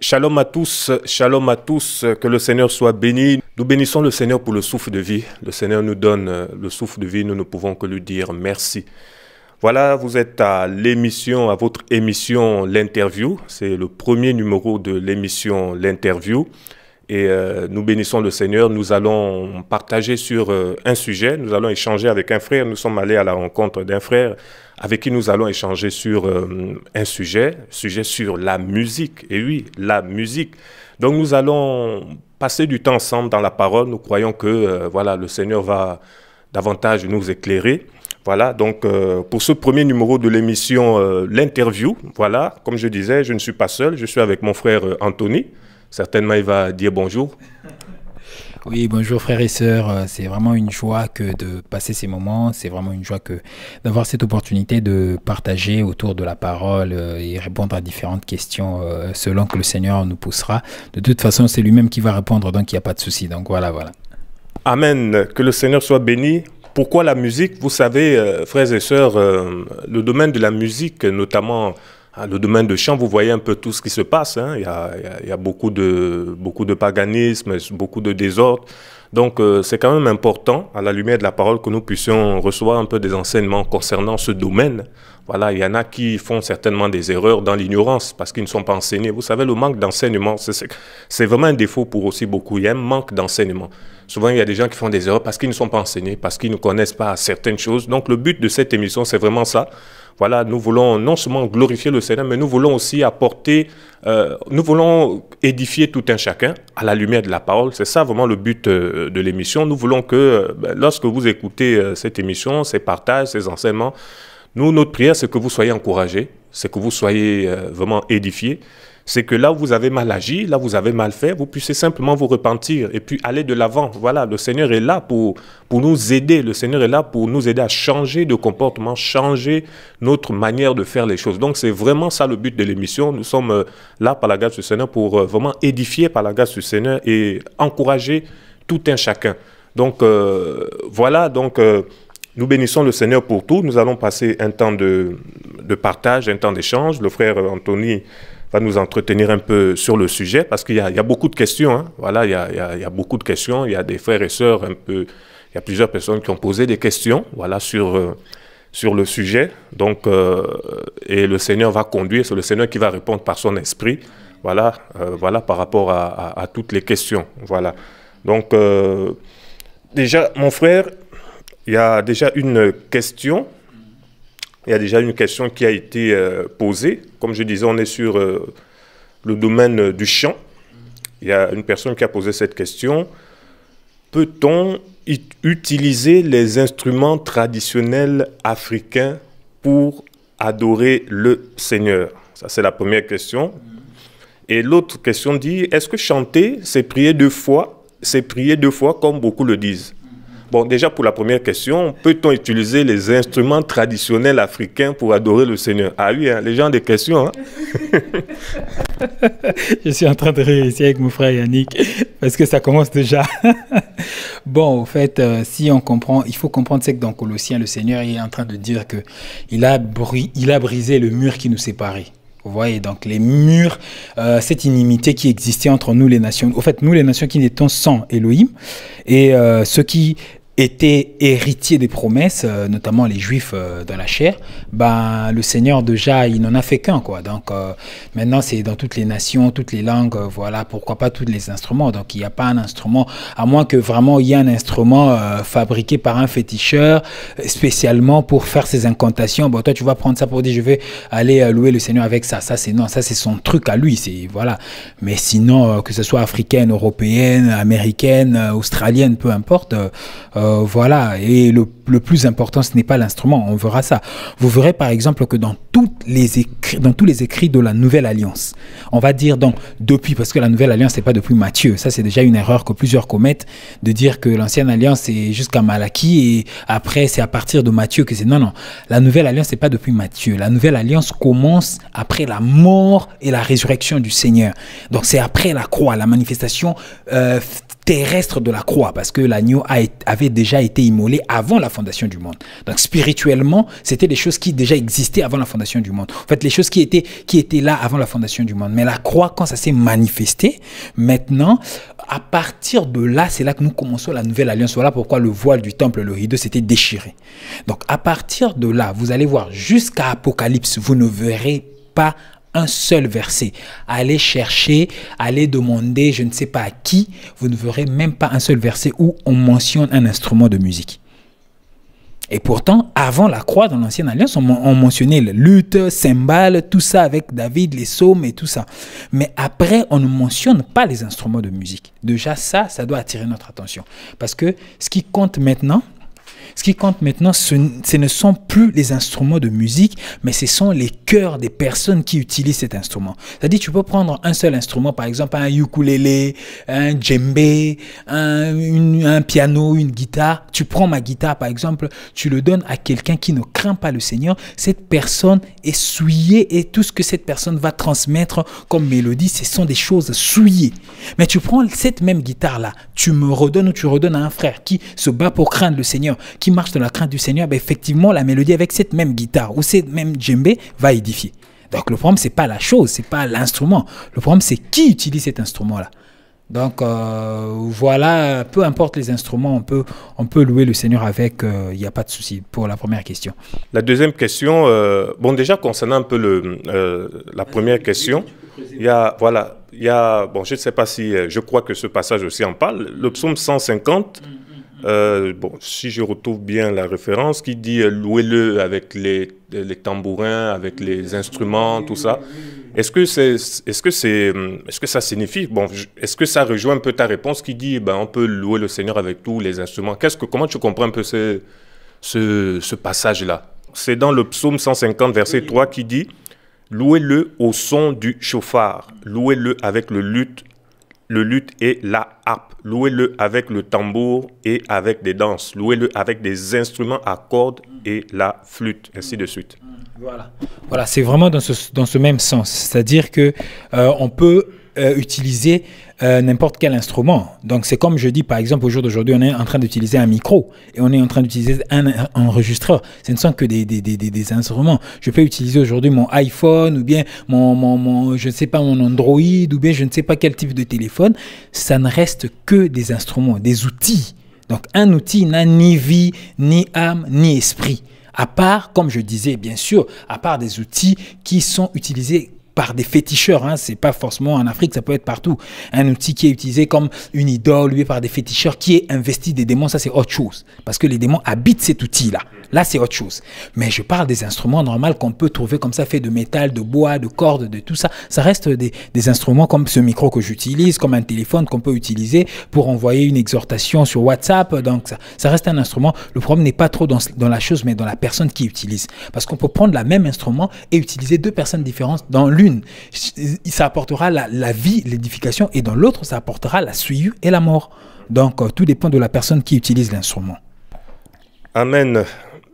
Shalom à tous, shalom à tous, que le Seigneur soit béni. Nous bénissons le Seigneur pour le souffle de vie. Le Seigneur nous donne euh, le souffle de vie, nous ne pouvons que lui dire merci. Voilà, vous êtes à l'émission, à votre émission L'interview. C'est le premier numéro de l'émission L'interview. Et euh, nous bénissons le Seigneur. Nous allons partager sur euh, un sujet. Nous allons échanger avec un frère. Nous sommes allés à la rencontre d'un frère avec qui nous allons échanger sur euh, un sujet, sujet sur la musique. Et oui, la musique. Donc nous allons passer du temps ensemble dans la parole. Nous croyons que voilà, le Seigneur va davantage nous éclairer. Voilà, donc pour ce premier numéro de l'émission, l'interview, voilà, comme je disais, je ne suis pas seul, je suis avec mon frère Anthony certainement, il va dire bonjour. Oui, bonjour frères et sœurs. Euh, c'est vraiment une joie que de passer ces moments. C'est vraiment une joie que d'avoir cette opportunité de partager autour de la parole euh, et répondre à différentes questions euh, selon que le Seigneur nous poussera. De toute façon, c'est lui-même qui va répondre, donc il n'y a pas de souci. Donc voilà, voilà. Amen. Que le Seigneur soit béni. Pourquoi la musique Vous savez, frères et sœurs, le domaine de la musique, notamment Hein, le domaine de chant, vous voyez un peu tout ce qui se passe. Hein. Il, y a, il, y a, beaucoup de, beaucoup de paganisme, beaucoup de désordre. Donc euh, c'est quand même important, à la lumière de la parole, que nous puissions recevoir un peu des enseignements concernant ce domaine. Voilà, il y en a qui font certainement des erreurs dans l'ignorance parce qu'ils ne sont pas enseignés. Vous savez, le manque d'enseignement, c'est vraiment un défaut pour aussi beaucoup. Il y a un manque d'enseignement. Souvent, il y a des gens qui font des erreurs parce qu'ils ne sont pas enseignés, parce qu'ils ne connaissent pas certaines choses. Donc le but de cette émission, c'est vraiment ça voilà, nous voulons non seulement glorifier le Seigneur, mais nous voulons aussi apporter, euh, nous voulons édifier tout un chacun à la lumière de la parole. C'est ça vraiment le but euh, de l'émission. Nous voulons que euh, ben, lorsque vous écoutez cette émission, ces partages, ces enseignements, nous, notre prière, c'est que vous soyez encouragés, c'est que vous soyez vraiment édifiés c'est que là vous avez mal agi, là vous avez mal fait, vous puissiez simplement vous repentir et puis aller de l'avant. Voilà, le Seigneur est là pour, pour nous aider. Le Seigneur est là pour nous aider à changer de comportement, changer notre manière de faire les choses. Donc, c'est vraiment ça le but de l'émission. Nous sommes euh, là par la grâce du Seigneur pour euh, vraiment édifier par la grâce du Seigneur et encourager tout un chacun. Donc, euh, voilà, donc... nous bénissons le Seigneur pour tout. Nous allons passer un temps de, de partage, un temps d'échange. Le frère Anthony va nous entretenir un peu sur le sujet parce qu'il y, a beaucoup de questions. Hein. Voilà, il y, a, beaucoup de questions. Il y a des frères et sœurs un peu. Il y a plusieurs personnes qui ont posé des questions. Voilà sur euh, sur le sujet. Donc euh, et le Seigneur va conduire. C'est le Seigneur qui va répondre par son esprit. Voilà, euh, voilà par rapport à, à, toutes les questions. Voilà. Donc déjà, mon frère, il y a déjà une question il y a déjà une question qui a été euh, posée. Comme je disais, on est sur euh, le domaine euh, du chant. Il y a une personne qui a posé cette question. Peut-on utiliser les instruments traditionnels africains pour adorer le Seigneur Ça, c'est la première question. Et l'autre question dit, est-ce que chanter, c'est prier deux fois C'est prier deux fois comme beaucoup le disent. Bon, déjà pour la première question, peut-on utiliser les instruments traditionnels africains pour adorer le Seigneur Ah oui, hein, les gens ont des questions. Hein. Je suis en train de réussir avec mon frère Yannick parce que ça commence déjà. bon, au fait, euh, si on comprend, il faut comprendre c'est que dans Colossiens, le Seigneur est en train de dire que il a, il a brisé le mur qui nous séparait. Vous voyez donc les murs, euh, cette inimité qui existait entre nous les nations. Au fait, nous les nations qui n'étions sans Elohim et euh, ce qui étaient héritier des promesses, euh, notamment les Juifs euh, dans la chair, ben, le Seigneur déjà, il n'en a fait qu'un. quoi. Donc euh, maintenant, c'est dans toutes les nations, toutes les langues, voilà, pourquoi pas tous les instruments. Donc il n'y a pas un instrument, à moins que vraiment il y ait un instrument fabriqué par un féticheur spécialement pour faire ses incantations. Bon, toi, tu vas prendre ça pour dire, je vais aller louer le Seigneur avec ça. Ça, c'est non, ça, c'est son truc à lui. c'est voilà. Mais sinon, que ce soit africaine, européenne, américaine, australienne, peu importe euh, voilà, et le, plus important, ce n'est pas l'instrument, on verra ça. Vous verrez par exemple que dans, toutes les dans tous les écrits de la Nouvelle Alliance, on va dire donc depuis, parce que la Nouvelle Alliance n'est pas depuis Matthieu, ça c'est déjà une erreur que plusieurs commettent, de dire que l'Ancienne Alliance c'est jusqu'à Malachie et après c'est à partir de Matthieu que c'est... Non, non, la Nouvelle Alliance n'est pas depuis Matthieu, la Nouvelle Alliance commence après la mort et la résurrection du Seigneur. Donc c'est après la croix, la manifestation euh, terrestre de la croix, parce que l'agneau avait déjà été immolé avant la fondation du monde. Donc spirituellement, c'était des choses qui déjà existaient avant la fondation du monde. En fait, les choses qui étaient, qui étaient là avant la fondation du monde. Mais la croix, quand ça s'est manifesté, maintenant, à partir de là, c'est là que nous commençons la nouvelle alliance. Voilà pourquoi le voile du temple, le rideau, s'était déchiré. Donc à partir de là, vous allez voir, jusqu'à Apocalypse, vous ne verrez pas un seul verset. Allez chercher, allez demander, je ne sais pas à qui, vous ne verrez même pas un seul verset où on mentionne un instrument de musique. Et pourtant, avant la croix, dans l'ancienne alliance, on, mentionnait le luth, cymbales, tout ça avec David, les psaumes et tout ça. Mais après, on ne mentionne pas les instruments de musique. Déjà ça, ça doit attirer notre attention. Parce que ce qui compte maintenant, ce qui compte maintenant, ce, ne sont plus les instruments de musique, mais ce sont les cœurs des personnes qui utilisent cet instrument. C'est-à-dire, tu peux prendre un seul instrument, par exemple un ukulélé, un djembé, un, un piano, une guitare. Tu prends ma guitare, par exemple, tu le donnes à quelqu'un qui ne craint pas le Seigneur. Cette personne est souillée et tout ce que cette personne va transmettre comme mélodie, ce sont des choses souillées. Mais tu prends cette même guitare-là, tu me redonnes ou tu redonnes à un frère qui se bat pour craindre le Seigneur, qui marche dans la crainte du Seigneur, ben effectivement, la mélodie avec cette même guitare ou cette même djembé va édifier. Donc le problème, c'est pas la chose, c'est pas l'instrument. Le problème, c'est qui utilise cet instrument-là. Donc euh, voilà, peu importe les instruments, on peut, on peut louer le Seigneur avec, il euh, n'y a pas de souci pour la première question. La deuxième question, euh, bon déjà concernant un peu le, la première question, il y a, voilà, il y a, bon je ne sais pas si, je crois que ce passage aussi en parle, le psaume 150. Euh, bon, si je retrouve bien la référence, qui dit euh, louez-le avec les, les, tambourins, avec les instruments, tout ça. Est-ce que, c'est, est-ce que, c'est, hum, est-ce que ça signifie, bon, est-ce que ça rejoint un peu ta réponse qui dit, ben, on peut louer le Seigneur avec tous les instruments Qu'est-ce que, Comment tu comprends un peu ce, ce, ce passage-là C'est dans le psaume 150, verset 3 qui dit, louez-le au son du chauffard, louez-le avec le luth, le luth et la harpe. Louez-le avec le tambour et avec des danses. Louez-le avec des instruments à cordes et la flûte, ainsi de suite. Voilà, voilà c'est vraiment dans ce, dans ce même sens. C'est-à-dire que euh, on peut euh, utiliser euh, n'importe quel instrument. Donc c'est comme je dis, par exemple, au jour d'aujourd'hui, on est en train d'utiliser un micro et on est en train d'utiliser un enregistreur. Ce ne sont que des, des, instruments. Je peux utiliser aujourd'hui mon iPhone ou bien mon, mon, mon, je ne sais pas, mon Android ou bien je ne sais pas quel type de téléphone. Ça ne reste que des instruments, des outils. Donc un outil n'a ni vie, ni âme, ni esprit. À part, comme je disais, bien sûr, à part des outils qui sont utilisés par des féticheurs. Hein. Ce pas forcément en Afrique, ça peut être partout. Un outil qui est utilisé comme une idole, lui, par des féticheurs, qui est investi des démons, ça c'est autre chose. Parce que les démons habitent cet outil-là. Là, c'est autre chose. Mais je parle des instruments normaux qu'on peut trouver comme ça, fait de métal, de bois, de cordes, de tout ça. Ça reste des, instruments comme ce micro que j'utilise, comme un téléphone qu'on peut utiliser pour envoyer une exhortation sur WhatsApp. Donc, ça, reste un instrument. Le problème n'est pas trop dans, la chose, mais dans la personne qui utilise. Parce qu'on peut prendre le même instrument et utiliser deux personnes différentes dans l'une. Ça apportera la, vie, l'édification, et dans l'autre, ça apportera la souillure et la mort. Donc, euh, tout dépend de la personne qui utilise l'instrument. Amen.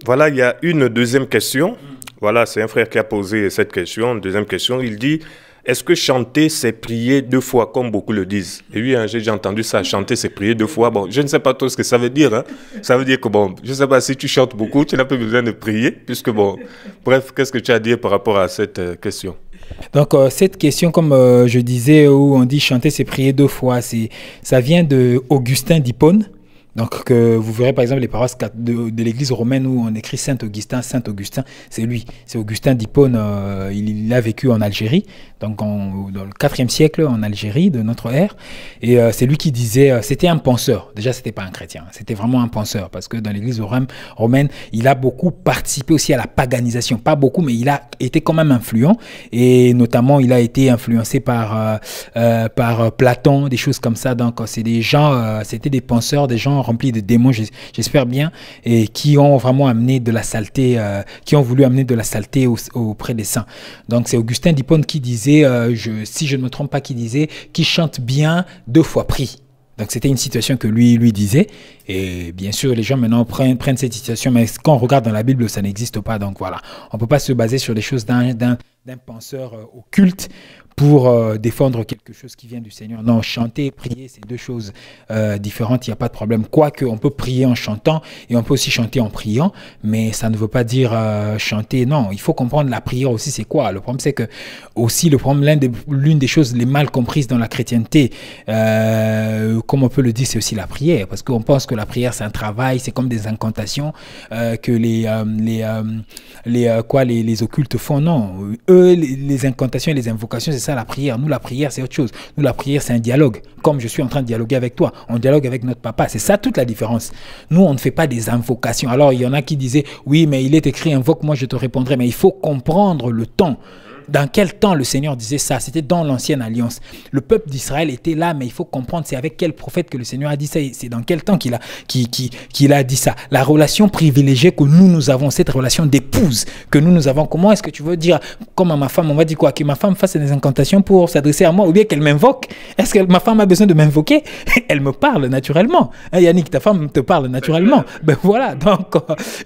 Voilà, il y a une deuxième question. Voilà, c'est un frère qui a posé cette question. Deuxième question, il dit Est-ce que chanter, c'est prier deux fois, comme beaucoup le disent Et oui, hein, j’ai j'ai entendu ça chanter, c'est prier deux fois. Bon, je ne sais pas trop ce que ça veut dire. Hein. Ça veut dire que, bon, je ne sais pas si tu chantes beaucoup, tu n'as plus besoin de prier, puisque, bon, bref, qu'est-ce que tu as à dire par rapport à cette euh, question donc euh, cette question, comme euh, je disais, où on dit chanter, c'est prier deux fois, c'est ça vient de Augustin Dippone. Donc vous verrez par exemple les paroisses de, l'église romaine où on écrit Saint Augustin, Saint Augustin, c'est lui, c'est Augustin d'Hippone, euh, il, a vécu en Algérie, donc dans le 4e siècle en Algérie de notre ère, et euh, c'est lui qui disait, euh, c'était un penseur, déjà c'était pas un chrétien, c'était vraiment un penseur, parce que dans l'église romaine, il a beaucoup participé aussi à la paganisation, pas beaucoup, mais il a été quand même influent, et notamment il a été influencé par, par Platon, des choses comme ça, donc c'est des gens, c'était des penseurs, des gens remplis de démons, j'espère bien, et qui ont vraiment amené de la saleté, euh, qui ont voulu amener de la saleté auprès des saints. Donc c'est Augustin Dipone qui disait, euh, si je ne me trompe pas, qui disait, qui chante bien deux fois pris. Donc c'était une situation que lui lui disait. Et bien sûr, les gens maintenant prennent, cette situation, mais quand on regarde dans la Bible, ça n'existe pas. Donc voilà, on ne peut pas se baser sur les choses d'un penseur euh, occulte pour euh, défendre quelque chose qui vient du Seigneur. Non, chanter prier, c'est deux choses euh, différentes, il n'y a pas de problème. Quoique, on peut prier en chantant et on peut aussi chanter en priant, mais ça ne veut pas dire euh, chanter. Non, il faut comprendre la prière aussi, c'est quoi Le problème, c'est que aussi, le problème, l'une des, des, choses les mal comprises dans la chrétienté, comme on peut le dire, c'est aussi la prière, parce qu'on pense que la prière, c'est un travail, c'est comme des incantations que les, les, quoi, les, occultes font. Non, eux, les, les incantations et les invocations, c'est ça la prière. Nous, la prière, c'est autre chose. Nous, la prière, c'est un dialogue. Comme je suis en train de dialoguer avec toi, on dialogue avec notre papa. C'est ça toute la différence. Nous, on ne fait pas des invocations. Alors, il y en a qui disaient, oui, mais il est écrit, invoque, moi, je te répondrai. Mais il faut comprendre le temps. Dans quel temps le Seigneur disait ça C'était dans l'ancienne alliance. Le peuple d'Israël était là, mais il faut comprendre c'est avec quel prophète que le Seigneur a dit ça c'est dans quel temps qu'il a, a dit ça. La relation privilégiée que nous, nous avons, cette relation d'épouse que nous, nous avons, comment est-ce que tu veux dire, comme à ma femme, on va dire quoi Que ma femme fasse des incantations pour s'adresser à moi ou bien qu'elle m'invoque Est-ce que ma femme a besoin de m'invoquer Elle me parle naturellement. Hein, Yannick, ta femme te parle naturellement. Ben voilà, donc,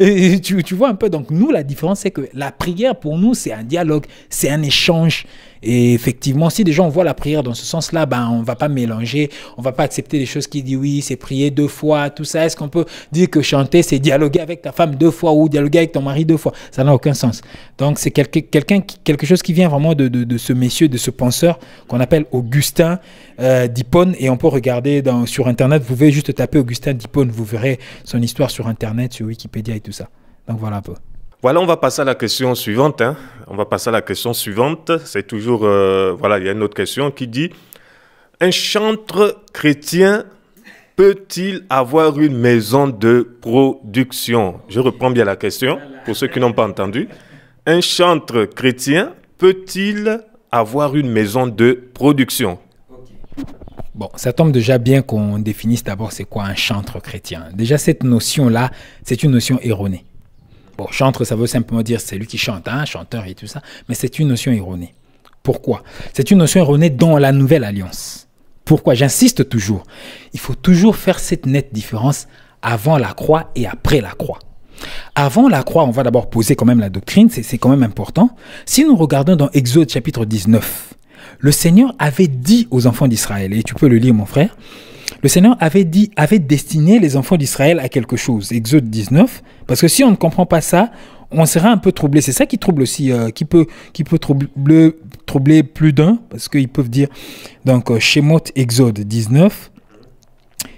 euh, tu, vois un peu. Donc, nous, la différence, c'est que la prière pour nous, c'est un dialogue, c'est un échange. Et effectivement, si des gens voient la prière dans ce sens-là, ben, on va pas mélanger, on va pas accepter des choses qui disent oui, c'est prier deux fois, tout ça. Est-ce qu'on peut dire que chanter, c'est dialoguer avec ta femme deux fois ou dialoguer avec ton mari deux fois Ça n'a aucun sens. Donc, c'est quelque, quelqu'un, quelque chose qui vient vraiment de, ce monsieur, de ce penseur qu'on appelle Augustin euh, Dipone Et on peut regarder dans, sur Internet, vous pouvez juste taper Augustin Dipone vous verrez son histoire sur Internet, sur Wikipédia et tout ça. Donc, voilà un peu. Voilà, on va passer à la question suivante. Hein. On va passer à la question suivante. C'est toujours, euh, voilà, il y a une autre question qui dit, un chantre chrétien peut-il avoir une maison de production Je reprends bien la question pour ceux qui n'ont pas entendu. Un chantre chrétien peut-il avoir une maison de production Bon, ça tombe déjà bien qu'on définisse d'abord c'est quoi un chantre chrétien. Déjà, cette notion-là, c'est une notion erronée. Bon, chantre, ça veut simplement dire c'est lui qui chante, hein, chanteur et tout ça, mais c'est une notion erronée. Pourquoi C'est une notion erronée dans la nouvelle alliance. Pourquoi J'insiste toujours. Il faut toujours faire cette nette différence avant la croix et après la croix. Avant la croix, on va d'abord poser quand même la doctrine, c'est quand même important. Si nous regardons dans Exode chapitre 19, le Seigneur avait dit aux enfants d'Israël, et tu peux le lire mon frère, le Seigneur avait dit, avait destiné les enfants d'Israël à quelque chose, Exode 19, parce que si on ne comprend pas ça, on sera un peu troublé. C'est ça qui trouble aussi, euh, qui peut, qui peut troubler, plus d'un, parce qu'ils peuvent dire, donc, euh, Shemot, Exode 19,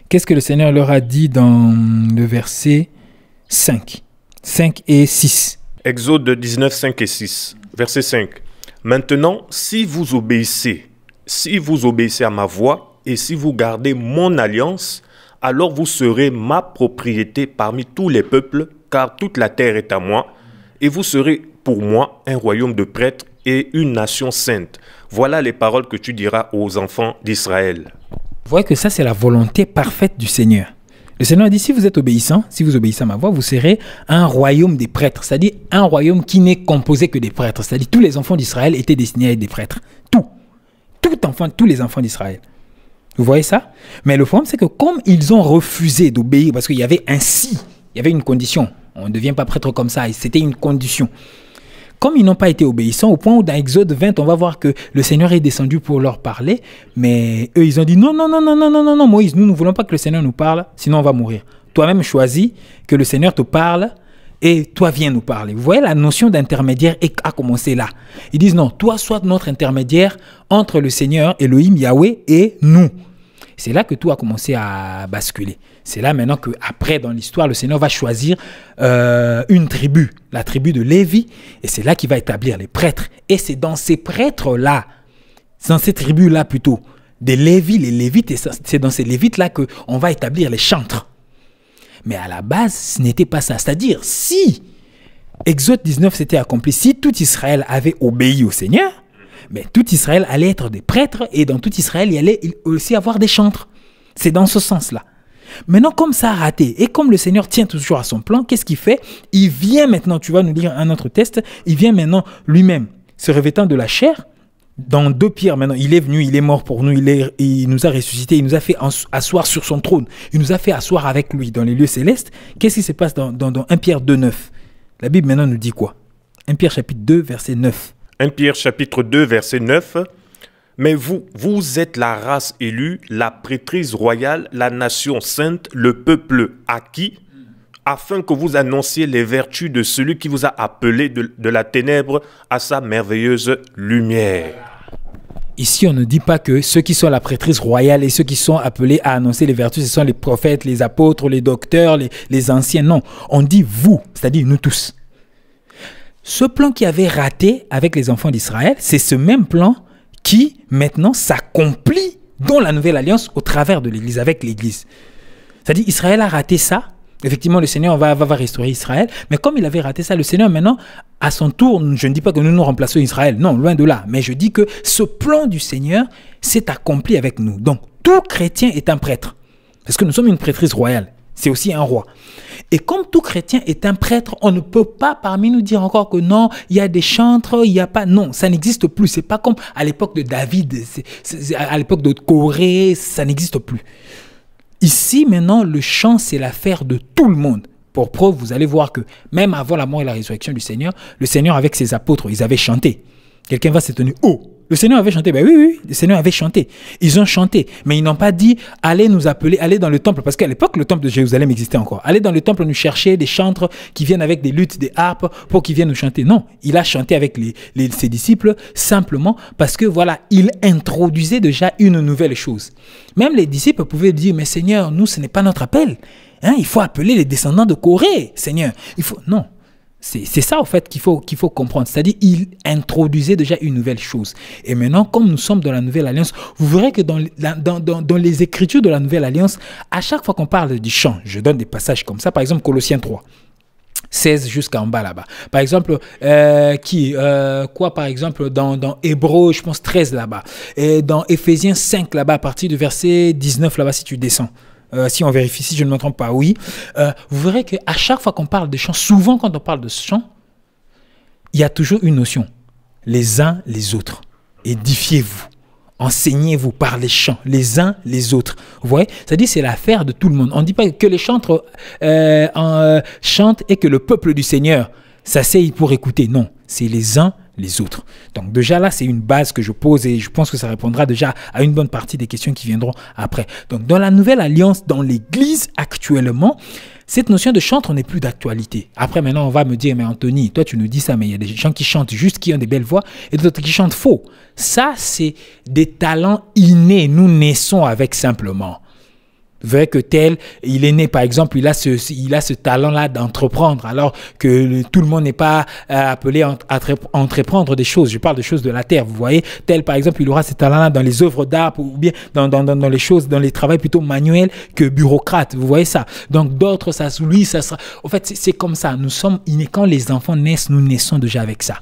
qu'est-ce que le Seigneur leur a dit dans le verset 5 5 et 6. Exode 19, 5 et 6, verset 5. Maintenant, si vous obéissez, si vous obéissez à ma voix, et si vous gardez mon alliance, alors vous serez ma propriété parmi tous les peuples, car toute la terre est à moi, et vous serez pour moi un royaume de prêtres et une nation sainte. Voilà les paroles que tu diras aux enfants d'Israël. voyez que ça, c'est la volonté parfaite du Seigneur. Le Seigneur dit, si vous êtes obéissant, si vous obéissez à ma voix, vous serez un royaume des prêtres, c'est-à-dire un royaume qui n'est composé que des prêtres, c'est-à-dire tous les enfants d'Israël étaient destinés à être des prêtres. Tout. Tout enfant, tous les enfants d'Israël. Vous voyez ça Mais le problème, c'est que comme ils ont refusé d'obéir, parce qu'il y avait un si, il y avait une condition, on ne devient pas prêtre comme ça, c'était une condition. Comme ils n'ont pas été obéissants, au point où dans Exode 20, on va voir que le Seigneur est descendu pour leur parler, mais eux, ils ont dit non, non, non, non, non, non, non, Moïse, nous ne voulons pas que le Seigneur nous parle, sinon on va mourir. Toi-même choisis que le Seigneur te parle et toi viens nous parler. Vous voyez, la notion d'intermédiaire a commencé là. Ils disent non, toi sois notre intermédiaire entre le Seigneur, Elohim, Yahweh et nous. C'est là que tout a commencé à basculer. C'est là maintenant que après dans l'histoire, le Seigneur va choisir euh, une tribu, la tribu de Lévi, et c'est là qu'il va établir les prêtres. Et c'est dans ces prêtres-là, dans ces tribus-là plutôt, des Lévi, les Lévites, et c'est dans ces Lévites-là qu'on va établir les chantres. Mais à la base, ce n'était pas ça. C'est-à-dire, si Exode 19 s'était accompli, si tout Israël avait obéi au Seigneur, mais tout Israël allait être des prêtres et dans tout Israël, il allait aussi avoir des chantres. C'est dans ce sens-là. Maintenant, comme ça a raté, et comme le Seigneur tient toujours à son plan, qu'est-ce qu'il fait Il vient maintenant, tu vas nous lire un autre test, il vient maintenant lui-même se revêtant de la chair. Dans deux pierres maintenant, il est venu, il est mort pour nous, il, nous a ressuscité, il nous a fait asseoir sur son trône, il nous a fait asseoir avec lui dans les lieux célestes. Qu'est-ce qui se passe dans, dans, 1 Pierre 2,9 La Bible maintenant nous dit quoi 1 Pierre chapitre 2, verset 9. 1 Pierre chapitre 2 verset 9. Mais vous, vous êtes la race élue, la prêtrise royale, la nation sainte, le peuple acquis, afin que vous annonciez les vertus de celui qui vous a appelé de, la ténèbre à sa merveilleuse lumière. Ici, on ne dit pas que ceux qui sont la prêtrise royale et ceux qui sont appelés à annoncer les vertus, ce sont les prophètes, les apôtres, les docteurs, les, les anciens. Non, on dit vous, c'est-à-dire nous tous. Ce plan qui avait raté avec les enfants d'Israël, c'est ce même plan qui maintenant s'accomplit dans la nouvelle alliance au travers de l'Église, avec l'Église. C'est-à-dire Israël a raté ça. Effectivement, le Seigneur va, va, va, restaurer Israël. Mais comme il avait raté ça, le Seigneur maintenant, à son tour, je ne dis pas que nous nous remplaçons Israël, non, loin de là. Mais je dis que ce plan du Seigneur s'est accompli avec nous. Donc, tout chrétien est un prêtre. Parce que nous sommes une prêtrise royale c'est aussi un roi. Et comme tout chrétien est un prêtre, on ne peut pas parmi nous dire encore que non, il y a des chantres, il n'y a pas. Non, ça n'existe plus. C'est pas comme à l'époque de David, à l'époque de Corée, ça n'existe plus. Ici, maintenant, le chant, c'est l'affaire de tout le monde. Pour preuve, vous allez voir que même avant la mort et la résurrection du Seigneur, le Seigneur avec ses apôtres, ils avaient chanté. Quelqu'un va s'étonner. haut. Oh, le Seigneur avait chanté. Ben oui, oui, le Seigneur avait chanté. Ils ont chanté, mais ils n'ont pas dit allez nous appeler, allez dans le temple, parce qu'à l'époque, le temple de Jérusalem existait encore. Allez dans le temple nous chercher des chantres qui viennent avec des luttes, des harpes pour qu'ils viennent nous chanter. Non, il a chanté avec les, ses disciples simplement parce que voilà, il introduisait déjà une nouvelle chose. Même les disciples pouvaient dire mais Seigneur, nous, ce n'est pas notre appel. Hein, il faut appeler les descendants de Corée, Seigneur. Il faut non. C'est ça, en fait, qu'il faut, qu'il faut comprendre. C'est-à-dire, il introduisait déjà une nouvelle chose. Et maintenant, comme nous sommes dans la Nouvelle Alliance, vous verrez que dans, dans, dans, les écritures de la Nouvelle Alliance, à chaque fois qu'on parle du chant, je donne des passages comme ça, par exemple, Colossiens 3. 16 jusqu'en bas là-bas. Par exemple, euh, qui, euh, quoi par exemple dans, dans Hébreu, je pense 13 là-bas. Et dans Éphésiens 5 là-bas, à partir du verset 19 là-bas, si tu descends. Euh, si on vérifie, si je ne me trompe pas, oui. Euh, vous verrez qu'à chaque fois qu'on parle de chant, souvent quand on parle de chant, il y a toujours une notion. Les uns les autres. Édifiez-vous. Enseignez-vous par les chants, les uns les autres. Vous voyez cest à c'est l'affaire de tout le monde. On ne dit pas que les chantres euh, chantent et que le peuple du Seigneur s'asseye pour écouter. Non, c'est les uns les autres. Donc déjà là, c'est une base que je pose et je pense que ça répondra déjà à une bonne partie des questions qui viendront après. Donc dans la nouvelle alliance, dans l'Église actuellement, cette notion de chantre n'est plus d'actualité. Après, maintenant, on va me dire, mais Anthony, toi, tu nous dis ça, mais il y a des gens qui chantent juste, qui ont des belles voix, et d'autres qui chantent faux. Ça, c'est des talents innés. Nous naissons avec simplement vrai que tel, il est né, par exemple, il a ce, talent-là d'entreprendre, alors que tout le monde n'est pas euh, appelé à entreprendre des choses. Je parle de choses de la terre, vous voyez. Tel, par exemple, il aura ce talent-là dans les œuvres d'art ou bien dans, les choses, dans les travaux plutôt manuels que bureaucrates, vous voyez ça. Donc d'autres, ça, lui, ça sera... En fait, c'est comme ça. Nous sommes, quand les enfants naissent, nous naissons déjà avec ça.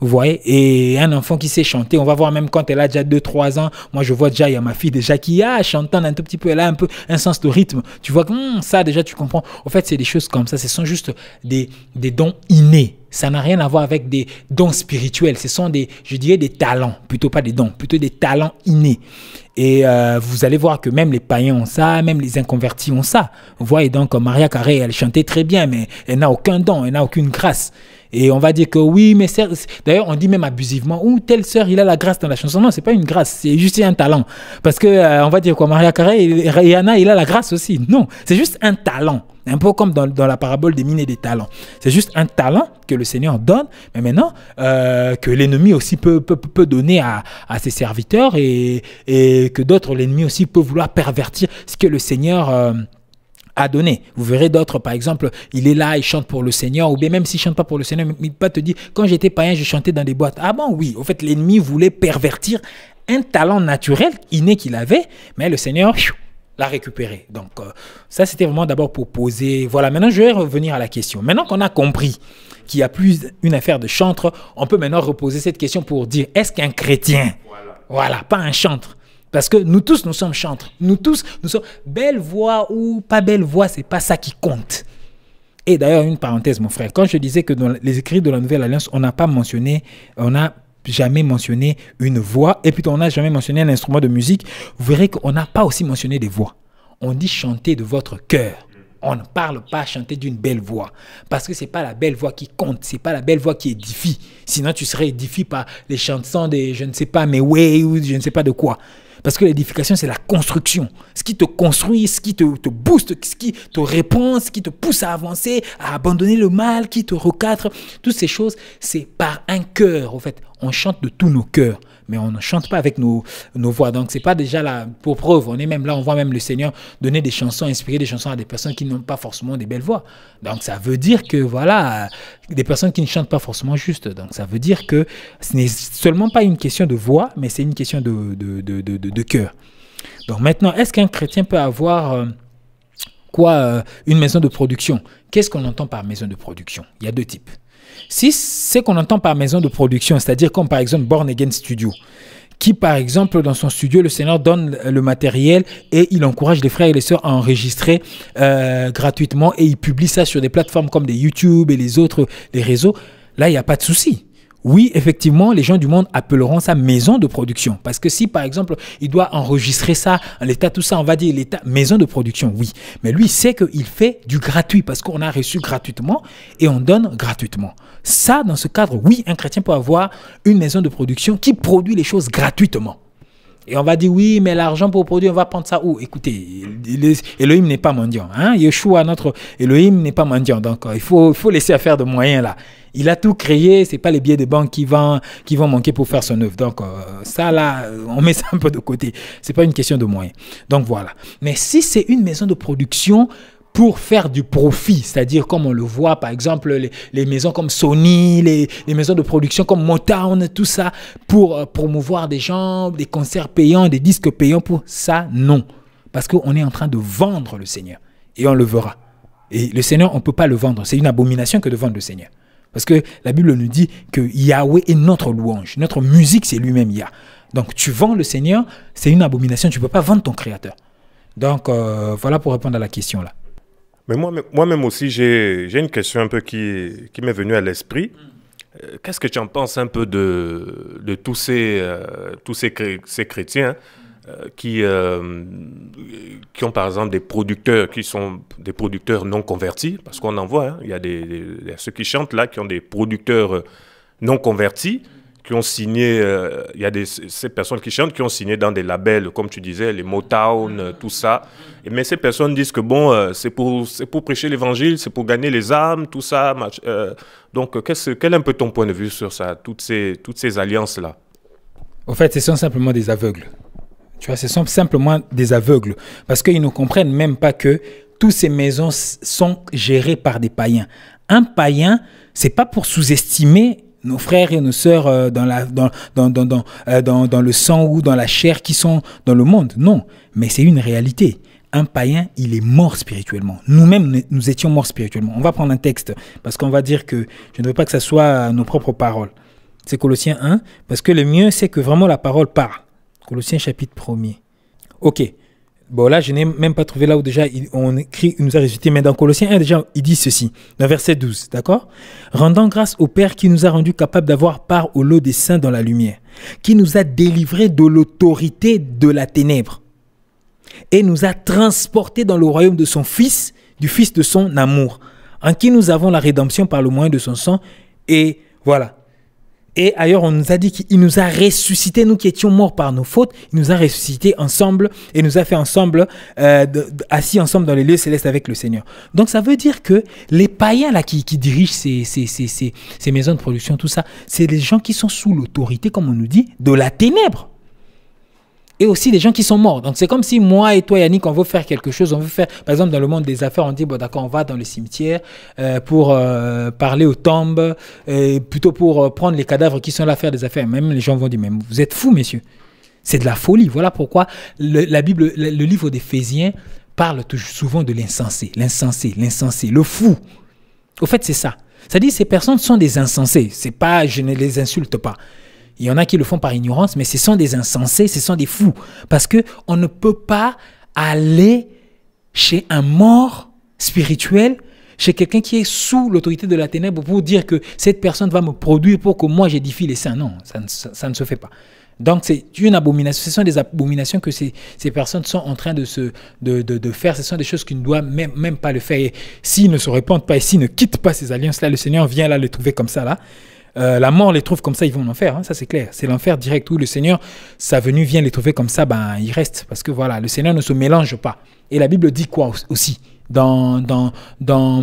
Vous voyez Et un enfant qui sait chanter, on va voir même quand elle a déjà 2-3 ans, moi je vois déjà, il y a ma fille déjà qui a, ah, chanté un tout petit peu, elle a un peu un sens de rythme. Tu vois que hmm, ça déjà tu comprends. En fait, c'est des choses comme ça, ce sont juste des, des dons innés. Ça n'a rien à voir avec des dons spirituels. Ce sont des, je dirais, des talents, plutôt pas des dons, plutôt des talents innés. Et euh, vous allez voir que même les païens ont ça, même les inconvertis ont ça. Vous voyez donc Maria Carré, elle chantait très bien, mais elle n'a aucun don, elle n'a aucune grâce. Et on va dire que oui, mais d'ailleurs, on dit même abusivement, ou telle sœur, il a la grâce dans la chanson. Non, c'est pas une grâce, c'est juste un talent. Parce que euh, on va dire quoi, Maria Carey, Rihanna, il a la grâce aussi. Non, c'est juste un talent. Un peu comme dans, la parabole des mines et des talents. C'est juste un talent que le Seigneur donne, mais maintenant euh, que l'ennemi aussi peut, peut, peut donner à, à, ses serviteurs et, et que d'autres, l'ennemi aussi peut vouloir pervertir ce que le Seigneur... Euh, à donner. Vous verrez d'autres, par exemple, il est là, il chante pour le Seigneur, ou bien même s'il ne chante pas pour le Seigneur, il pas te dire, quand j'étais païen, je chantais dans des boîtes. Ah bon, oui, au fait, l'ennemi voulait pervertir un talent naturel inné qu'il avait, mais le Seigneur l'a récupéré. Donc euh, ça, c'était vraiment d'abord pour poser. Voilà, maintenant, je vais revenir à la question. Maintenant qu'on a compris qu'il n'y a plus une affaire de chantre, on peut maintenant reposer cette question pour dire, est-ce qu'un chrétien, voilà, pas un chantre, parce que nous tous, nous sommes chantres. Nous tous, nous sommes belle voix ou pas belle voix, c'est pas ça qui compte. Et d'ailleurs, une parenthèse, mon frère, quand je disais que dans les écrits de la Nouvelle Alliance, on n'a pas mentionné, on n'a jamais mentionné une voix, et puis on n'a jamais mentionné un instrument de musique, vous verrez qu'on n'a pas aussi mentionné des voix. On dit chanter de votre cœur. On ne parle pas chanter d'une belle voix. Parce que ce n'est pas la belle voix qui compte, ce n'est pas la belle voix qui édifie. Sinon, tu serais édifié par les chansons des je ne sais pas, mais way ou je ne sais pas de quoi. Parce que l'édification, c'est la construction. Ce qui te construit, ce qui te, te, booste, ce qui te répond, ce qui te pousse à avancer, à abandonner le mal, qui te recadre, toutes ces choses, c'est par un cœur, en fait. On chante de tous nos cœurs mais on ne chante pas avec nos, voix. Donc, ce c'est pas déjà là pour preuve. On est même là, on voit même le Seigneur donner des chansons, inspirer des chansons à des personnes qui n'ont pas forcément des belles voix. Donc, ça veut dire que, voilà, des personnes qui ne chantent pas forcément juste. Donc, ça veut dire que ce n'est seulement pas une question de voix, mais c'est une question de, de, de, cœur. Donc, maintenant, est-ce qu'un chrétien peut avoir. Euh, quoi euh, Une maison de production. Qu'est-ce qu'on entend par maison de production Il y a deux types. Si c'est qu'on entend par maison de production, c'est-à-dire comme par exemple Born Again Studio qui, par exemple, dans son studio, le Seigneur donne le matériel et il encourage les frères et les sœurs à enregistrer euh, gratuitement et il publie ça sur des plateformes comme des YouTube et les autres, les réseaux. Là, il n'y a pas de souci oui, effectivement, les gens du monde appelleront ça maison de production. Parce que si, par exemple, il doit enregistrer ça, l'état, tout ça, on va dire l'état, maison de production, oui. Mais lui, sait qu'il fait du gratuit parce qu'on a reçu gratuitement et on donne gratuitement. Ça, dans ce cadre, oui, un chrétien peut avoir une maison de production qui produit les choses gratuitement. Et on va dire, oui, mais l'argent pour produire, on va prendre ça où Écoutez, Elohim n'est pas mendiant. Hein? Yeshua, notre Elohim, n'est pas mendiant. Donc, euh, il faut, il faut laisser affaire de moyens là. Il a tout créé, ce n'est pas les billets de banque qui vont, qui vont manquer pour faire son œuvre. Donc, euh, ça, là, euh, on met ça un peu de côté. Ce n'est pas une question de moyens. Donc, voilà. Mais si c'est une maison de production, pour faire du profit, c'est-à-dire comme on le voit par exemple les, maisons comme Sony, les, maisons de production comme Motown, tout ça, pour euh, promouvoir des gens, des concerts payants, des disques payants, pour ça, non. Parce qu'on est en train de vendre le Seigneur et on le verra. Et le Seigneur, on ne peut pas le vendre. C'est une abomination que de vendre le Seigneur. Parce que la Bible nous dit que Yahweh est notre louange, notre musique, c'est lui-même Yah. Donc tu vends le Seigneur, c'est une abomination, tu ne peux pas vendre ton Créateur. Donc euh, voilà pour répondre à la question là. Mais moi-même moi aussi, j'ai une question un peu qui, qui m'est venue à l'esprit. Mm. Euh, qu'est-ce que tu en penses un peu de, de tous, ces, euh, tous ces, chrétiens euh, qui, qui ont par exemple des producteurs qui sont des producteurs non convertis Parce qu'on en voit, hein, il y a des, ceux qui chantent là qui ont des producteurs non convertis qui ont signé, euh, il y a ces personnes qui chantent qui ont signé dans des labels, comme tu disais, les Motown, euh, tout ça. Et, mais ces personnes disent que bon, euh, c'est pour, pour prêcher l'évangile, c'est pour gagner les âmes, tout ça. donc, quel est un peu ton point de vue sur ça, toutes ces, toutes ces alliances-là En fait, ce sont simplement des aveugles. Tu vois, ce sont simplement des aveugles. Parce qu'ils ne comprennent même pas que toutes ces maisons sont gérées par des païens. Un païen, c'est pas pour sous-estimer nos frères et nos sœurs euh, dans, la, euh, dans, le sang ou dans la chair qui sont dans le monde. Non, mais c'est une réalité un païen, il est mort spirituellement. Nous-mêmes, nous étions morts spirituellement. On va prendre un texte, parce qu'on va dire que je ne veux pas que ça soit nos propres paroles. C'est Colossiens 1, parce que le mieux, c'est que vraiment la parole parle. Colossiens chapitre 1 Ok, Bon, là, je n'ai même pas trouvé là où déjà on écrit, il nous a résulté. mais dans Colossiens déjà, il dit ceci, dans verset 12, d'accord Rendant grâce au Père qui nous a rendus capables d'avoir part au lot des saints dans la lumière, qui nous a délivrés de l'autorité de la ténèbre, et nous a transportés dans le royaume de son Fils, du Fils de son amour, en qui nous avons la rédemption par le moyen de son sang, et voilà, et ailleurs, on nous a dit qu'il nous a ressuscité nous qui étions morts par nos fautes. Il nous a ressuscité ensemble et nous a fait ensemble, euh, assis ensemble dans les lieux célestes avec le Seigneur. Donc ça veut dire que les païens là, qui, dirigent ces, ces, ces, ces, maisons de production, tout ça, c'est des gens qui sont sous l'autorité, comme on nous dit, de la ténèbre et aussi des gens qui sont morts. Donc c'est comme si moi et toi, Yannick, on veut faire quelque chose, on veut faire, par exemple, dans le monde des affaires, on dit, bon d'accord, on va dans le cimetière euh, pour euh, parler aux tombes, plutôt pour euh, prendre les cadavres qui sont là, faire des affaires. Même les gens vont dire, mais vous êtes fous, messieurs. C'est de la folie. Voilà pourquoi le, la Bible, le, livre d'Éphésiens parle toujours souvent de l'insensé, l'insensé, l'insensé, le fou. Au fait, c'est ça. Ça dit, ces personnes sont des insensés. C'est pas, je ne les insulte pas. Il y en a qui le font par ignorance, mais ce sont des insensés, ce sont des fous. Parce que on ne peut pas aller chez un mort spirituel, chez quelqu'un qui est sous l'autorité de la ténèbre pour dire que cette personne va me produire pour que moi j'édifie les saints. Non, ça ne, ça, ne se fait pas. Donc c'est une abomination. Ce sont des abominations que ces, personnes sont en train de, se, de, de, faire. Ce sont des choses qu'ils ne doivent même, même pas le faire. Et s'ils ne se répandent pas et s'ils ne quittent pas ces alliances-là, le Seigneur vient là les trouver comme ça, là. Euh, la mort les trouve comme ça, ils vont en enfer, hein, ça c'est clair. C'est l'enfer direct où le Seigneur, sa venue vient les trouver comme ça, ben ils restent, Parce que voilà, le Seigneur ne se mélange pas. Et la Bible dit quoi aussi dans, dans,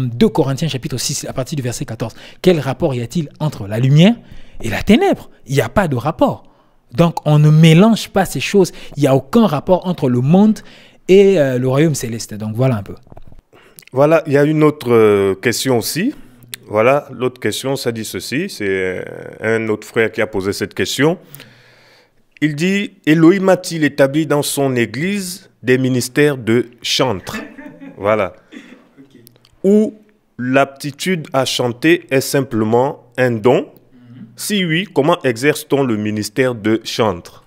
2 Corinthiens chapitre 6, à partir du verset 14 Quel rapport y a-t-il entre la lumière et la ténèbre Il n'y a pas de rapport. Donc on ne mélange pas ces choses. Il n'y a aucun rapport entre le monde et euh, le royaume céleste. Donc voilà un peu. Voilà, il y a une autre euh, question aussi. Voilà, l'autre question, ça dit ceci, c'est euh, un autre frère qui a posé cette question. Il dit, Elohim a-t-il établi dans son Église des ministères de chantre Voilà. Ou l'aptitude à chanter est simplement un don Si oui, comment exerce-t-on le ministère de chantre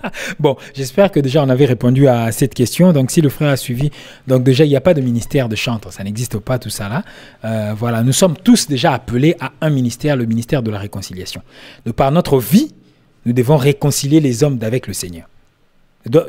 bon, j'espère que déjà on avait répondu à cette question. Donc, si le frère a suivi, donc déjà il n'y a pas de ministère de chantre, ça n'existe pas tout ça là. Euh, voilà, nous sommes tous déjà appelés à un ministère, le ministère de la réconciliation. De par notre vie, nous devons réconcilier les hommes avec le Seigneur.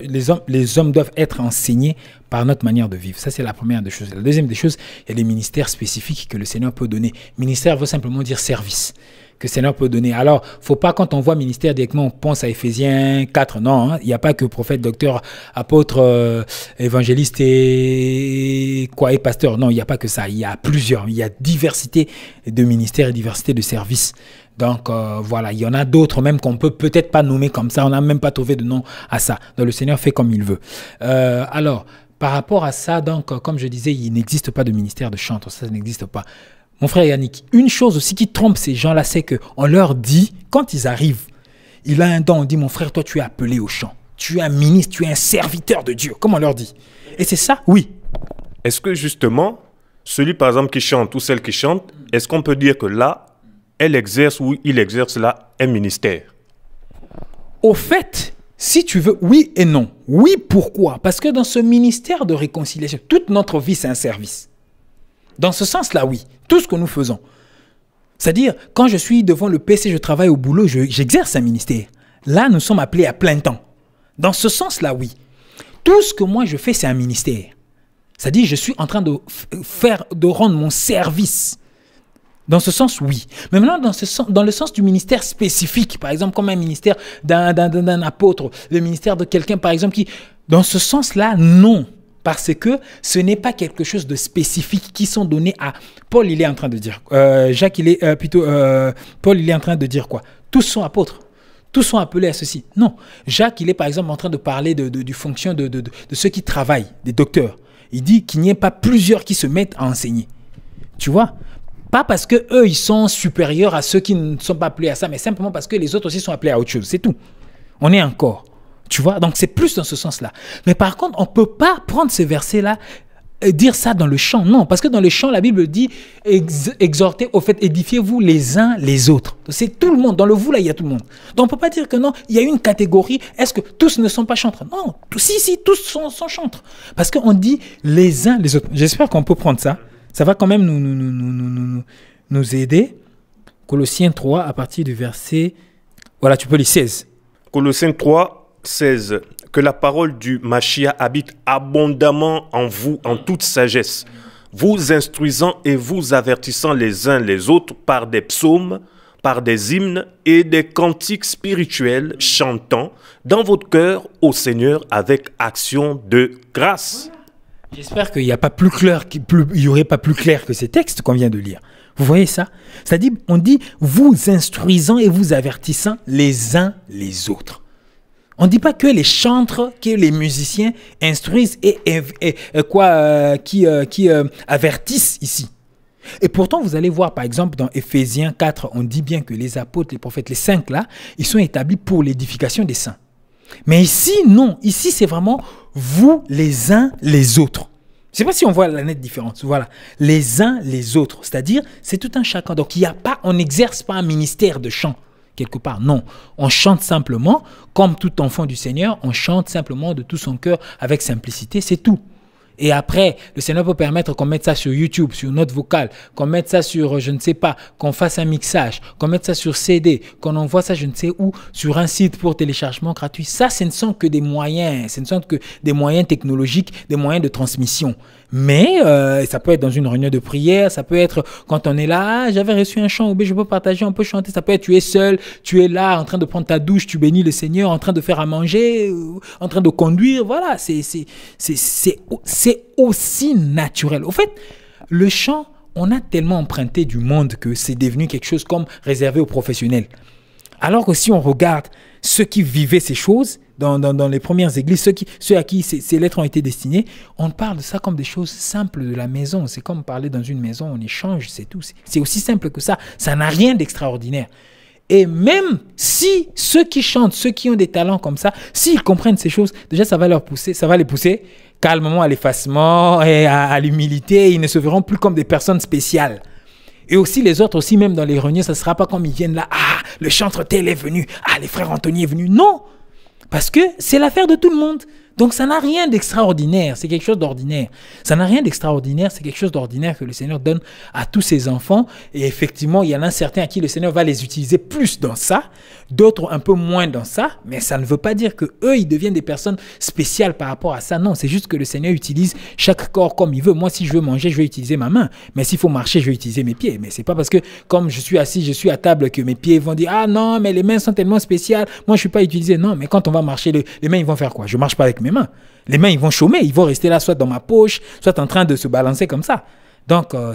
Les hommes, les hommes doivent être enseignés par notre manière de vivre. Ça, c'est la première des choses. La deuxième des choses, il y a des ministères spécifiques que le Seigneur peut donner. Ministère veut simplement dire service que le Seigneur peut donner. Alors, faut pas quand on voit ministère directement, on pense à Éphésiens 4. Non, hein. il n'y a pas que prophète, docteur, apôtre, euh, évangéliste et quoi et pasteur. Non, il n'y a pas que ça. Il y a plusieurs. Il y a diversité de ministères et diversité de services. Donc euh, voilà, il y en a d'autres même qu'on peut peut-être pas nommer comme ça. On n'a même pas trouvé de nom à ça. Donc le Seigneur fait comme il veut. Euh, alors par rapport à ça, donc comme je disais, il n'existe pas de ministère de chantre. Ça n'existe pas. Mon frère Yannick, une chose aussi qui trompe ces gens-là, c'est qu'on leur dit, quand ils arrivent, il a un don, on dit, mon frère, toi, tu es appelé au chant. Tu es un ministre, tu es un serviteur de Dieu, comme on leur dit. Et c'est ça, oui. Est-ce que justement, celui par exemple qui chante ou celle qui chante, est-ce qu'on peut dire que là, elle exerce ou il exerce là un ministère Au fait, si tu veux, oui et non. Oui, pourquoi Parce que dans ce ministère de réconciliation, toute notre vie, c'est un service. Dans ce sens-là, oui. Tout ce que nous faisons. C'est-à-dire, quand je suis devant le PC, je travaille au boulot, j'exerce un ministère. Là, nous sommes appelés à plein temps. Dans ce sens-là, oui. Tout ce que moi je fais, c'est un ministère. C'est-à-dire, je suis en train de euh, faire, de rendre mon service. Dans ce sens, oui. Mais maintenant, dans, ce sens, dans le sens du ministère spécifique, par exemple, comme un ministère d'un apôtre, le ministère de quelqu'un, par exemple, qui... Dans ce sens-là, non parce que ce n'est pas quelque chose de spécifique qui sont donnés à Paul. Il est en train de dire euh, Jacques. Il est euh, plutôt euh, Paul. Il est en train de dire quoi Tous sont apôtres. Tous sont appelés à ceci. Non. Jacques, il est par exemple en train de parler de, du fonction de, ceux qui travaillent, des docteurs. Il dit qu'il n'y ait pas plusieurs qui se mettent à enseigner. Tu vois Pas parce que eux, ils sont supérieurs à ceux qui ne sont pas appelés à ça, mais simplement parce que les autres aussi sont appelés à autre chose. C'est tout. On est encore. Tu vois, donc c'est plus dans ce sens-là. Mais par contre, on ne peut pas prendre ce verset là et euh, dire ça dans le chant. Non, parce que dans le chant, la Bible dit exhorter exhortez, au fait, édifiez-vous les uns les autres. C'est tout le monde. Dans le vous, là, il y a tout le monde. Donc, on ne peut pas dire que non, il y a une catégorie. Est-ce que tous ne sont pas chantres Non, si, si, tous sont, sont chantres. Parce qu'on dit les uns les autres. J'espère qu'on peut prendre ça. Ça va quand même nous, nous, nous, nous aider. Colossiens 3, à partir du verset. Voilà, tu peux lire 16. Colossiens 3, 16, que la parole du Machia habite abondamment en vous, en toute sagesse, vous instruisant et vous avertissant les uns les autres par des psaumes, par des hymnes et des cantiques spirituels, chantant dans votre cœur au Seigneur avec action de grâce. J'espère qu'il n'y a pas plus clair, qu'il n'y aurait pas plus clair que ces textes qu'on vient de lire. Vous voyez ça C'est-à-dire, on dit vous instruisant et vous avertissant les uns les autres. On ne dit pas que les chantres, que les musiciens instruisent et, quoi, euh, qui, euh, euh, avertissent ici. Et pourtant, vous allez voir, par exemple, dans Ephésiens 4, on dit bien que les apôtres, les prophètes, les cinq là, ils sont établis pour l'édification des saints. Mais ici, non. Ici, c'est vraiment vous les uns les autres. Je ne sais pas si on voit la nette différence. Voilà. Les uns les autres. C'est-à-dire, c'est tout un chacun. Donc, il n'y a pas, on n'exerce pas un ministère de chant quelque part. Non, on chante simplement, comme tout enfant du Seigneur, on chante simplement de tout son cœur avec simplicité, c'est tout. Et après, le Seigneur peut permettre qu'on mette ça sur YouTube, sur notre vocale, qu'on mette ça sur, euh, je ne sais pas, qu'on fasse un mixage, qu'on mette ça sur CD, qu'on envoie ça, je ne sais où, sur un site pour téléchargement gratuit. Ça, ce ne sont que des moyens, ce ne sont que des moyens technologiques, des moyens de transmission. Mais euh, ça peut être dans une réunion de prière, ça peut être quand on est là, ah, j'avais reçu un chant, je peux partager, on peut chanter. Ça peut être tu es seul, tu es là en train de prendre ta douche, tu bénis le Seigneur, en train de faire à manger, en train de conduire. Voilà, c'est aussi naturel. Au fait, le chant, on a tellement emprunté du monde que c'est devenu quelque chose comme réservé aux professionnels. Alors que si on regarde ceux qui vivaient ces choses, dans, les premières églises, ceux, qui, ceux à qui ces, lettres ont été destinées, on parle de ça comme des choses simples de la maison. C'est comme parler dans une maison, on échange, c'est tout. C'est aussi simple que ça. Ça n'a rien d'extraordinaire. Et même si ceux qui chantent, ceux qui ont des talents comme ça, s'ils comprennent ces choses, déjà ça va leur pousser, ça va les pousser calmement à l'effacement et à, l'humilité. Ils ne se verront plus comme des personnes spéciales. Et aussi les autres aussi, même dans les réunions, ça ne sera pas comme ils viennent là, ah, le chantre tel est venu, ah, les frères Anthony est venu. Non, parce que c'est l'affaire de tout le monde. Donc ça n'a rien d'extraordinaire, c'est quelque chose d'ordinaire. Ça n'a rien d'extraordinaire, c'est quelque chose d'ordinaire que le Seigneur donne à tous ses enfants. Et effectivement, il y en a certains à qui le Seigneur va les utiliser plus dans ça. D'autres un peu moins dans ça, mais ça ne veut pas dire que eux ils deviennent des personnes spéciales par rapport à ça. Non, c'est juste que le Seigneur utilise chaque corps comme il veut. Moi, si je veux manger, je vais utiliser ma main. Mais s'il faut marcher, je vais utiliser mes pieds. Mais c'est pas parce que comme je suis assis, je suis à table que mes pieds vont dire ah non, mais les mains sont tellement spéciales. Moi, je suis pas utilisé. Non, mais quand on va marcher, les mains ils vont faire quoi Je marche pas avec mes mains. Les mains ils vont chômer, ils vont rester là soit dans ma poche, soit en train de se balancer comme ça. Donc, euh,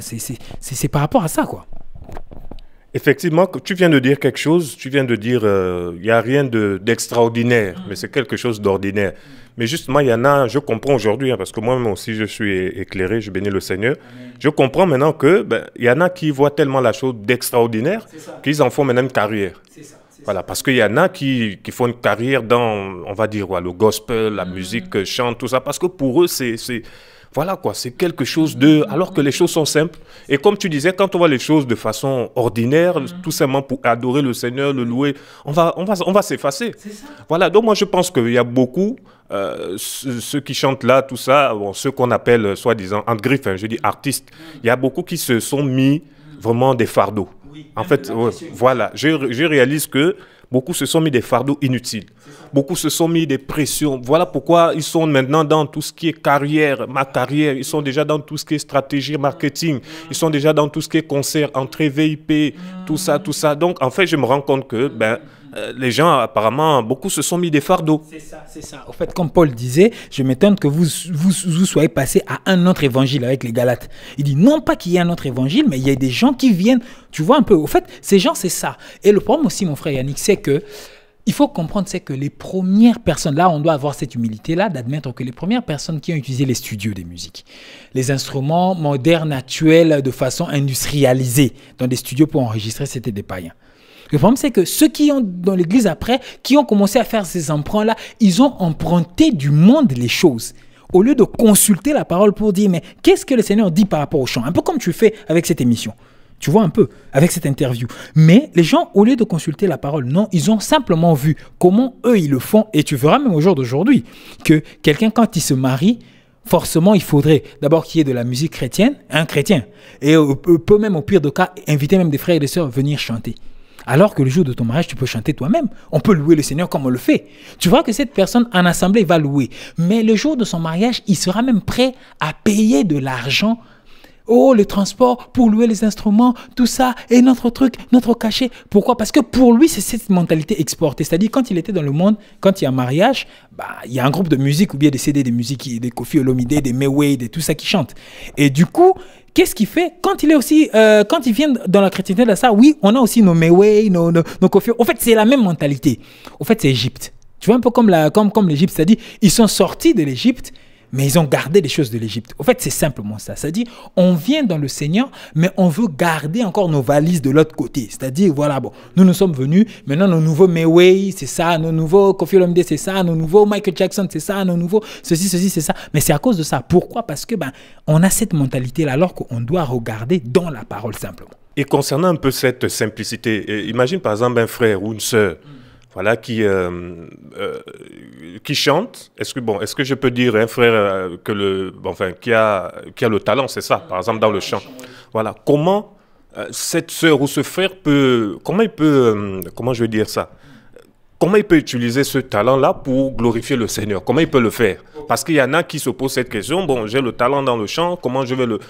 c'est par rapport à ça, quoi. Effectivement, tu viens de dire quelque chose, tu viens de dire, il euh, y n'y a rien d'extraordinaire, mm. mais c'est quelque chose d'ordinaire. Mais justement, il y en a, je comprends aujourd'hui, hein, parce que moi-même aussi, je suis éclairé, je bénis le Seigneur. Je comprends maintenant que il ben, y en a qui voient tellement la chose d'extraordinaire qu'ils en font maintenant une carrière. voilà, parce qu'il y en a qui, font une carrière dans, on va dire, le gospel, la mm. musique, chant, tout ça, parce que pour eux, c'est voilà quoi, c'est quelque chose de... Alors que les choses sont simples. Et comme tu disais, quand on voit les choses de façon ordinaire, mm. tout simplement pour adorer le Seigneur, le louer, on va, on va, on va s'effacer. Voilà, donc moi je pense qu'il y a beaucoup, euh, ceux qui chantent là, tout ça, ceux qu'on appelle euh, soi-disant, en griffe, je dis artistes, il y a beaucoup qui se sont mis vraiment des fardeaux. en fait, voilà, je, je réalise que Beaucoup se sont mis des fardeaux inutiles. Beaucoup se sont mis des pressions. Voilà pourquoi ils sont maintenant dans tout ce qui est carrière, ma carrière. Ils sont déjà dans tout ce qui est stratégie, marketing. Ils sont déjà dans tout ce qui est concert, entrée VIP, tout ça, tout ça. Donc, en fait, je me rends compte que, ben, euh, les gens, apparemment, beaucoup se sont mis des fardeaux. C'est ça, c'est ça. Au fait, comme Paul disait, je m'étonne que vous, vous, soyez passé à un autre évangile avec les Galates. Il dit non pas qu'il y ait un autre évangile, mais il y a des gens qui viennent. Tu vois un peu. Au fait, ces gens, c'est ça. Et le problème aussi, mon frère Yannick, c'est que il faut comprendre, c'est que les premières personnes, là, on doit avoir cette humilité-là d'admettre que les premières personnes qui ont utilisé les studios de musique, les instruments modernes, actuels, de façon industrialisée, dans des studios pour enregistrer, c'était des païens. Le problème, c'est que ceux qui ont dans l'église après, qui ont commencé à faire ces emprunts-là, ils ont emprunté du monde les choses. Au lieu de consulter la parole pour dire, mais qu'est-ce que le Seigneur dit par rapport au chant Un peu comme tu fais avec cette émission. Tu vois un peu avec cette interview. Mais les gens, au lieu de consulter la parole, non, ils ont simplement vu comment eux, ils le font. Et tu verras même au jour d'aujourd'hui que quelqu'un, quand il se marie, forcément, il faudrait d'abord qu'il y ait de la musique chrétienne, un chrétien. Et peut même, au pire de cas, inviter même des frères et des sœurs à venir chanter. Alors que le jour de ton mariage, tu peux chanter toi-même. On peut louer le Seigneur comme on le fait. Tu vois que cette personne en assemblée va louer. Mais le jour de son mariage, il sera même prêt à payer de l'argent. Oh, le transport pour louer les instruments, tout ça, et notre truc, notre cachet. Pourquoi Parce que pour lui, c'est cette mentalité exportée. C'est-à-dire, quand il était dans le monde, quand il y a un mariage, bah, il y a un groupe de musique ou bien des CD des musiques, des Kofi Olomide, des Mayweather, des tout ça qui chante. Et du coup, qu'est-ce qu'il fait quand il est aussi, euh, quand il vient dans la chrétienté de ça, oui, on a aussi nos Mewei, nos, nos, nos Kofi. En fait, c'est la même mentalité. En fait, c'est Égypte. Tu vois, un peu comme la comme, comme c'est-à-dire, ils sont sortis de l'Égypte, mais ils ont gardé les choses de l'Égypte. Au fait, c'est simplement ça. C'est-à-dire, on vient dans le Seigneur, mais on veut garder encore nos valises de l'autre côté. C'est-à-dire, voilà, bon, nous nous sommes venus, maintenant nos nouveaux Mewey, c'est ça, nos nouveaux Kofi Olomide, c'est ça, nos nouveaux Michael Jackson, c'est ça, nos nouveaux ceci, ceci, c'est ça. Mais c'est à cause de ça. Pourquoi Parce que ben, on a cette mentalité-là, alors qu'on doit regarder dans la parole simplement. Et concernant un peu cette simplicité, euh, imagine par exemple un frère ou une sœur voilà, qui, euh, euh, qui chante. Est-ce que, bon, est-ce que je peux dire un hein, frère euh, que le, qui, a, qui a le talent, c'est ça, par exemple, dans le chant Voilà, comment cette sœur ou ce frère peut, comment il peut, comment je vais dire ça Comment il peut utiliser ce talent-là pour glorifier le Seigneur Comment il peut le faire Parce qu'il y en a qui se posent cette question, bon, j'ai le talent dans le chant, comment je vais le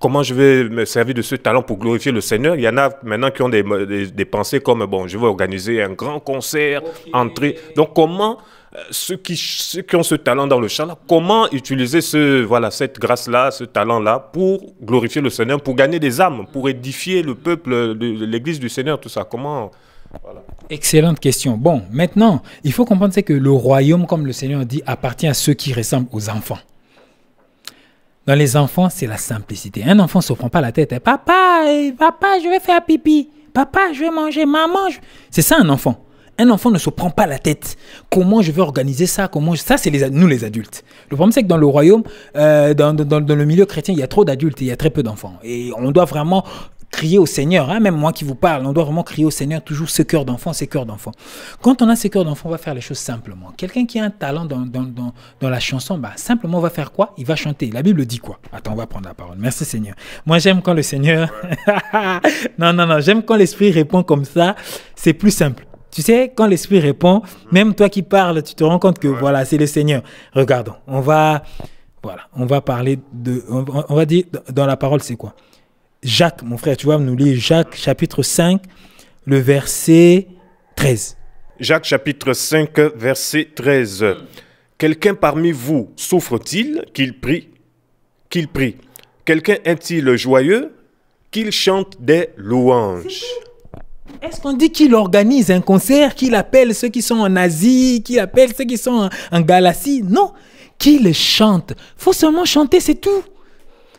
comment je vais me servir de ce talent pour glorifier le Seigneur. Il y en a maintenant qui ont des, des, pensées comme, bon, je vais organiser un grand concert, entrer. Donc comment euh, ceux qui, ceux qui ont ce talent dans le chant, là, comment utiliser ce, voilà, cette grâce-là, ce talent-là, pour glorifier le Seigneur, pour gagner des âmes, pour édifier le peuple, l'Église du Seigneur, tout ça Comment voilà. Excellente question. Bon, maintenant, il faut comprendre que le royaume, comme le Seigneur dit, appartient à ceux qui ressemblent aux enfants. Dans les enfants, c'est la simplicité. Un enfant ne se prend pas la tête. Hein. Papa, euh, papa, je vais faire pipi. Papa, je vais manger. Maman, je... c'est ça un enfant. Un enfant ne se prend pas la tête. Comment je vais organiser ça Comment Ça, c'est les... nous les adultes. Le problème, c'est que dans le royaume, euh, dans, dans, le milieu chrétien, il y a trop d'adultes et il y a très peu d'enfants. Et on doit vraiment crier au Seigneur, hein, même moi qui vous parle, on doit vraiment crier au Seigneur toujours ce cœur d'enfant, ce cœur d'enfant. Quand on a ce cœur d'enfant, on va faire les choses simplement. Quelqu'un qui a un talent dans, la chanson, bah, simplement on va faire quoi Il va chanter. La Bible dit quoi Attends, on va prendre la parole. Merci Seigneur. Moi j'aime quand le Seigneur... non, non, non, j'aime quand l'Esprit répond comme ça. C'est plus simple. Tu sais, quand l'Esprit répond, même toi qui parles, tu te rends compte que voilà, c'est le Seigneur. Regardons, on va, voilà, on va parler de, on va dire dans la parole, c'est quoi Jacques, mon frère, tu vois, nous lire Jacques chapitre 5, le verset 13. Jacques chapitre 5, verset 13. Quelqu'un parmi vous souffre-t-il qu'il prie Qu'il prie. Quelqu'un est-il joyeux Qu'il chante des louanges. Est-ce qu'on dit qu'il organise un concert, qu'il appelle ceux qui sont en Asie, qu'il appelle ceux qui sont en, Galatie? Non, qu'il chante. faut seulement chanter, c'est tout.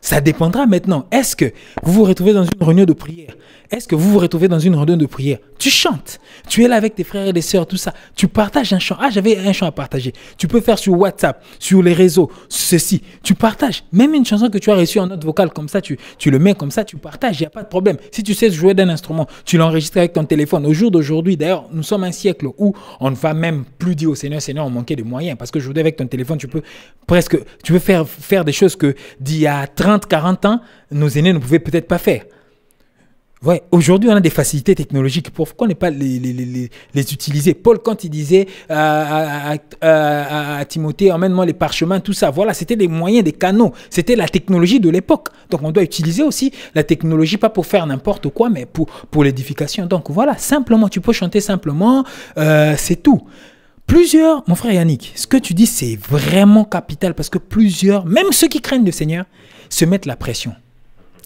Ça dépendra maintenant. Est-ce que vous vous retrouvez dans une réunion de prière est-ce que vous vous retrouvez dans une randonnée de prière Tu chantes. Tu es là avec tes frères et tes sœurs, tout ça. Tu partages un chant. Ah, j'avais un chant à partager. Tu peux faire sur WhatsApp, sur les réseaux, ceci. Tu partages. Même une chanson que tu as reçue en note vocale, comme ça, tu, tu le mets comme ça, tu partages. Il n'y a pas de problème. Si tu sais jouer d'un instrument, tu l'enregistres avec ton téléphone. Au jour d'aujourd'hui, d'ailleurs, nous sommes un siècle où on ne va même plus dire au Seigneur, Seigneur, on manquait de moyens. Parce que aujourd'hui, avec ton téléphone, tu peux presque, tu peux faire, faire des choses que d'il y a 30, 40 ans, nos aînés ne pouvaient peut-être pas faire aujourd'hui, on a des facilités technologiques. Pourquoi ne pas les, les, utiliser Paul, quand il disait à, à, Timothée, emmène-moi les parchemins, tout ça, voilà, c'était les moyens, des canaux. C'était la technologie de l'époque. Donc, on doit utiliser aussi la technologie, pas pour faire n'importe quoi, mais pour, pour l'édification. Donc, voilà, simplement, tu peux chanter simplement, euh, c'est tout. Plusieurs, mon frère Yannick, ce que tu dis, c'est vraiment capital parce que plusieurs, même ceux qui craignent le Seigneur, se mettent la pression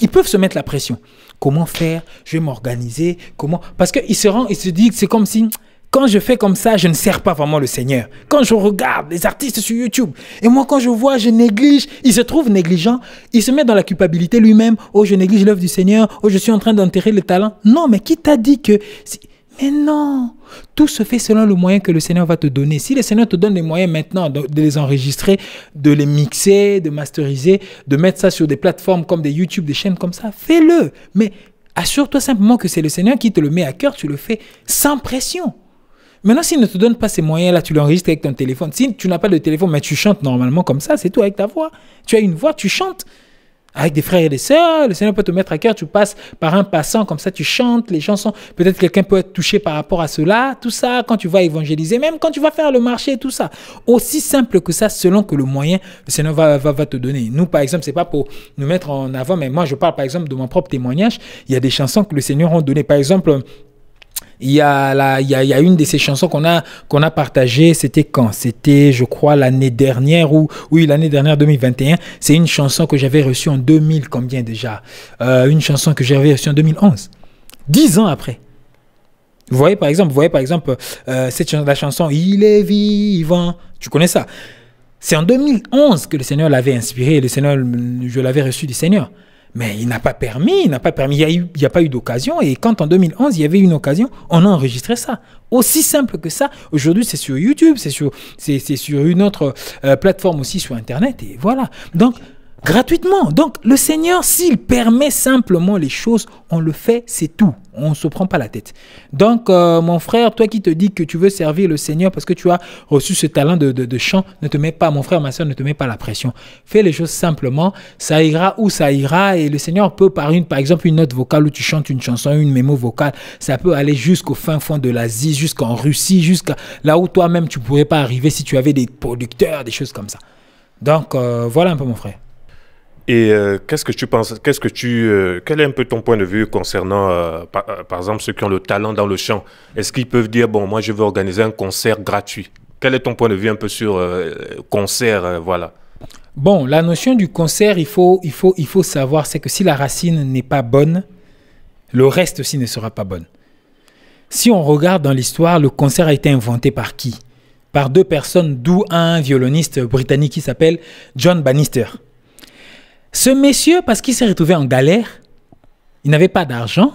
ils peuvent se mettre la pression. Comment faire Je vais m'organiser. Comment Parce qu'ils se rendent, ils se disent, c'est comme si quand je fais comme ça, je ne sers pas vraiment le Seigneur. Quand je regarde les artistes sur YouTube, et moi quand je vois, je néglige, il se trouve négligent, il se met dans la culpabilité lui-même, oh je néglige l'œuvre du Seigneur, oh je suis en train d'enterrer le talent. Non, mais qui t'a dit que... Mais non, tout se fait selon le moyen que le Seigneur va te donner. Si le Seigneur te donne les moyens maintenant de, les enregistrer, de les mixer, de masteriser, de mettre ça sur des plateformes comme des YouTube, des chaînes comme ça, fais-le. Mais assure-toi simplement que c'est le Seigneur qui te le met à cœur, tu le fais sans pression. Maintenant, s'il ne te donne pas ces moyens-là, tu l'enregistres avec ton téléphone. Si tu n'as pas de téléphone, mais tu chantes normalement comme ça, c'est tout avec ta voix. Tu as une voix, tu chantes avec des frères et des sœurs, le Seigneur peut te mettre à cœur, tu passes par un passant, comme ça tu chantes les chansons, peut-être quelqu'un peut être touché par rapport à cela, tout ça, quand tu vas évangéliser, même quand tu vas faire le marché, tout ça. Aussi simple que ça, selon que le moyen, le Seigneur va, te donner. Nous, par exemple, c'est pas pour nous mettre en avant, mais moi je parle par exemple de mon propre témoignage, il y a des chansons que le Seigneur a donné. Par exemple, il y a, il y une de ces chansons qu'on a, qu'on a partagées, c'était quand C'était, je crois, l'année dernière, ou oui, l'année dernière, 2021. C'est une chanson que j'avais reçue en 2000, combien déjà euh, Une chanson que j'avais reçue en 2011, dix ans après. Vous voyez par exemple, vous voyez, par exemple euh, cette la chanson Il est vivant. Tu connais ça C'est en 2011 que le Seigneur l'avait inspiré, le Seigneur, je l'avais reçu du Seigneur. Mais il n'a pas permis, il n'a pas permis, il n'y a, pas eu d'occasion. Et quand en 2011, il y avait une occasion, on a enregistré ça. Aussi simple que ça. Aujourd'hui, c'est sur YouTube, c'est sur, sur une autre euh, plateforme aussi, sur Internet. Et voilà. Donc, gratuitement. Donc le Seigneur, s'il permet simplement les choses, on le fait, c'est tout. On ne se prend pas la tête. Donc euh, mon frère, toi qui te dis que tu veux servir le Seigneur parce que tu as reçu ce talent de, de, chant, ne te mets pas, mon frère, ma soeur, ne te mets pas la pression. Fais les choses simplement, ça ira où ça ira et le Seigneur peut par une, par exemple, une note vocale où tu chantes une chanson, une mémo vocale, ça peut aller jusqu'au fin fond de l'Asie, jusqu'en Russie, jusqu'à là où toi-même tu pourrais pas arriver si tu avais des producteurs, des choses comme ça. Donc euh, voilà un peu mon frère. Et euh, qu'est-ce que tu penses Qu'est-ce que tu euh, Quel est un peu ton point de vue concernant, euh, par, exemple, ceux qui ont le talent dans le chant Est-ce qu'ils peuvent dire bon, moi, je veux organiser un concert gratuit Quel est ton point de vue un peu sur concert, voilà Bon, la notion du concert, il faut, il faut, il faut savoir, c'est que si la racine n'est pas bonne, le reste aussi ne sera pas bonne. Si on regarde dans l'histoire, le concert a été inventé par qui Par deux personnes, d'où un violoniste britannique qui s'appelle John Bannister. Ce monsieur, parce qu'il s'est retrouvé en galère, il n'avait pas d'argent.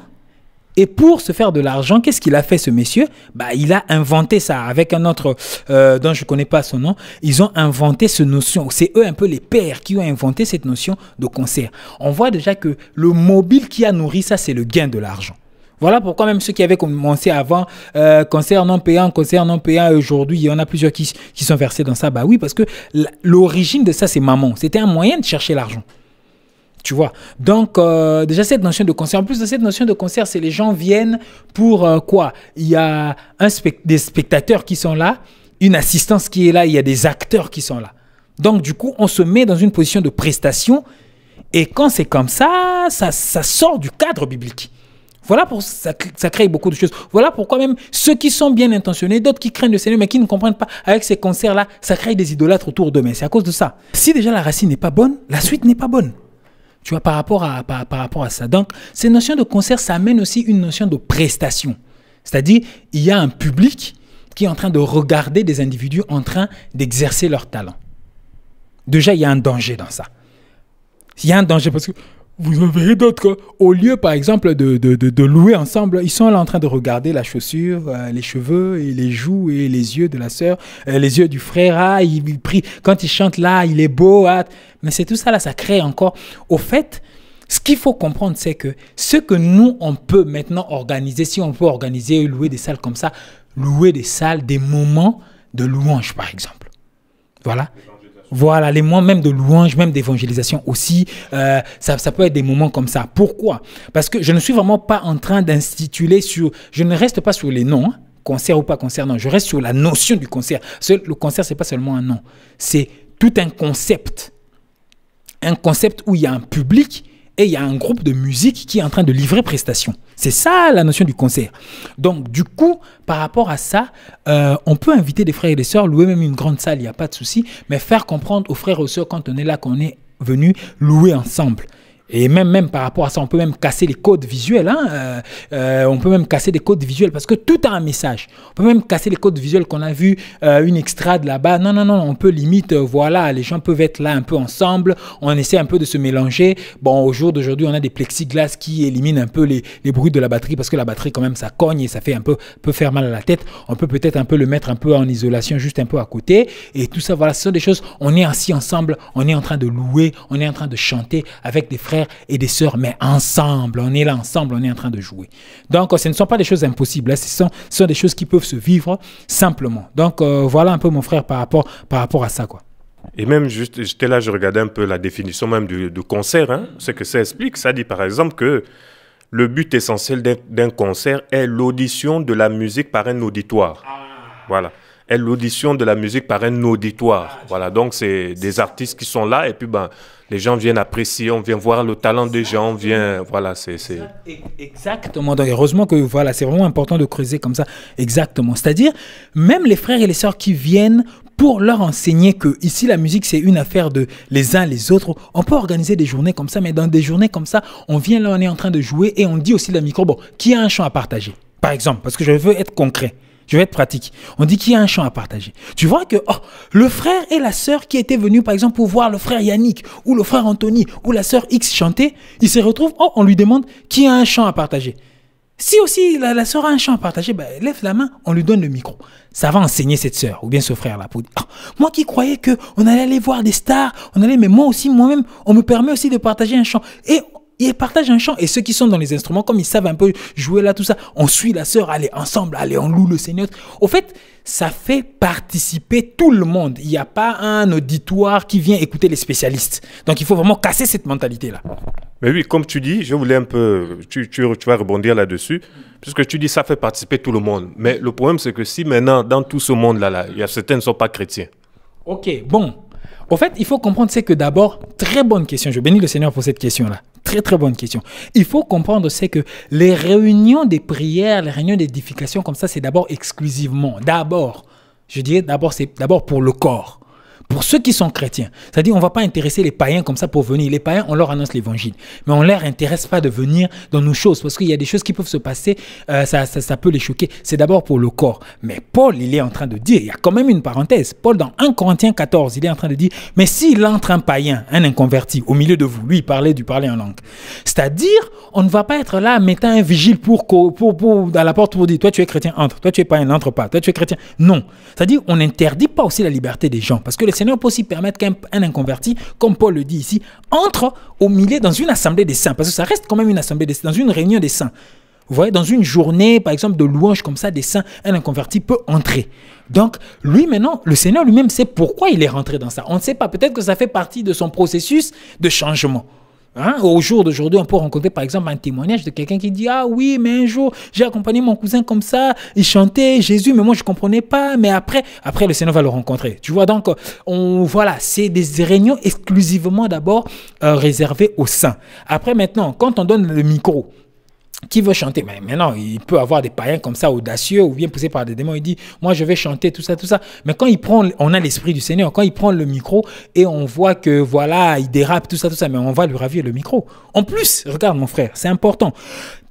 Et pour se faire de l'argent, qu'est-ce qu'il a fait ce monsieur bah, Il a inventé ça avec un autre euh, dont je ne connais pas son nom. Ils ont inventé cette notion. C'est eux un peu les pères qui ont inventé cette notion de concert. On voit déjà que le mobile qui a nourri ça, c'est le gain de l'argent. Voilà pourquoi même ceux qui avaient commencé avant, euh, concert non payant, concert non payant, aujourd'hui, il y en a plusieurs qui, qui sont versés dans ça. Bah oui, parce que l'origine de ça, c'est maman. C'était un moyen de chercher l'argent. Tu vois Donc, euh, déjà, cette notion de concert. En plus de cette notion de concert, c'est les gens viennent pour euh, quoi Il y a des spectateurs qui sont là, une assistance qui est là, il y a des acteurs qui sont là. Donc, du coup, on se met dans une position de prestation. Et quand c'est comme ça, ça, sort du cadre biblique. Voilà pour ça, ça crée beaucoup de choses. Voilà pourquoi même ceux qui sont bien intentionnés, d'autres qui craignent le Seigneur mais qui ne comprennent pas, avec ces concerts-là, ça crée des idolâtres autour d'eux. Mais c'est à cause de ça. Si déjà la racine n'est pas bonne, la suite n'est pas bonne. Tu vois, par rapport à, par, rapport à ça. Donc, ces notions de concert, ça amène aussi une notion de prestation. C'est-à-dire, il y a un public qui est en train de regarder des individus en train d'exercer leur talent. Déjà, il y a un danger dans ça. Il y a un danger parce que vous en verrez d'autres. Au lieu, par exemple, de, de, de, louer ensemble, ils sont là en train de regarder la chaussure, euh, les cheveux et les joues et les yeux de la sœur, euh, les yeux du frère. Ah, il, il, Quand il chante là, il est beau. Ah. Mais c'est tout ça là, ça crée encore. Au fait, ce qu'il faut comprendre, c'est que ce que nous, on peut maintenant organiser, si on peut organiser, louer des salles comme ça, louer des salles, des moments de louange, par exemple. Voilà. Voilà, les moments même de louange, même d'évangélisation aussi, euh, ça, ça, peut être des moments comme ça. Pourquoi Parce que je ne suis vraiment pas en train d'instituer sur... Je ne reste pas sur les noms, hein, concert ou pas concert, Je reste sur la notion du concert. Le concert, n'est pas seulement un nom, c'est tout un concept. Un concept où il y a un public et il y a un groupe de musique qui est en train de livrer prestation. C'est ça la notion du concert. Donc du coup, par rapport à ça, euh, on peut inviter des frères et des sœurs, louer même une grande salle, il n'y a pas de souci, mais faire comprendre aux frères et aux sœurs quand on est là qu'on est venu louer ensemble. Et même, même par rapport à ça, on peut même casser les codes visuels. Hein? Euh, euh, on peut même casser les codes visuels parce que tout a un message. On peut même casser les codes visuels qu'on a vu euh, une de là-bas. Non, non, non, on peut limite, euh, voilà, les gens peuvent être là un peu ensemble. On essaie un peu de se mélanger. Bon, au jour d'aujourd'hui, on a des plexiglas qui éliminent un peu les, les, bruits de la batterie parce que la batterie, quand même, ça cogne et ça fait un peu, peut faire mal à la tête. On peut peut-être un peu le mettre un peu en isolation, juste un peu à côté. Et tout ça, voilà, ce sont des choses. On est assis ensemble, on est en train de louer, on est en train de chanter avec des frères et des sœurs, mais ensemble, on est là ensemble, on est en train de jouer. Donc, euh, ce ne sont pas des choses impossibles, hein, ce, sont, sont, des choses qui peuvent se vivre simplement. Donc, euh, voilà un peu mon frère par rapport, par rapport à ça, quoi. Et même juste, j'étais là, je regardais un peu la définition même du, concert, hein, ce que ça explique. Ça dit par exemple que le but essentiel d'un concert est l'audition de la musique par un auditoire. Ah. Voilà. Est l'audition de la musique par un auditoire. Ah, voilà. Donc, c'est des artistes qui sont là et puis, ben, les gens viennent apprécier, on vient voir le talent des gens, on vient, voilà, c'est... Exactement, donc heureusement que voilà, c'est vraiment important de creuser comme ça, exactement. C'est-à-dire, même les frères et les sœurs qui viennent pour leur enseigner que ici la musique c'est une affaire de les uns les autres. On peut organiser des journées comme ça, mais dans des journées comme ça, on vient là, on est en train de jouer et on dit aussi la micro, bon, qui a un chant à partager, par exemple, parce que je veux être concret. Je vais être pratique. On dit qu'il y a un chant à partager. Tu vois que oh, le frère et la sœur qui étaient venus, par exemple, pour voir le frère Yannick ou le frère Anthony ou la sœur X chanter, ils se retrouvent, oh, on lui demande qui a un chant à partager. Si aussi la, soeur sœur a un chant à partager, ben, lève la main, on lui donne le micro. Ça va enseigner cette sœur ou bien ce frère-là. Oh, moi qui croyais que on allait aller voir des stars, on allait, mais moi aussi, moi-même, on me permet aussi de partager un chant. Et ils partagent un chant. Et ceux qui sont dans les instruments, comme ils savent un peu jouer là, tout ça, on suit la sœur, allez, ensemble, allez, on loue le Seigneur. Au fait, ça fait participer tout le monde. Il n'y a pas un auditoire qui vient écouter les spécialistes. Donc il faut vraiment casser cette mentalité-là. Mais oui, comme tu dis, je voulais un peu, tu, tu vas rebondir là-dessus, puisque tu dis ça fait participer tout le monde. Mais le problème, c'est que si maintenant, dans tout ce monde-là, là, il y a certains ne sont pas chrétiens. Ok, bon, en fait, il faut comprendre, c'est que d'abord, très bonne question, je bénis le Seigneur pour cette question-là. Très très bonne question. Il faut comprendre, c'est que les réunions des prières, les réunions d'édification comme ça, c'est d'abord exclusivement, d'abord, je dirais d'abord, c'est d'abord pour le corps. Pour ceux qui sont chrétiens, c'est-à-dire on ne va pas intéresser les païens comme ça pour venir. Les païens, on leur annonce l'évangile, mais on ne leur intéresse pas de venir dans nos choses, parce qu'il y a des choses qui peuvent se passer, euh, ça, ça, peut les choquer. C'est d'abord pour le corps. Mais Paul, il est en train de dire, il y a quand même une parenthèse, Paul dans 1 Corinthiens 14, il est en train de dire, mais s'il entre un païen, un inconverti, au milieu de vous, lui, parler du parler en langue. C'est-à-dire, on ne va pas être là mettant un vigile pour, pour, pour, à la porte pour dire, toi tu es chrétien, entre, toi tu es païen, n'entre pas, toi tu es chrétien. Non. C'est-à-dire, on n'interdit pas aussi la liberté des gens, parce que les Seigneur peut aussi permettre qu'un inconverti, comme Paul le dit ici, entre au milieu dans une assemblée des saints, parce que ça reste quand même une assemblée des saints, dans une réunion des saints. Vous voyez, dans une journée, par exemple, de louanges comme ça, des saints, un inconverti peut entrer. Donc, lui, maintenant, le Seigneur lui-même sait pourquoi il est rentré dans ça. On ne sait pas. Peut-être que ça fait partie de son processus de changement. Hein? Au jour d'aujourd'hui, on peut rencontrer par exemple un témoignage de quelqu'un qui dit Ah oui, mais un jour, j'ai accompagné mon cousin comme ça, il chantait Jésus, mais moi je ne comprenais pas, mais après, après le Seigneur va le rencontrer. Tu vois, donc, on, voilà, c'est des réunions exclusivement d'abord euh, réservées aux saints. Après, maintenant, quand on donne le micro, qui veut chanter. Mais maintenant, il peut avoir des païens comme ça, audacieux, ou bien poussés par des démons. Il dit, moi, je vais chanter, tout ça, tout ça. Mais quand il prend, on a l'esprit du Seigneur, quand il prend le micro et on voit que, voilà, il dérape, tout ça, tout ça, mais on va lui ravir le micro. En plus, regarde mon frère, c'est important.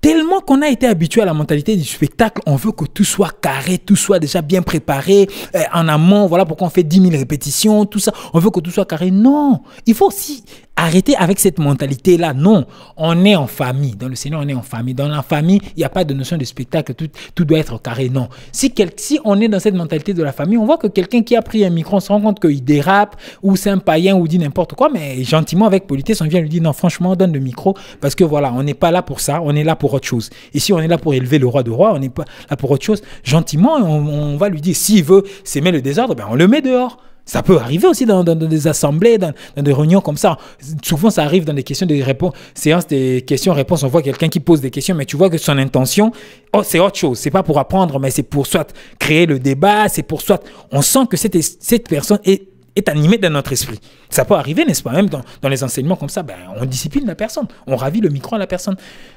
Tellement qu'on a été habitué à la mentalité du spectacle, on veut que tout soit carré, tout soit déjà bien préparé, euh, en amont, voilà pourquoi on fait 10 000 répétitions, tout ça. On veut que tout soit carré. Non, il faut aussi arrêter avec cette mentalité-là. Non, on est en famille. Dans le Seigneur, on est en famille. Dans la famille, il n'y a pas de notion de spectacle, tout, doit être carré. Non, si, si on est dans cette mentalité de la famille, on voit que quelqu'un qui a pris un micro, on se rend compte qu'il dérape, ou c'est un païen, ou dit n'importe quoi, mais gentiment, avec politesse, on vient lui dire, non, franchement, donne le micro, parce que voilà, on n'est pas là pour ça, on est là pour autre chose. Et si on est là pour élever le roi de roi, on n'est pas là pour autre chose. Gentiment, on, va lui dire, s'il veut s'aimer le désordre, ben on le met dehors. Ça peut arriver aussi dans, des assemblées, dans, des réunions comme ça. Souvent, ça arrive dans des questions de réponses, séances des questions-réponses. On voit quelqu'un qui pose des questions, mais tu vois que son intention, oh, c'est autre chose. C'est pas pour apprendre, mais c'est pour soit créer le débat, c'est pour soit. On sent que cette personne est est animé dans notre esprit. Ça peut arriver, n'est-ce pas Même dans, dans, les enseignements comme ça, ben, on discipline la personne, on ravit le micro à la personne.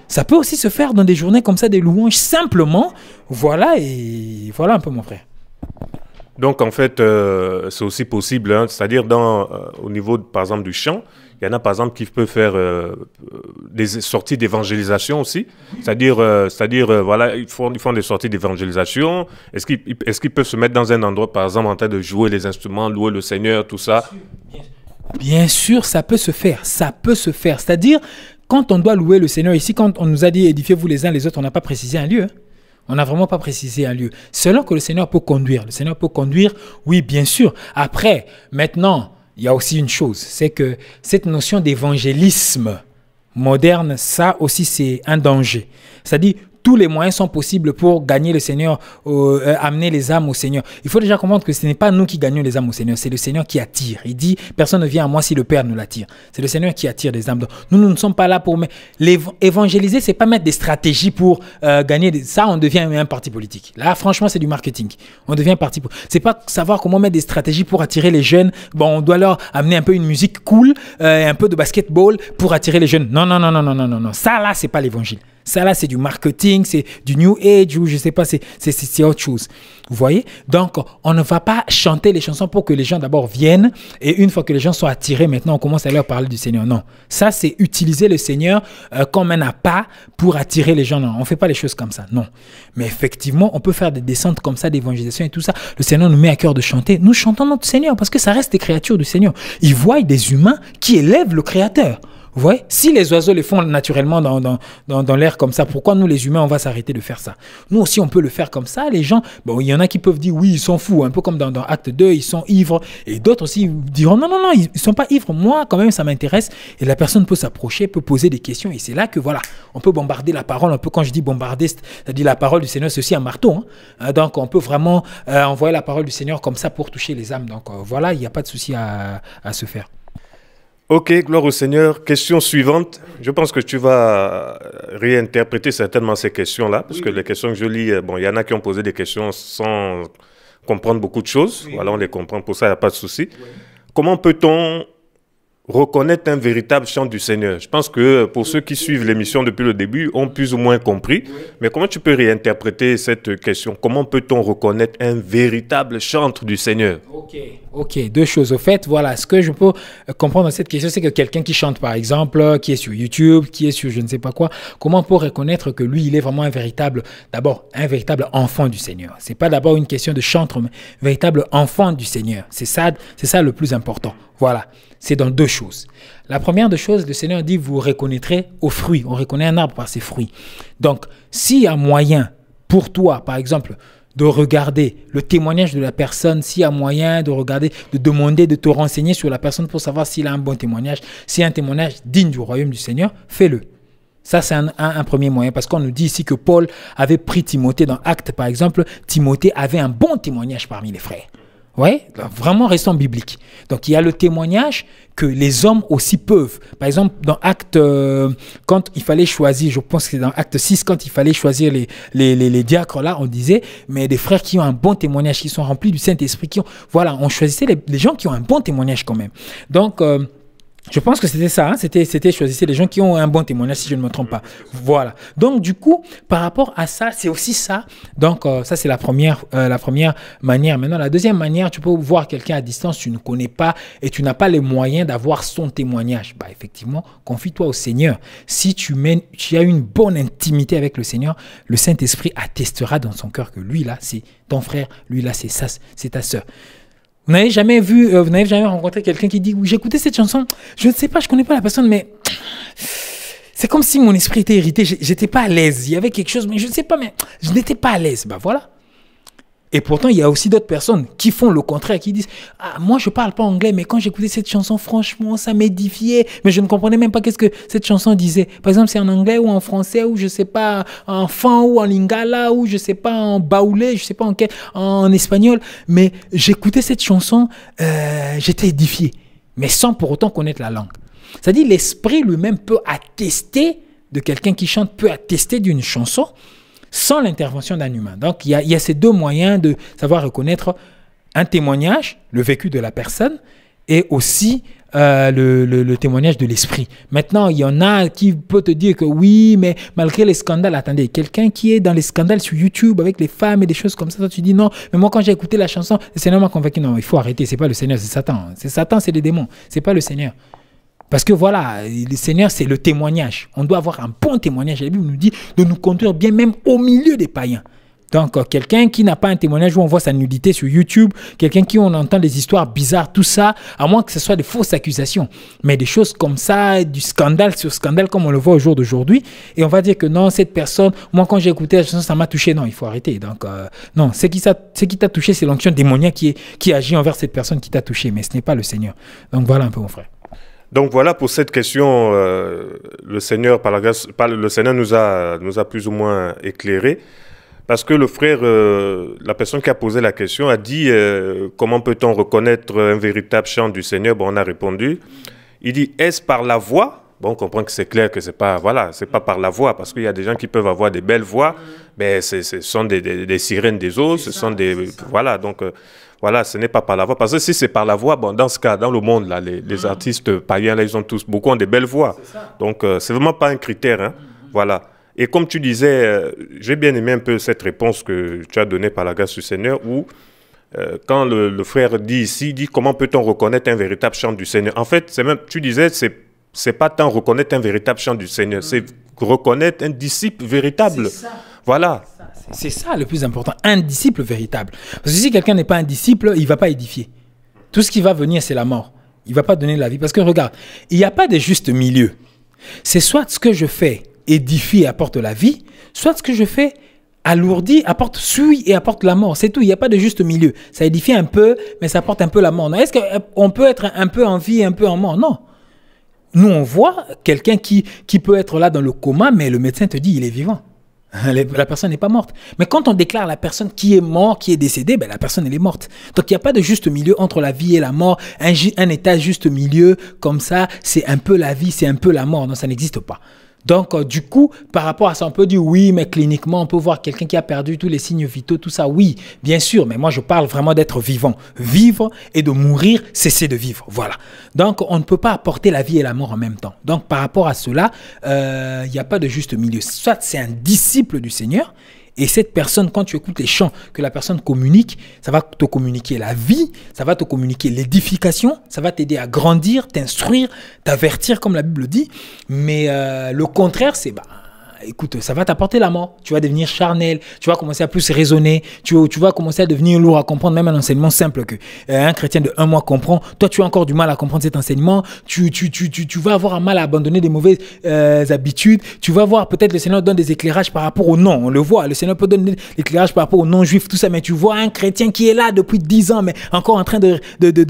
Ça peut aussi se faire dans des journées comme ça, des louanges simplement. Voilà, et voilà un peu mon frère. Donc en fait, euh, c'est aussi possible, hein, c'est-à-dire dans euh, au niveau, par exemple, du chant, il y en a, par exemple, qui peuvent faire euh, euh, des sorties d'évangélisation aussi. C'est-à-dire, euh, c'est-à-dire voilà, ils font, des sorties d'évangélisation. Est-ce qu'ils est peuvent se mettre dans un endroit, par exemple, en train de jouer les instruments, louer le Seigneur, tout ça Bien sûr, ça peut se faire. Ça peut se faire. C'est-à-dire, quand on doit louer le Seigneur, ici, quand on nous a dit édifiez-vous les uns les autres, on n'a pas précisé un lieu. Hein. On n'a vraiment pas précisé un lieu. Selon que le Seigneur peut conduire. Le Seigneur peut conduire, oui, bien sûr. Après, maintenant, il y a aussi une chose, c'est que cette notion d'évangélisme moderne, ça aussi c'est un danger. C'est-à-dire tous les moyens sont possibles pour gagner le Seigneur, euh, euh, amener les âmes au Seigneur. Il faut déjà comprendre que ce n'est pas nous qui gagnons les âmes au Seigneur, c'est le Seigneur qui attire. Il dit, personne ne vient à moi si le Père nous l'attire. C'est le Seigneur qui attire les âmes. nous, nous ne sommes pas là pour... Mais évangéliser, c'est pas mettre des stratégies pour euh, gagner. Ça, on devient un parti politique. Là, franchement, c'est du marketing. On devient parti C'est pas savoir comment mettre des stratégies pour attirer les jeunes. Bon, on doit leur amener un peu une musique cool, et un peu de basketball pour attirer les jeunes. Non, non, non, non, non, non, non. Ça, là, c'est pas l'évangile. Ça là, c'est du marketing, c'est du New Age ou je sais pas, c'est autre chose. Vous voyez Donc, on ne va pas chanter les chansons pour que les gens d'abord viennent et une fois que les gens sont attirés, maintenant, on commence à leur parler du Seigneur. Non. Ça, c'est utiliser le Seigneur euh, comme un appât pour attirer les gens. Non, on ne fait pas les choses comme ça. Non. Mais effectivement, on peut faire des descentes comme ça, d'évangélisation et tout ça. Le Seigneur nous met à cœur de chanter. Nous chantons notre Seigneur parce que ça reste des créatures du Seigneur. Ils voient des humains qui élèvent le Créateur. Si les oiseaux le font naturellement dans, dans, l'air comme ça, pourquoi nous les humains, on va s'arrêter de faire ça Nous aussi, on peut le faire comme ça. Les gens, bon, il y en a qui peuvent dire oui, ils sont fous, un peu comme dans, Acte 2, ils sont ivres. Et d'autres aussi diront non, non, non, ils ne sont pas ivres. Moi, quand même, ça m'intéresse. Et la personne peut s'approcher, peut poser des questions. Et c'est là que, voilà, on peut bombarder la parole. Un peu quand je dis bombarder, c'est-à-dire la parole du Seigneur, c'est aussi un marteau. Hein. Hein, donc, on peut vraiment euh, envoyer la parole du Seigneur comme ça pour toucher les âmes. Donc, euh, voilà, il n'y a pas de souci à, à se faire. Ok, gloire au Seigneur. Question suivante. Je pense que tu vas euh, réinterpréter certainement ces questions-là, parce que les questions que je lis, euh, bon, il y en a qui ont posé des questions sans comprendre beaucoup de choses. Voilà, on les comprend, pour ça, il n'y a pas de souci. Comment peut-on reconnaître un véritable chant du Seigneur. Je pense que pour ceux qui suivent l'émission depuis le début ont plus ou moins compris. Mais comment tu peux réinterpréter cette question Comment peut-on reconnaître un véritable chantre du Seigneur Ok, ok. Deux choses. Au fait, voilà, ce que je peux euh, comprendre dans cette question, c'est que quelqu'un qui chante, par exemple, euh, qui est sur YouTube, qui est sur je ne sais pas quoi, comment on reconnaître que lui, il est vraiment un véritable, d'abord, un véritable enfant du Seigneur. C'est pas d'abord une question de chantre, mais véritable enfant du Seigneur. C'est ça, c'est ça le plus important. Voilà, c'est dans deux choses. La première des choses, le Seigneur dit, vous reconnaîtrez aux fruits. On reconnaît un arbre par ses fruits. Donc, s'il y a moyen pour toi, par exemple, de regarder le témoignage de la personne, s'il y a moyen de regarder, de demander, de te renseigner sur la personne pour savoir s'il a un bon témoignage, s'il a un témoignage digne du royaume du Seigneur, fais-le. Ça, c'est un, un, premier moyen, parce qu'on nous dit ici que Paul avait pris Timothée dans Actes, par exemple. Timothée avait un bon témoignage parmi les frères. Ouais, vraiment restons biblique. Donc il y a le témoignage que les hommes aussi peuvent. Par exemple, dans Acte, euh, quand il fallait choisir, je pense que c'est dans Acte 6, quand il fallait choisir les, diacres, là, on disait, mais des frères qui ont un bon témoignage, qui sont remplis du Saint-Esprit, qui ont, voilà, on choisissait les, gens qui ont un bon témoignage quand même. Donc, euh, je pense que c'était ça, hein. c'était, c'était choisissez les gens qui ont un bon témoignage, si je ne me trompe pas. Voilà. Donc du coup, par rapport à ça, c'est aussi ça. Donc euh, ça, c'est la première, euh, la première manière. Maintenant, la deuxième manière, tu peux voir quelqu'un à distance, tu ne connais pas et tu n'as pas les moyens d'avoir son témoignage. Bah effectivement, confie-toi au Seigneur. Si tu mènes, tu as une bonne intimité avec le Seigneur, le Saint Esprit attestera dans son cœur que lui là, c'est ton frère, lui là, c'est ça, c'est ta sœur. Vous n'avez jamais vu, euh, vous n'avez jamais rencontré quelqu'un qui dit oui, j'ai cette chanson, je ne sais pas, je connais pas la personne, mais c'est comme si mon esprit était irrité, j'étais pas à l'aise. Il y avait quelque chose, mais je ne sais pas, mais je n'étais pas à l'aise. Bah voilà. Et pourtant, il y a aussi d'autres personnes qui font le contraire, qui disent Ah, moi, je ne parle pas anglais, mais quand j'écoutais cette chanson, franchement, ça m'édifiait. Mais je ne comprenais même pas qu'est-ce que cette chanson disait. Par exemple, c'est en anglais ou en français, ou je sais pas, en fan ou en lingala, ou je sais pas, en baoulé, je sais pas en quel, en espagnol. Mais j'écoutais cette chanson, euh, j'étais édifié, mais sans pour autant connaître la langue. C'est-à-dire, l'esprit lui-même peut attester de quelqu'un qui chante, peut attester d'une chanson, sans l'intervention d'un humain. Donc il y, a, ces deux moyens de savoir reconnaître un témoignage, le vécu de la personne, et aussi euh, le, témoignage de l'esprit. Maintenant, il y en a qui peut te dire que oui, mais malgré les scandales, attendez, quelqu'un qui est dans les scandales sur YouTube avec les femmes et des choses comme ça, toi, tu dis non, mais moi quand j'ai écouté la chanson, le Seigneur m'a convaincu, non, il faut arrêter, c'est pas le Seigneur, c'est Satan. C'est Satan, c'est les démons, c'est pas le Seigneur. Parce que voilà, le Seigneur, c'est le témoignage. On doit avoir un bon témoignage. La Bible nous dit de nous conduire bien même au milieu des païens. Donc, euh, quelqu'un qui n'a pas un témoignage où on voit sa nudité sur YouTube, quelqu'un qui on entend des histoires bizarres, tout ça, à moins que ce soit des fausses accusations. Mais des choses comme ça, du scandale sur scandale, comme on le voit au jour d'aujourd'hui, et on va dire que non, cette personne, moi quand j'ai écouté ça m'a touché. Non, il faut arrêter. Donc, euh, non, ce qui t'a touché, c'est l'onction démoniaque qui, qui agit envers cette personne qui t'a touché, mais ce n'est pas le Seigneur. Donc, voilà un peu, mon frère. Donc voilà pour cette question, euh, le Seigneur, par le Seigneur nous a, nous a plus ou moins éclairé, parce que le frère, euh, la personne qui a posé la question a dit euh, comment peut-on reconnaître un véritable chant du Seigneur Bon, on a répondu. Il dit est-ce par la voix Bon, on comprend que c'est clair que c'est pas voilà, c'est pas par la voix, parce qu'il y a des gens qui peuvent avoir des belles voix, mais ce sont des, sirènes des eaux, ce sont des voilà donc voilà, ce n'est pas par la voix. Parce que si c'est par la voix, bon, dans ce cas, dans le monde, là, les, mm. artistes païens, ils ont tous, beaucoup de belles voix. Donc, euh, c'est vraiment pas un critère. Hein. Mm-hmm. Voilà. Et comme tu disais, euh, j'ai bien aimé un peu cette réponse que tu as donnée par la grâce du Seigneur, où euh, quand le, frère dit ici, dit comment peut-on reconnaître un véritable chant du Seigneur En fait, c'est même, tu disais, c'est c'est pas tant reconnaître un véritable chant du Seigneur, mm. c'est reconnaître un disciple véritable. Voilà. C'est ça le plus important. Un disciple véritable. Parce que si quelqu'un n'est pas un disciple, il ne va pas édifier. Tout ce qui va venir, c'est la mort. Il ne va pas donner la vie. Parce que regarde, il n'y a pas de juste milieu. C'est soit ce que je fais édifie et apporte la vie, soit ce que je fais alourdit, apporte, suit et apporte la mort. C'est tout. Il n'y a pas de juste milieu. Ça édifie un peu, mais ça apporte un peu la mort. Est-ce qu'on euh, peut être un peu en vie et un peu en mort Non. Nous, on voit quelqu'un qui, qui peut être là dans le coma, mais le médecin te dit il est vivant. La personne n'est pas morte. Mais quand on déclare la personne qui est morte, qui est décédée, ben, la personne, elle est morte. Donc, il n'y a pas de juste milieu entre la vie et la mort. Un, un état juste milieu, comme ça, c'est un peu la vie, c'est un peu la mort. Non, ça n'existe pas. Donc, euh, du coup, par rapport à ça, on peut dire oui, mais cliniquement, on peut voir quelqu'un qui a perdu tous les signes vitaux, tout ça. Oui, bien sûr, mais moi, je parle vraiment d'être vivant. Vivre et de mourir, cesser de vivre. Voilà. Donc, on ne peut pas apporter la vie et la mort en même temps. Donc, par rapport à cela, euh, il n'y a pas de juste milieu. Soit c'est un disciple du Seigneur et cette personne, quand tu écoutes les chants que la personne communique, ça va te communiquer la vie, ça va te communiquer l'édification, ça va t'aider à grandir, t'instruire, t'avertir, comme la Bible dit. Mais euh, le contraire, c'est bah, écoute, ça va t'apporter la mort. Tu vas devenir charnel, tu vas commencer à plus raisonner, tu, tu vas commencer à devenir lourd à comprendre, même un enseignement simple que euh, un chrétien de un mois comprend. Toi, tu as encore du mal à comprendre cet enseignement. Tu, tu, vas avoir un mal à abandonner des mauvaises euh, habitudes. Tu vas voir peut-être le Seigneur donne des éclairages par rapport au non. On le voit, le Seigneur peut donner des éclairages par rapport au non-juif, tout ça. Mais tu vois un chrétien qui est là depuis dix ans, mais encore en train de.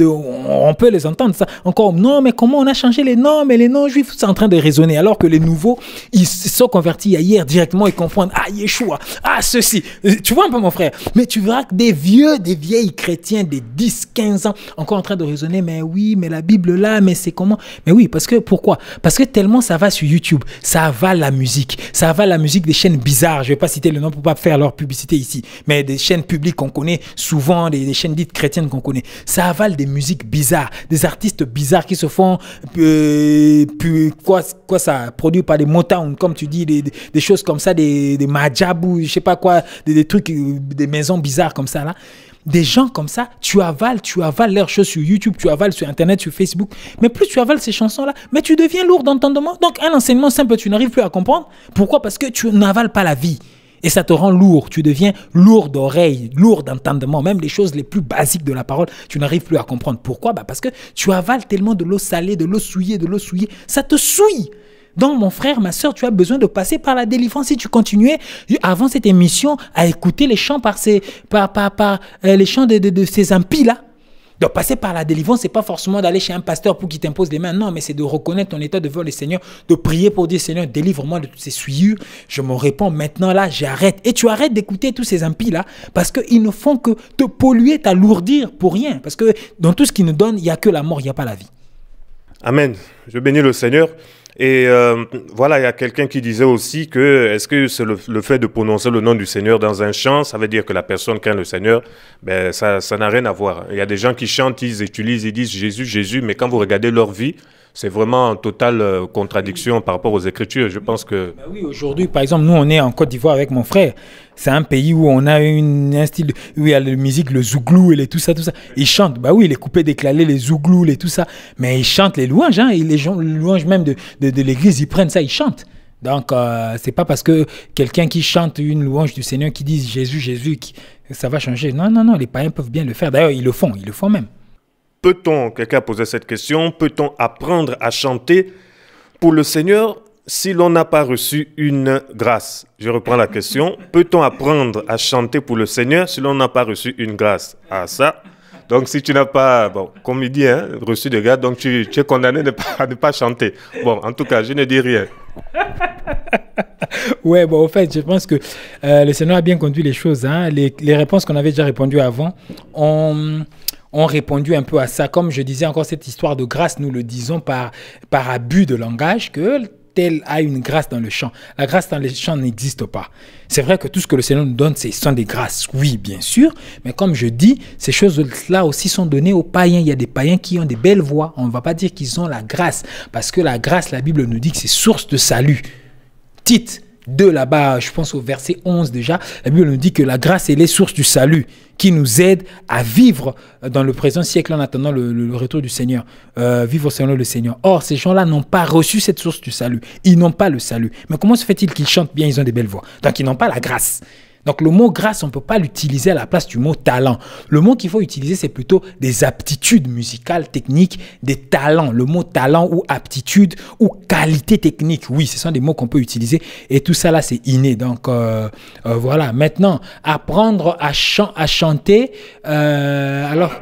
on peut les entendre, ça. Encore, non, mais comment on a changé les noms, mais les non-juifs, sont en train de raisonner. Alors que les nouveaux, ils sont convertis hier directement et comprendre, ah, Yeshua, ah, ceci. Euh, tu vois un peu, mon frère. Mais tu verras que des vieux, des vieilles chrétiens des 10, 15 ans, encore en train de raisonner, mais oui, mais la Bible là, mais c'est comment? Mais oui, parce que, pourquoi? Parce que tellement ça va sur YouTube, ça va la musique, ça va la musique des chaînes bizarres. Je vais pas citer le nom pour pas faire leur publicité ici, mais des chaînes publiques qu'on connaît souvent, des, chaînes dites chrétiennes qu'on connaît. Ça avale des musiques bizarres, des artistes bizarres qui se font, euh, puis quoi, quoi ça produit par des motards comme tu dis, des, des, choses comme ça, des, des majabou, je sais pas quoi, des, des, trucs, des maisons bizarres comme ça là. Des gens comme ça, tu avales, tu avales leurs choses sur YouTube, tu avales sur Internet, sur Facebook. Mais plus tu avales ces chansons-là, mais tu deviens lourd d'entendement. Donc un enseignement simple, tu n'arrives plus à comprendre. Pourquoi Parce que tu n'avales pas la vie. Et ça te rend lourd, tu deviens lourd d'oreille, lourd d'entendement, même les choses les plus basiques de la parole, tu n'arrives plus à comprendre. Pourquoi bah Parce que tu avales tellement de l'eau salée, de l'eau souillée, de l'eau souillée, ça te souille. Donc, mon frère, ma soeur, tu as besoin de passer par la délivrance. Si tu continuais euh, avant cette émission à écouter les chants par ces, par, euh, les chants de, ces impies-là, de passer par la délivrance, c'est pas forcément d'aller chez un pasteur pour qu'il t'impose les mains. Non, mais c'est de reconnaître ton état devant le Seigneur, de prier pour dire Seigneur, délivre-moi de toutes ces souillures. Je me réponds maintenant là, j'arrête. Et tu arrêtes d'écouter tous ces impies là parce qu'ils ne font que te polluer, t'alourdir pour rien. Parce que dans tout ce qu'ils nous donnent, il n'y a que la mort, il n'y a pas la vie. Amen. Je bénis le Seigneur. Et euh, voilà, il y a quelqu'un qui disait aussi que est-ce que c'est le, fait de prononcer le nom du Seigneur dans un chant, ça veut dire que la personne craint le Seigneur ben, Ça n'a rien à voir. Il y a des gens qui chantent, ils utilisent, ils disent Jésus, Jésus, mais quand vous regardez leur vie, c'est vraiment en totale euh, contradiction par rapport aux Écritures. Je pense que... Bah oui, aujourd'hui, par exemple, nous, on est en Côte d'Ivoire avec mon frère. C'est un pays où on a une, un style, où il y a la musique, le zouglou et tout ça, tout ça. Ils chantent, bah oui, les coupés déclalés, les zouglou et tout ça. Mais ils chantent les louanges, hein. les, gens, louanges même de, l'église, ils prennent ça, ils chantent. Donc, ce euh, c'est pas parce que quelqu'un qui chante une louange du Seigneur qui dit Jésus, Jésus, qui, ça va changer. Non, non, non, les païens peuvent bien le faire. D'ailleurs, ils le font, ils le font même. Peut-on, quelqu'un a posé cette question, peut-on apprendre à chanter pour le Seigneur si l'on n'a pas reçu une grâce Je reprends la question. Peut-on apprendre à chanter pour le Seigneur si l'on n'a pas reçu une grâce Ah ça donc, si tu n'as pas, bon, comme il dit, hein, reçu de grâce, donc tu, es condamné à ne, pas, chanter. Bon, en tout cas, je ne dis rien. ouais, bon, en fait, je pense que euh, le Seigneur a bien conduit les choses. Hein. Les, réponses qu'on avait déjà répondues avant, on, ont répondu un peu à ça. Comme je disais encore, cette histoire de grâce, nous le disons par, par abus de langage, que tel a une grâce dans le champ. La grâce dans le champ n'existe pas. C'est vrai que tout ce que le Seigneur nous donne, c'est sont des grâces, oui, bien sûr, mais comme je dis, ces choses-là aussi sont données aux païens. Il y a des païens qui ont des belles voix. On ne va pas dire qu'ils ont la grâce, parce que la grâce, la Bible nous dit que c'est source de salut. Tite, de là-bas, je pense au verset 11 déjà, la Bible nous dit que la grâce est les sources du salut qui nous aide à vivre dans le présent siècle en attendant le, retour du Seigneur, euh, vivre selon le Seigneur. Or, ces gens-là n'ont pas reçu cette source du salut, ils n'ont pas le salut. Mais comment se fait-il qu'ils chantent bien, ils ont des belles voix, donc ils n'ont pas la grâce. Donc le mot grâce, on ne peut pas l'utiliser à la place du mot talent. Le mot qu'il faut utiliser, c'est plutôt des aptitudes musicales, techniques, des talents. Le mot talent ou aptitude ou qualité technique, oui, ce sont des mots qu'on peut utiliser. Et tout ça là, c'est inné. Donc euh, euh, voilà, maintenant, apprendre à, à chanter. Euh, alors...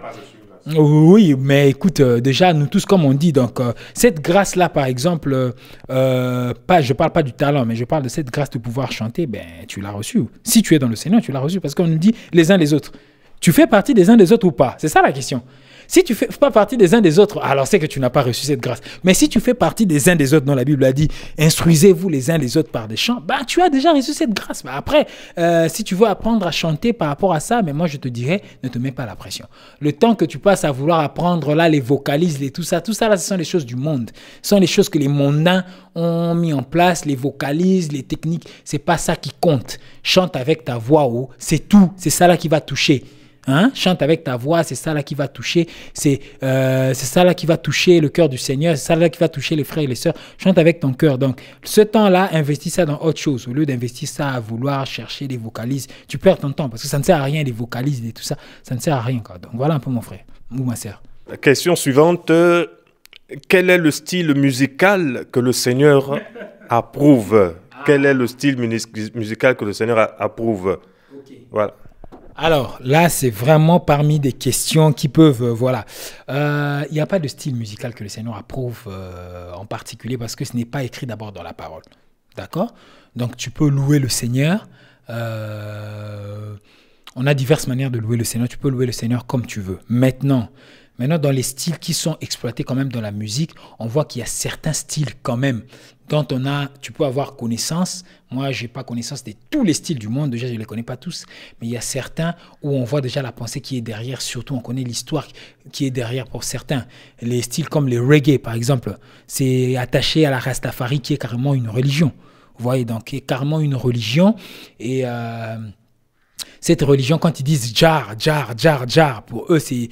Oui, mais écoute, euh, déjà, nous tous, comme on dit, donc, euh, cette grâce-là, par exemple, euh, pas, je ne parle pas du talent, mais je parle de cette grâce de pouvoir chanter, ben, tu l'as reçue. Si tu es dans le Seigneur, tu l'as reçue, parce qu'on nous dit les uns les autres. Tu fais partie des uns des autres ou pas C'est ça la question. Si tu fais pas partie des uns des autres, alors c'est que tu n'as pas reçu cette grâce. Mais si tu fais partie des uns des autres, dont la Bible a dit, instruisez-vous les uns les autres par des chants, bah, tu as déjà reçu cette grâce. Bah, après, euh, si tu veux apprendre à chanter par rapport à ça, mais moi je te dirais, ne te mets pas la pression. Le temps que tu passes à vouloir apprendre là, les vocalises, les, tout ça, tout ça là, ce sont des choses du monde. Ce sont les choses que les mondains ont mis en place, les vocalises, les techniques. C'est pas ça qui compte. Chante avec ta voix haut, c'est tout. C'est ça là qui va toucher. Hein? Chante avec ta voix, c'est ça là qui va toucher, c'est euh, ça là qui va toucher le cœur du Seigneur, c'est ça là qui va toucher les frères et les sœurs. Chante avec ton cœur. Donc, ce temps-là, investis ça dans autre chose. Au lieu d'investir ça à vouloir chercher des vocalises, tu perds ton temps parce que ça ne sert à rien, les vocalises et tout ça, ça ne sert à rien. Quoi. Donc, voilà un peu mon frère ou ma sœur. Question suivante. Euh, quel est le style musical que le Seigneur approuve Quel est le style musical que le Seigneur approuve Voilà. Alors là, c'est vraiment parmi des questions qui peuvent, euh, voilà. Euh, il n'y a pas de style musical que le Seigneur approuve euh, en particulier parce que ce n'est pas écrit d'abord dans la parole. D'accord Donc tu peux louer le Seigneur. on a diverses manières de louer le Seigneur. Tu peux louer le Seigneur comme tu veux. Maintenant, Maintenant, dans les styles qui sont exploités quand même dans la musique, on voit qu'il y a certains styles quand même dont on a, tu peux avoir connaissance. Moi, j'ai pas connaissance de tous les styles du monde. Déjà, je les connais pas tous, mais il y a certains où on voit déjà la pensée qui est derrière. Surtout, on connaît l'histoire qui est derrière pour certains. Les styles comme le reggae, par exemple, c'est attaché à la Rastafari qui est carrément une religion. Vous voyez, donc, qui est carrément une religion et euh, cette religion, quand ils disent Jar, Jar, Jar, Jar, pour eux, c'est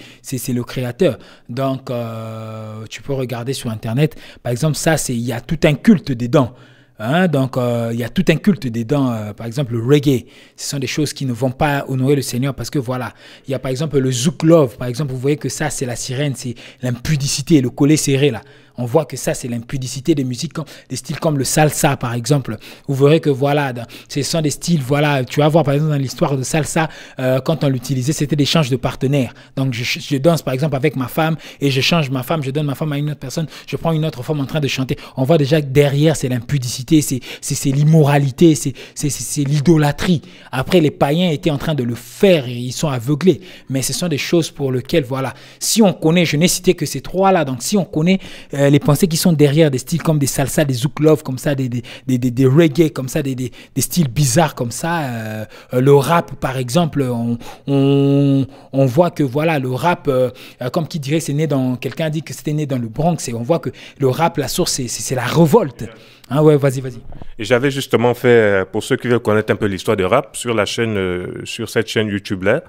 le créateur. Donc, euh, tu peux regarder sur Internet. Par exemple, ça, il y a tout un culte dedans. Hein, donc, euh, il y a tout un culte dedans. dents euh, par exemple, le reggae, ce sont des choses qui ne vont pas honorer le Seigneur parce que voilà. Il y a par exemple le zouk love. Par exemple, vous voyez que ça, c'est la sirène, c'est l'impudicité, le collet serré là on voit que ça, c'est l'impudicité des musiques, des styles comme le salsa, par exemple. Vous verrez que voilà, ce sont des styles, voilà, tu vas voir, par exemple, dans l'histoire de salsa, euh, quand on l'utilisait, c'était des changes de partenaires. Donc, je, danse, par exemple, avec ma femme et je change ma femme, je donne ma femme à une autre personne, je prends une autre femme en train de chanter. On voit déjà que derrière, c'est l'impudicité, c'est l'immoralité, c'est l'idolâtrie. Après, les païens étaient en train de le faire et ils sont aveuglés. Mais ce sont des choses pour lesquelles, voilà, si on connaît, je n'ai cité que ces trois-là, donc si on connaît euh, les pensées qui sont derrière des styles comme des salsa, des zouk love comme ça, des, des, des, des reggae comme ça, des, styles bizarres comme ça. Euh, euh, le rap, par exemple, on, on, on, voit que voilà, le rap, euh, comme qui dirait, c'est né dans, quelqu'un dit que c'était né dans le Bronx, et on voit que le rap, la source, c'est la révolte. Ah ouais, vas-y, vas-y. Et j'avais justement fait, euh, pour ceux qui veulent connaître un peu l'histoire du rap, sur la chaîne, euh, sur cette chaîne YouTube-là,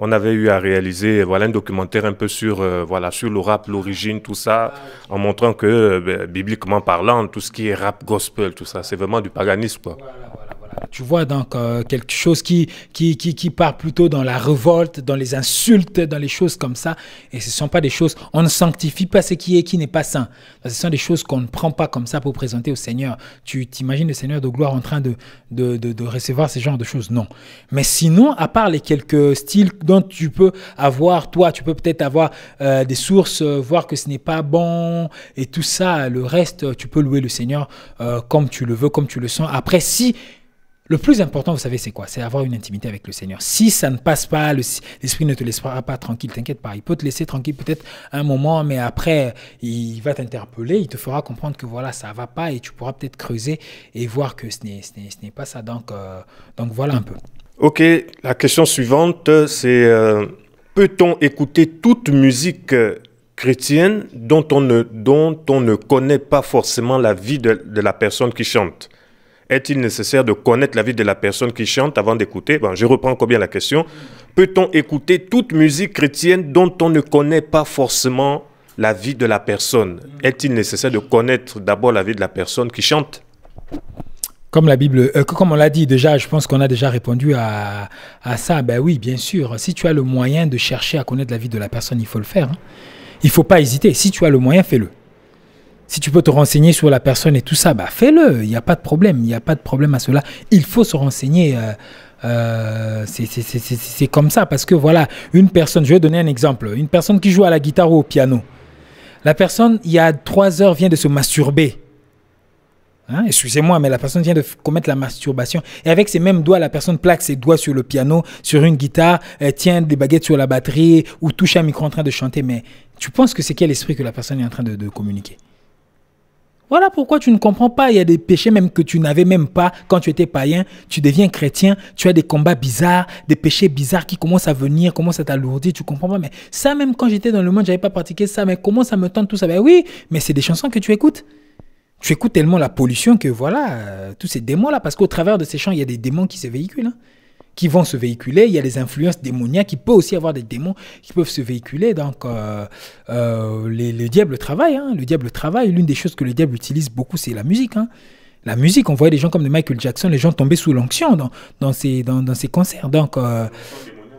on avait eu à réaliser voilà, un documentaire un peu sur, euh, voilà, sur le rap, l'origine, tout ça, en montrant que, ben, bibliquement parlant, tout ce qui est rap gospel, tout ça, c'est vraiment du paganisme, quoi tu vois, donc euh, quelque chose qui, qui, qui, qui, part plutôt dans la révolte, dans les insultes, dans les choses comme ça. Et ce ne sont pas des choses, on ne sanctifie pas ce qui est qui n'est pas saint. Ce sont des choses qu'on ne prend pas comme ça pour présenter au Seigneur. Tu t'imagines le Seigneur de gloire en train de, de, de, recevoir ce genre de choses Non. Mais sinon, à part les quelques styles dont tu peux avoir, toi, tu peux peut-être avoir euh, des sources, euh, voir que ce n'est pas bon et tout ça, le reste, tu peux louer le Seigneur comme tu le veux, comme tu le sens. Après, si le plus important, vous savez, c'est quoi C'est avoir une intimité avec le Seigneur. Si ça ne passe pas, l'Esprit ne te laissera pas tranquille, t'inquiète pas. Il peut te laisser tranquille peut-être un moment, mais après, il va t'interpeller, il te fera comprendre que voilà, ça va pas et tu pourras peut-être creuser et voir que ce n'est pas ça. Euh, donc, voilà un peu. Ok, la question suivante, c'est euh, peut-on écouter toute musique euh, chrétienne dont on, ne, connaît pas forcément la vie de la personne qui chante est-il nécessaire de connaître la vie de la personne qui chante avant d'écouter Je reprends combien la question. Peut-on écouter toute musique chrétienne dont on ne connaît pas forcément la vie de la personne Est-il nécessaire de connaître d'abord la vie de la personne qui chante comme la Bible, euh, comme on l'a dit déjà, je pense qu'on a déjà répondu à, ça. Ben oui, bien sûr. Si tu as le moyen de chercher à connaître la vie de la personne, il faut le faire. Hein. Il ne faut pas hésiter. Si tu as le moyen, fais-le. Si tu peux te renseigner sur la personne et tout ça, bah fais-le. Il n'y a pas de problème. Il n'y a pas de problème à cela. Il faut se renseigner. Euh, euh, c'est comme ça parce que voilà, une personne, je vais donner un exemple, une personne qui joue à la guitare ou au piano. La personne, il y a trois heures, vient de se masturber. Hein, excusez-moi, mais la personne vient de commettre la masturbation. Et avec ses mêmes doigts, la personne plaque ses doigts sur le piano, sur une guitare, tient des baguettes sur la batterie ou touche un micro en train de chanter. Mais tu penses que c'est quel esprit que la personne est en train de communiquer voilà pourquoi tu ne comprends pas. Il y a des péchés même que tu n'avais même pas quand tu étais païen. Tu deviens chrétien, tu as des combats bizarres, des péchés bizarres qui commencent à venir, commencent à t'alourdir. Tu comprends pas. Mais ça, même quand j'étais dans le monde, j'avais pas pratiqué ça. Mais comment ça me tente tout ça ben oui, mais c'est des chansons que tu écoutes. Tu écoutes tellement la pollution que voilà, euh, tous ces démons là, parce qu'au travers de ces chants, il y a des démons qui se véhiculent. Hein qui vont se véhiculer. Il y a des influences démoniaques. Il peut aussi avoir des démons qui peuvent se véhiculer. Donc, euh, euh, le diable travaille. Hein. Le diable travaille. L'une des choses que le diable utilise beaucoup, c'est la musique. Hein. La musique, on voyait des gens comme de Michael Jackson, les gens tombaient sous l'onction dans, ces dans, concerts. Donc, euh,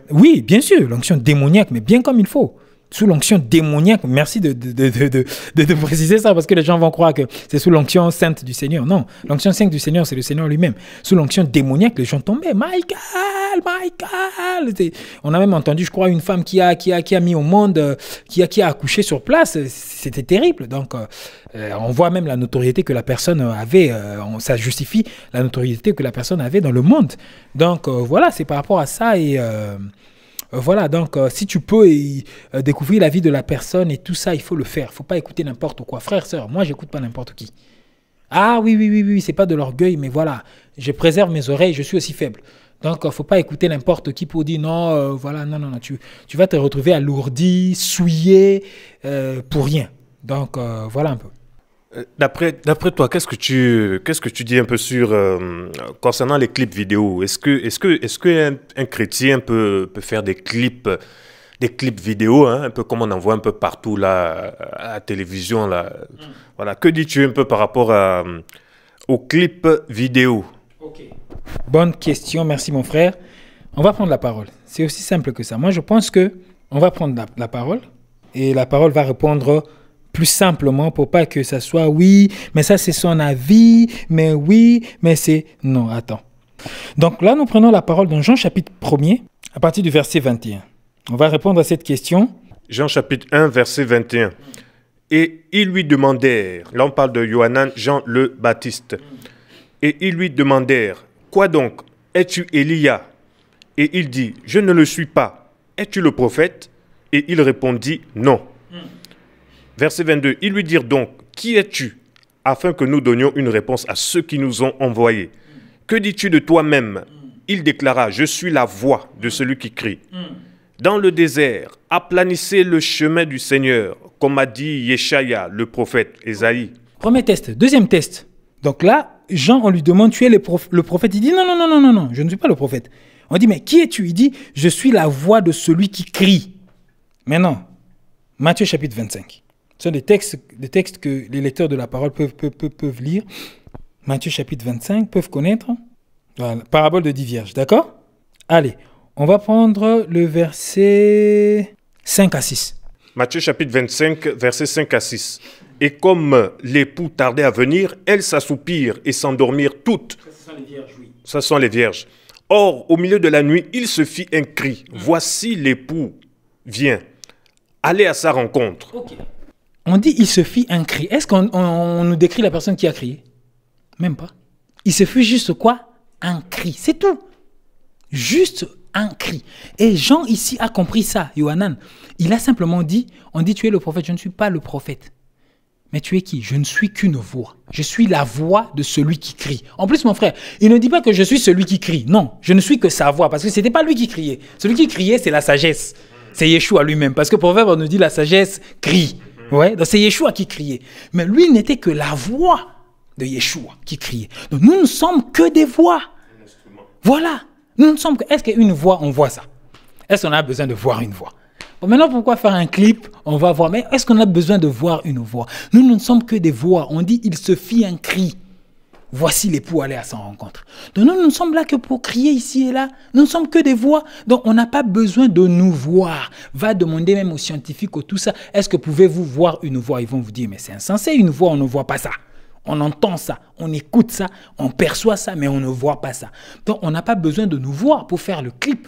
oui, bien sûr, l'onction démoniaque, mais bien comme il faut sous l'onction démoniaque. Merci de, de, préciser ça parce que les gens vont croire que c'est sous l'onction sainte du Seigneur. Non, l'onction sainte du Seigneur, c'est le Seigneur lui-même. Sous l'onction démoniaque, les gens tombaient. Michael, Michael. On a même entendu, je crois, une femme qui a, qui a, qui a mis au monde, euh, qui a, qui a accouché sur place. C'était terrible. Donc, euh, on voit même la notoriété que la personne avait. Euh, ça justifie la notoriété que la personne avait dans le monde. Donc, voilà, c'est par rapport à ça et. Euh, voilà, donc euh, si tu peux euh, découvrir la vie de la personne et tout ça, il faut le faire. Il ne faut pas écouter n'importe quoi. Frère, sœur, moi, j'écoute pas n'importe qui. Ah oui, oui, oui, oui, c'est pas de l'orgueil, mais voilà, je préserve mes oreilles, je suis aussi faible. Donc, il ne faut pas écouter n'importe qui pour dire non, voilà, non, non, tu, vas te retrouver alourdi, souillé, pour rien. Donc, voilà un peu. D'après, d'après toi, qu'est-ce que tu qu'est-ce que tu dis un peu sur euh, concernant les clips vidéo Est-ce que est-ce que est-ce que un, un, chrétien peut faire des clips des clips vidéo hein, un peu comme on en voit un peu partout là à la télévision là. Mm. Voilà, que dis-tu un peu par rapport euh, aux clips vidéo Bonne question, merci mon frère. On va prendre la parole. C'est aussi simple que ça. Moi, je pense que on va prendre la parole et la parole va répondre plus simplement pour pas que ça soit oui, mais ça c'est son avis, mais oui, mais c'est non, attends. Donc là, nous prenons la parole dans Jean chapitre 1er, à partir du verset 21. On va répondre à cette question. Jean chapitre 1, verset 21. Et ils lui demandèrent, là on parle de Yohanan, Jean le Baptiste, et ils lui demandèrent, quoi donc, es-tu Elia Et il dit, je ne le suis pas. Es-tu le prophète Et il répondit, non. Hmm. Verset 22, ils lui dirent donc, qui es-tu afin que nous donnions une réponse à ceux qui nous ont envoyés. Que dis-tu de toi-même Il déclara, je suis la voix de celui qui crie. Dans le désert, aplanissez le chemin du Seigneur, comme a dit Yeshaya, le prophète Esaïe. Premier test. Deuxième test. Donc là, Jean, on lui demande, tu es le, prophète Il dit, non, non, non, non, non, non, je ne suis pas le prophète. On dit, mais qui es-tu Il dit, je suis la voix de celui qui crie. Maintenant, Matthieu chapitre 25. Ce sont des textes, textes que les lecteurs de la parole peuvent, peuvent, peuvent lire. Matthieu chapitre 25, peuvent connaître. parabole de dix vierges, d'accord Allez, on va prendre le verset 5 à 6. Matthieu chapitre 25, verset 5 à 6. Et comme l'époux tardait à venir, elles s'assoupirent et s'endormirent toutes. Ça, sont les vierges, oui. Ça sont les vierges. Or, au milieu de la nuit, il se fit un cri. Ah. Voici l'époux vient. Allez à sa rencontre. On dit il se fit un cri. Est-ce qu'on nous décrit la personne qui a crié Même pas. Il se fit juste quoi Un cri. C'est tout. Juste un cri. Et Jean ici a compris ça, Yohanan. Il a simplement dit, on dit tu es le prophète, je ne suis pas le prophète. Mais tu es qui Je ne suis qu'une voix. Je suis la voix de celui qui crie. En plus, mon frère, il ne dit pas que je suis celui qui crie. Non, je ne suis que sa voix, parce que ce n'était pas lui qui criait. Celui qui criait, c'est la sagesse. C'est Yeshua lui-même, parce que Proverbe nous dit la sagesse crie. Ouais, donc c'est Yeshua qui criait. Mais lui n'était que la voix de Yeshua qui criait. nous ne sommes que des voix. Voilà. Nous ne sommes que. Est-ce qu'une voix, on voit ça Est-ce qu'on a besoin de voir une voix Maintenant, pourquoi faire un clip On va voir. Mais est-ce qu'on a besoin de voir une voix Nous ne sommes que des voix. On dit il se fit un cri. Voici l'époux aller à sa rencontre. Donc nous, nous ne sommes là que pour crier ici et là. Nous ne sommes que des voix. Donc on n'a pas besoin de nous voir. Va demander même aux scientifiques ou tout ça, est-ce que pouvez-vous voir une voix Ils vont vous dire, mais c'est insensé, une voix, on ne voit pas ça. On entend ça, on écoute ça, on perçoit ça, mais on ne voit pas ça. Donc on n'a pas besoin de nous voir pour faire le clip.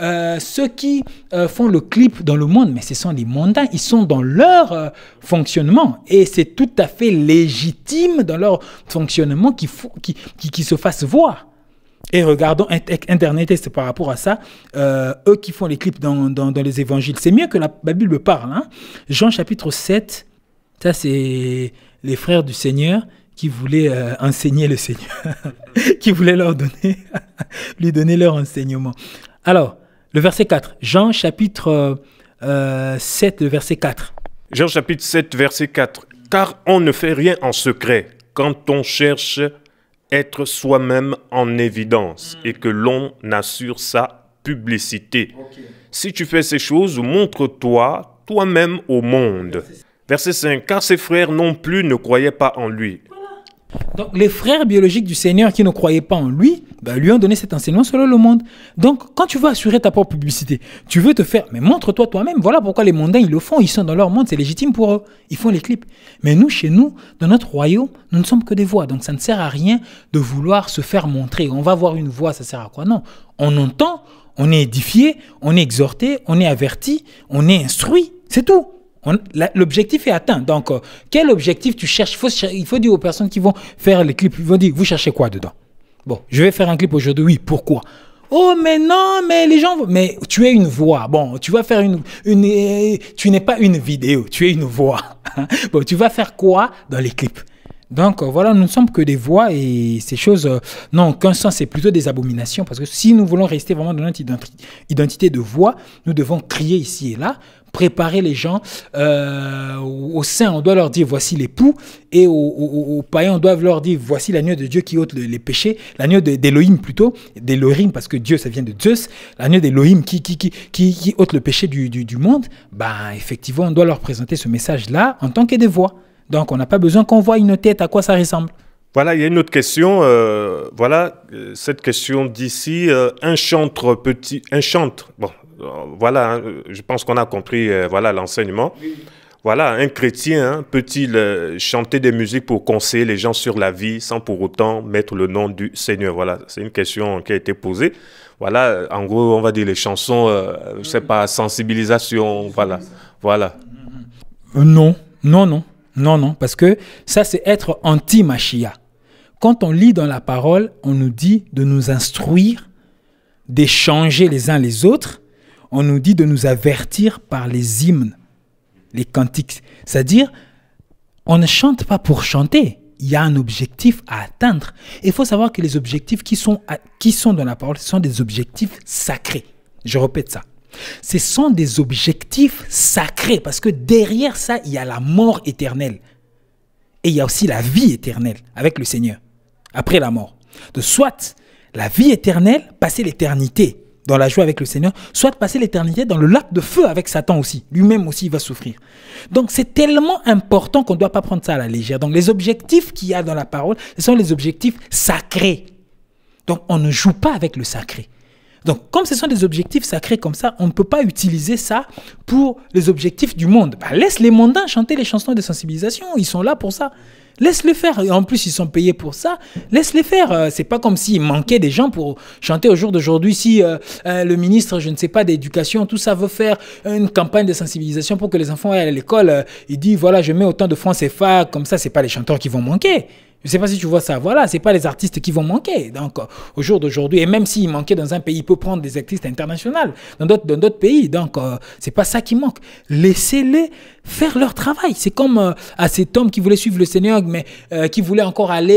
Euh, ceux qui euh, font le clip dans le monde, mais ce sont les mondains, ils sont dans leur euh, fonctionnement et c'est tout à fait légitime dans leur fonctionnement qu'ils se fassent voir. Et regardons Internet, c'est par rapport à ça, eux qui font les clips dans, les évangiles. C'est mieux que la, Bible parle. Hein. Jean chapitre 7, ça c'est les frères du Seigneur qui voulaient enseigner le Seigneur, qui voulaient leur donner, lui donner leur enseignement. Alors, le verset 4. Jean chapitre 7, euh, verset 4. Jean chapitre 7, verset 4. Car on ne fait rien en secret quand on cherche être soi-même en évidence et que l'on assure sa publicité. Si tu fais ces choses, montre-toi toi-même au monde. Verset 5. Car ses frères non plus ne croyaient pas en lui. Donc les frères biologiques du Seigneur qui ne croyaient pas en lui, bah, lui ont donné cet enseignement selon le monde. Donc quand tu veux assurer ta propre publicité, tu veux te faire, mais montre-toi toi-même. Voilà pourquoi les mondains, ils le font, ils sont dans leur monde, c'est légitime pour eux. Ils font les clips. Mais nous, chez nous, dans notre royaume, nous ne sommes que des voix. Donc ça ne sert à rien de vouloir se faire montrer. On va voir une voix, ça sert à quoi Non. On entend, on est édifié, on est exhorté, on est averti, on est instruit. C'est tout. L'objectif est atteint. Donc, euh, quel objectif tu cherches Il faut dire aux personnes qui vont faire les clips, ils vont dire, vous cherchez quoi dedans Bon, je vais faire un clip aujourd'hui, oui, pourquoi Oh, mais non, mais les gens. Mais tu es une voix. Bon, tu vas faire une. une euh, tu n'es pas une vidéo, tu es une voix. bon, tu vas faire quoi dans les clips donc euh, voilà, nous ne sommes que des voix et ces choses Non, n'ont aucun sens, c'est plutôt des abominations parce que si nous voulons rester vraiment dans notre identité de voix, nous devons crier ici et là préparer les gens. Euh, au aux on doit leur dire voici l'époux, et aux, païens, on doit leur dire voici l'agneau de Dieu qui ôte les péchés, l'agneau d'Elohim plutôt, d'Elohim parce que Dieu ça vient de Zeus, l'agneau d'Elohim qui, qui, qui, qui, ôte le péché du, du, monde. Ben, effectivement, on doit leur présenter ce message-là en tant que des voix. Donc on n'a pas besoin qu'on voit une tête à quoi ça ressemble. Voilà, il y a une autre question. Euh, voilà, euh, cette question d'ici, euh, un chantre petit, un chantre, bon, voilà, hein, je pense qu'on a compris voilà l'enseignement. Voilà, un chrétien hein, peut-il chanter des musiques pour conseiller les gens sur la vie sans pour autant mettre le nom du Seigneur Voilà, c'est une question qui a été posée. Voilà, en gros, on va dire les chansons, c'est pas sensibilisation, voilà, voilà. Non, non, non, non, non, parce que ça, c'est être anti-machia quand on lit dans la parole, on nous dit de nous instruire, d'échanger les uns les autres. On nous dit de nous avertir par les hymnes, les cantiques. C'est-à-dire, on ne chante pas pour chanter. Il y a un objectif à atteindre. Il faut savoir que les objectifs qui sont, qui sont dans la parole, ce sont des objectifs sacrés. Je répète ça. Ce sont des objectifs sacrés parce que derrière ça, il y a la mort éternelle. Et il y a aussi la vie éternelle avec le Seigneur après la mort. De soit la vie éternelle, passer l'éternité dans la joie avec le Seigneur, soit passer l'éternité dans le lac de feu avec Satan aussi. Lui-même aussi, il va souffrir. Donc c'est tellement important qu'on ne doit pas prendre ça à la légère. Donc les objectifs qu'il y a dans la parole, ce sont les objectifs sacrés. Donc on ne joue pas avec le sacré. Donc comme ce sont des objectifs sacrés comme ça, on ne peut pas utiliser ça pour les objectifs du monde. Bah, laisse les mondains chanter les chansons de sensibilisation, ils sont là pour ça. Laisse-les faire. En plus, ils sont payés pour ça. Laisse-les faire. Euh, c'est pas comme s'il manquait des gens pour chanter au jour d'aujourd'hui. Si euh, euh, le ministre, je ne sais pas, d'éducation, tout ça veut faire une campagne de sensibilisation pour que les enfants aillent à l'école, il dit voilà, je mets autant de francs CFA, comme ça, c'est pas les chanteurs qui vont manquer. Je ne sais pas si tu vois ça. Voilà, ce pas les artistes qui vont manquer. Donc, au jour d'aujourd'hui, et même s'il manquait dans un pays, il peut prendre des artistes internationales dans d'autres pays. Donc, ce euh, c'est pas ça qui manque. Laissez-les faire leur travail. C'est comme euh, à cet homme qui voulait suivre le Seigneur, mais euh, qui voulait encore aller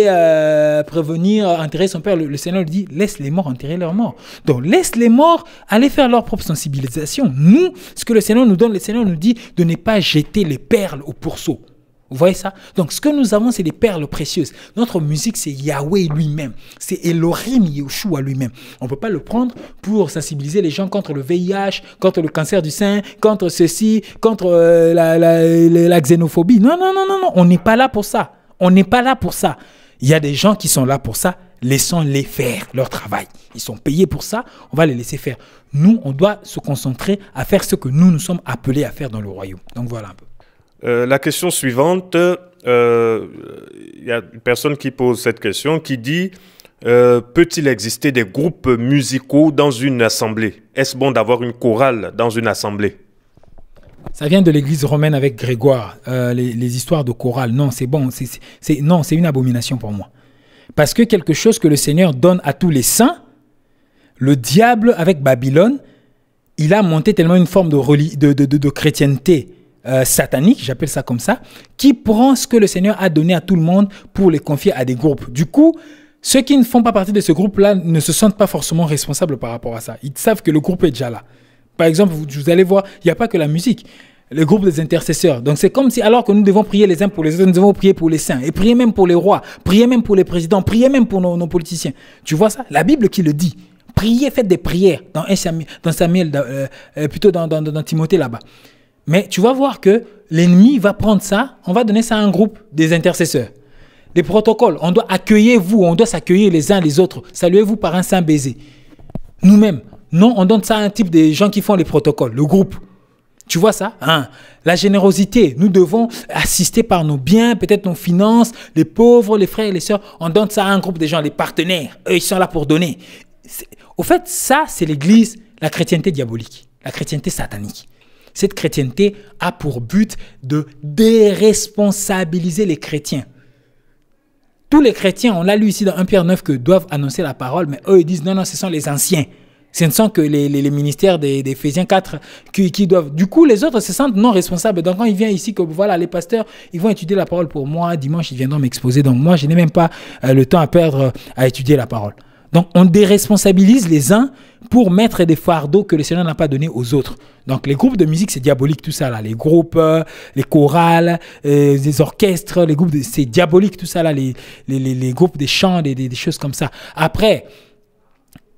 prévenir, enterrer son père. Le, le, Seigneur lui dit laisse les morts enterrer leurs morts. Donc, laisse les morts aller faire leur propre sensibilisation. Nous, ce que le Seigneur nous donne, le Seigneur nous dit de ne pas jeter les perles au pourceau. Vous voyez ça Donc, ce que nous avons, c'est des perles précieuses. Notre musique, c'est Yahweh lui-même. C'est Elohim Yeshua lui-même. On ne peut pas le prendre pour sensibiliser les gens contre le VIH, contre le cancer du sein, contre ceci, contre euh, la, la, xénophobie. Non, non, non, non, non. On n'est pas là pour ça. On n'est pas là pour ça. Il y a des gens qui sont là pour ça. Laissons-les faire leur travail. Ils sont payés pour ça. On va les laisser faire. Nous, on doit se concentrer à faire ce que nous nous sommes appelés à faire dans le royaume. Donc voilà un peu. Euh, la question suivante, euh, il y a une personne qui pose cette question qui dit euh, Peut-il exister des groupes musicaux dans une assemblée Est-ce bon d'avoir une chorale dans une assemblée ça vient de l'église romaine avec Grégoire, les, histoires de chorale. Non, c'est bon, c'est non, c'est une abomination pour moi. Parce que quelque chose que le Seigneur donne à tous les saints, le diable avec Babylone, il a monté tellement une forme de, de chrétienté euh, satanique, j'appelle ça comme ça, qui prend ce que le Seigneur a donné à tout le monde pour les confier à des groupes. Du coup, ceux qui ne font pas partie de ce groupe-là ne se sentent pas forcément responsables par rapport à ça. Ils savent que le groupe est déjà là. Par exemple, vous, vous allez voir, il n'y a pas que la musique. Le groupe des intercesseurs. Donc c'est comme si alors que nous devons prier les uns pour les autres, nous devons prier pour les saints, et prier même pour les rois, prier même pour les présidents, prier même pour nos, politiciens. Tu vois ça La Bible qui le dit. Priez, faites des prières dans, Samuel, dans Samuel, euh, euh, plutôt dans, dans, dans Timothée là-bas. Mais tu vas voir que l'ennemi va prendre ça, on va donner ça à un groupe des intercesseurs. Les protocoles, on doit accueillir vous, on doit s'accueillir les uns les autres. Saluez-vous par un saint baiser. Nous-mêmes, non, on donne ça à un type des gens qui font les protocoles, le groupe. Tu vois ça hein? La générosité, nous devons assister par nos biens, peut-être nos finances, les pauvres, les frères et les sœurs. On donne ça à un groupe de gens, les partenaires. Eux, ils sont là pour donner. Au fait, ça, c'est l'Église, la chrétienté diabolique, la chrétienté satanique. Cette chrétienté a pour but de déresponsabiliser les chrétiens. Tous les chrétiens, on l'a lu ici dans 1 Pierre 9, que doivent annoncer la parole, mais eux, ils disent non, non, ce sont les anciens. Ce ne sont que les, ministères des ministères 4 qui, doivent. Du coup, les autres se sentent non responsables. Donc, quand ils viennent ici, que voilà, les pasteurs, ils vont étudier la parole pour moi. Dimanche, ils viendront m'exposer. Donc, moi, je n'ai même pas euh, le temps à perdre euh, à étudier la parole. Donc, on déresponsabilise les uns pour mettre des fardeaux que le Seigneur n'a pas donnés aux autres. Donc les groupes de musique, c'est diabolique tout ça là. Les groupes, euh, les chorales, euh, les orchestres, les groupes, c'est diabolique tout ça là. Les, groupes de chants, des, des, choses comme ça. Après,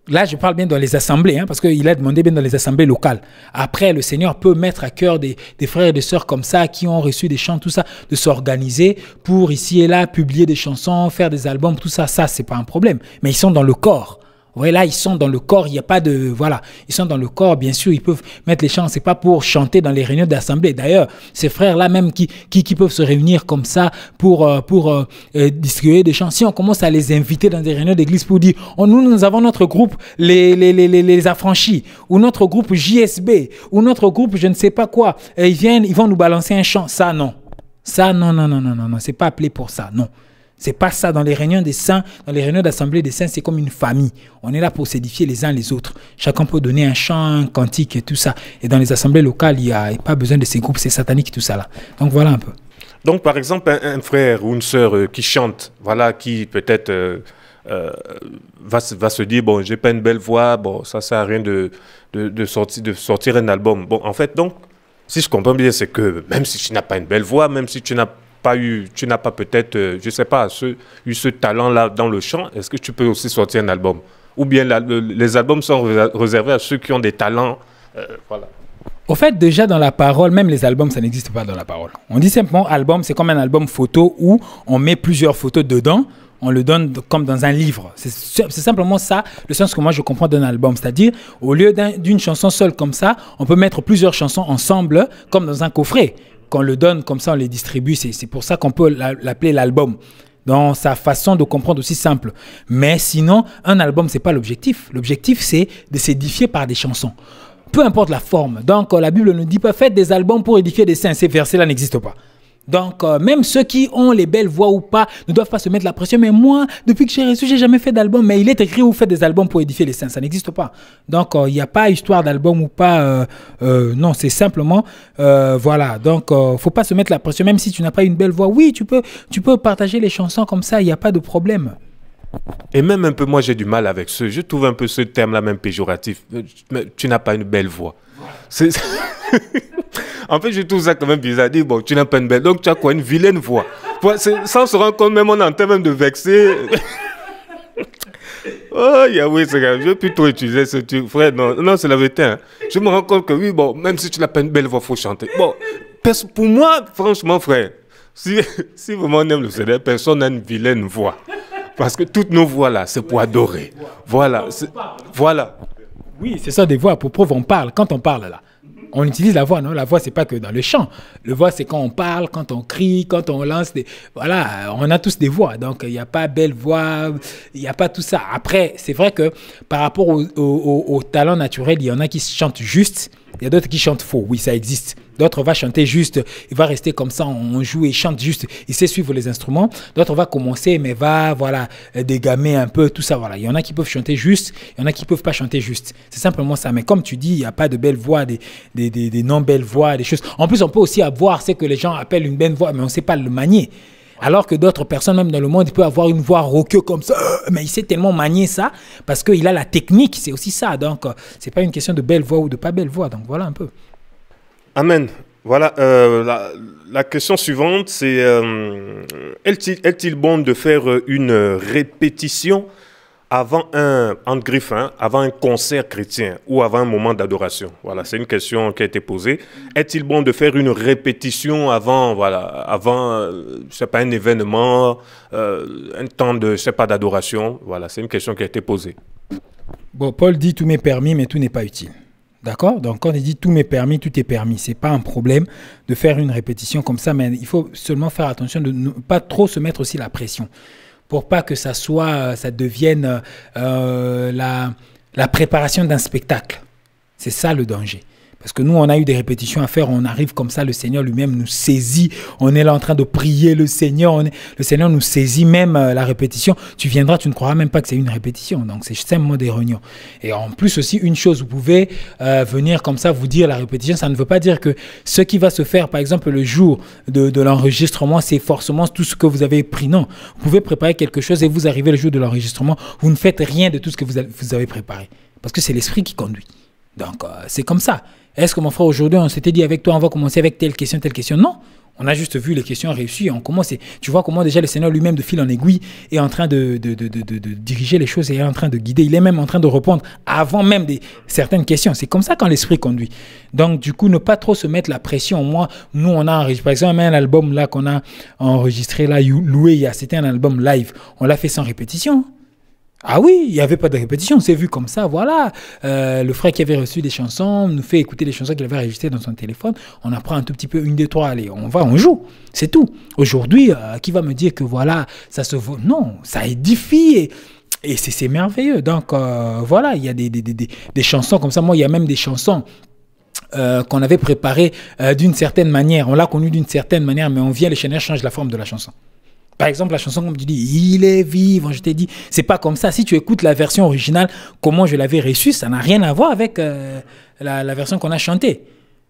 là je parle bien dans les assemblées, hein, parce qu'il a demandé bien dans les assemblées locales. Après, le Seigneur peut mettre à cœur des, des frères et des sœurs comme ça, qui ont reçu des chants, tout ça, de s'organiser pour ici et là publier des chansons, faire des albums, tout ça, ça, c'est pas un problème. Mais ils sont dans le corps là, ils sont dans le corps, il n'y a pas de... Voilà, ils sont dans le corps, bien sûr, ils peuvent mettre les chants. Ce n'est pas pour chanter dans les réunions d'assemblée. D'ailleurs, ces frères-là même qui, qui, qui, peuvent se réunir comme ça pour, euh, pour euh, euh, distribuer des chants. Si on commence à les inviter dans des réunions d'église pour dire, on, oh, nous, nous avons notre groupe, les, les, les, les, affranchis, ou notre groupe JSB, ou notre groupe, je ne sais pas quoi, ils viennent, ils vont nous balancer un chant. Ça, non. Ça, non, non, non, non, non, non. C'est pas appelé pour ça, non. C'est pas ça. Dans les réunions des saints, dans les réunions d'assemblée des saints, c'est comme une famille. On est là pour s'édifier les uns les autres. Chacun peut donner un chant, un cantique et tout ça. Et dans les assemblées locales, il n'y a, pas besoin de ces groupes, c'est satanique tout ça là. Donc voilà un peu. Donc par exemple, un, frère ou une sœur euh, qui chante, voilà, qui peut-être euh, euh, va, se dire, bon, j'ai pas une belle voix, bon, ça sert à rien de, de, de sortir un album. Bon, en fait, donc, si je comprends bien, c'est que même si tu n'as pas une belle voix, même si tu n'as pas eu, tu n'as pas peut-être, euh, je ne sais pas, eu ce talent-là dans le chant, est-ce que tu peux aussi sortir un album Ou bien les albums sont réservés à ceux qui ont des talents euh, voilà. Au fait, déjà dans la parole, même les albums, ça n'existe pas dans la parole. On dit simplement album, c'est comme un album photo où on met plusieurs photos dedans on le donne comme dans un livre. C'est simplement ça le sens que moi je comprends d'un album. C'est-à-dire, au lieu d'une chanson seule comme ça, on peut mettre plusieurs chansons ensemble comme dans un coffret qu'on le donne, comme ça on les distribue. C'est pour ça qu'on peut l'appeler l'album. Dans sa façon de comprendre aussi simple. Mais sinon, un album, c'est pas l'objectif. L'objectif, c'est de s'édifier par des chansons. Peu importe la forme. Donc, euh, la Bible ne dit pas faites des albums pour édifier des saints. Ces versets-là n'existent pas. Donc, euh, même ceux qui ont les belles voix ou pas ne doivent pas se mettre la pression. Mais moi, depuis que j'ai reçu, j'ai jamais fait d'album. Mais il est écrit ou fait des albums pour édifier les saints. Ça n'existe pas. Donc, euh, il n'y a pas histoire d'album ou pas. Euh, non, c'est simplement. voilà. Donc, faut pas se mettre la pression. Même si tu n'as pas une belle voix, oui, tu peux, tu peux partager les chansons comme ça. Il n'y a pas de problème. Et même un peu, moi, j'ai du mal avec ce. Je trouve un peu ce terme-là même péjoratif. Euh, tu n'as pas une belle voix. en fait, je trouve ça quand même bizarre. Dire, bon, tu n'as pas une belle. Donc, tu as quoi Une vilaine voix. Sans se rendre compte, même on est en train même de vexer. Oh, Yahweh, c'est grave. Je vais plutôt utiliser ce truc. Frère, non, non c'est la vérité. Hein. Je me rends compte que oui, bon, même si tu n'as pas une belle voix, il faut chanter. Bon, pour moi, franchement, frère, si, si vraiment on aime le CD, personne n'a une vilaine voix. Parce que toutes nos voix là, c'est pour adorer. Voilà. Voilà. Oui, ce sont des voix pour preuve on parle. Quand on parle là, on utilise la voix. Non, la voix c'est pas que dans le chant. Le voix c'est quand on parle, quand on crie, quand on lance des. Voilà, on a tous des voix. Donc il n'y a pas belle voix, il n'y a pas tout ça. Après, c'est vrai que par rapport au, au, au, talent naturel, il y en a qui chantent juste, il y a d'autres qui chantent faux. Oui, ça existe. D'autres va chanter juste, il va rester comme ça, on joue et chante juste, il sait suivre les instruments. D'autres va commencer, mais va, voilà, euh, dégamer un peu, tout ça, voilà. Il y en a qui peuvent chanter juste, il y en a qui peuvent pas chanter juste. C'est simplement ça. Mais comme tu dis, il n'y a pas de belle voix, des, non-belles voix, des choses. En plus, on peut aussi avoir ce que les gens appellent une belle voix, mais on ne sait pas le manier. Alors que d'autres personnes, même dans le monde, peuvent avoir une voix roqueuse comme ça, euh, mais il sait tellement manier ça parce qu'il a la technique, c'est aussi ça. Donc, euh, c'est pas une question de belle voix ou de pas belle voix. Donc, voilà un peu. Amen. Voilà, euh, la, question suivante, c'est euh, est-il bon de faire une répétition avant un, en avant un concert chrétien ou avant un moment d'adoration Voilà, c'est une question qui a été posée. Est-il bon de faire une répétition avant, voilà, avant, c'est euh, pas un événement, un temps de, c'est pas d'adoration Voilà, c'est une question qui a été posée. Bon, Paul dit tout m'est permis, mais tout n'est pas utile. D'accord Donc, quand il dit tout m'est permis, tout est permis, c'est pas un problème de faire une répétition comme ça, mais il faut seulement faire attention de ne pas trop se mettre aussi la pression pour pas que ça soit, ça devienne euh, la, la préparation d'un spectacle. C'est ça le danger. Parce que nous, on a eu des répétitions à faire, on arrive comme ça, le Seigneur lui-même nous saisit, on est là en train de prier le Seigneur, le Seigneur nous saisit même euh, la répétition. Tu viendras, tu ne croiras même pas que c'est une répétition. Donc c'est simplement des réunions. Et en plus aussi, une chose, vous pouvez euh, venir comme ça, vous dire la répétition, ça ne veut pas dire que ce qui va se faire, par exemple, le jour de, l'enregistrement, c'est forcément tout ce que vous avez pris. Non, vous pouvez préparer quelque chose et vous arrivez le jour de l'enregistrement, vous ne faites rien de tout ce que vous avez préparé. Parce que c'est l'esprit qui conduit. Donc, euh, c'est comme ça. Est-ce que mon frère, aujourd'hui, on s'était dit avec toi, on va commencer avec telle question, telle question Non. On a juste vu les questions réussies. et On commence. tu vois comment déjà le Seigneur lui-même, de fil en aiguille, est en train de, de, diriger les choses et est en train de guider. Il est même en train de répondre avant même des, certaines questions. C'est comme ça quand l'esprit conduit. Donc, du coup, ne pas trop se mettre la pression. Moi, nous, on a enregistré, par exemple, un album là qu'on a enregistré, là, Loué, c'était un album live. On l'a fait sans répétition. Ah oui, il n'y avait pas de répétition, c'est vu comme ça, voilà. Euh, le frère qui avait reçu des chansons nous fait écouter les chansons qu'il avait enregistrées dans son téléphone. On apprend un tout petit peu, une, des trois, allez, on va, on joue. C'est tout. Aujourd'hui, euh, qui va me dire que voilà, ça se vaut Non, ça édifie et, c'est merveilleux. Donc euh, voilà, il y a des, chansons comme ça. Moi, il y a même des chansons. qu'on avait préparées d'une certaine manière. On l'a connu d'une certaine manière, mais on vient, les chaînes changent la forme de la chanson. Par exemple, la chanson, comme tu dis, il est vivant, je t'ai dit, c'est pas comme ça. Si tu écoutes la version originale, comment je l'avais reçue, ça n'a rien à voir avec euh, la, version qu'on a chantée.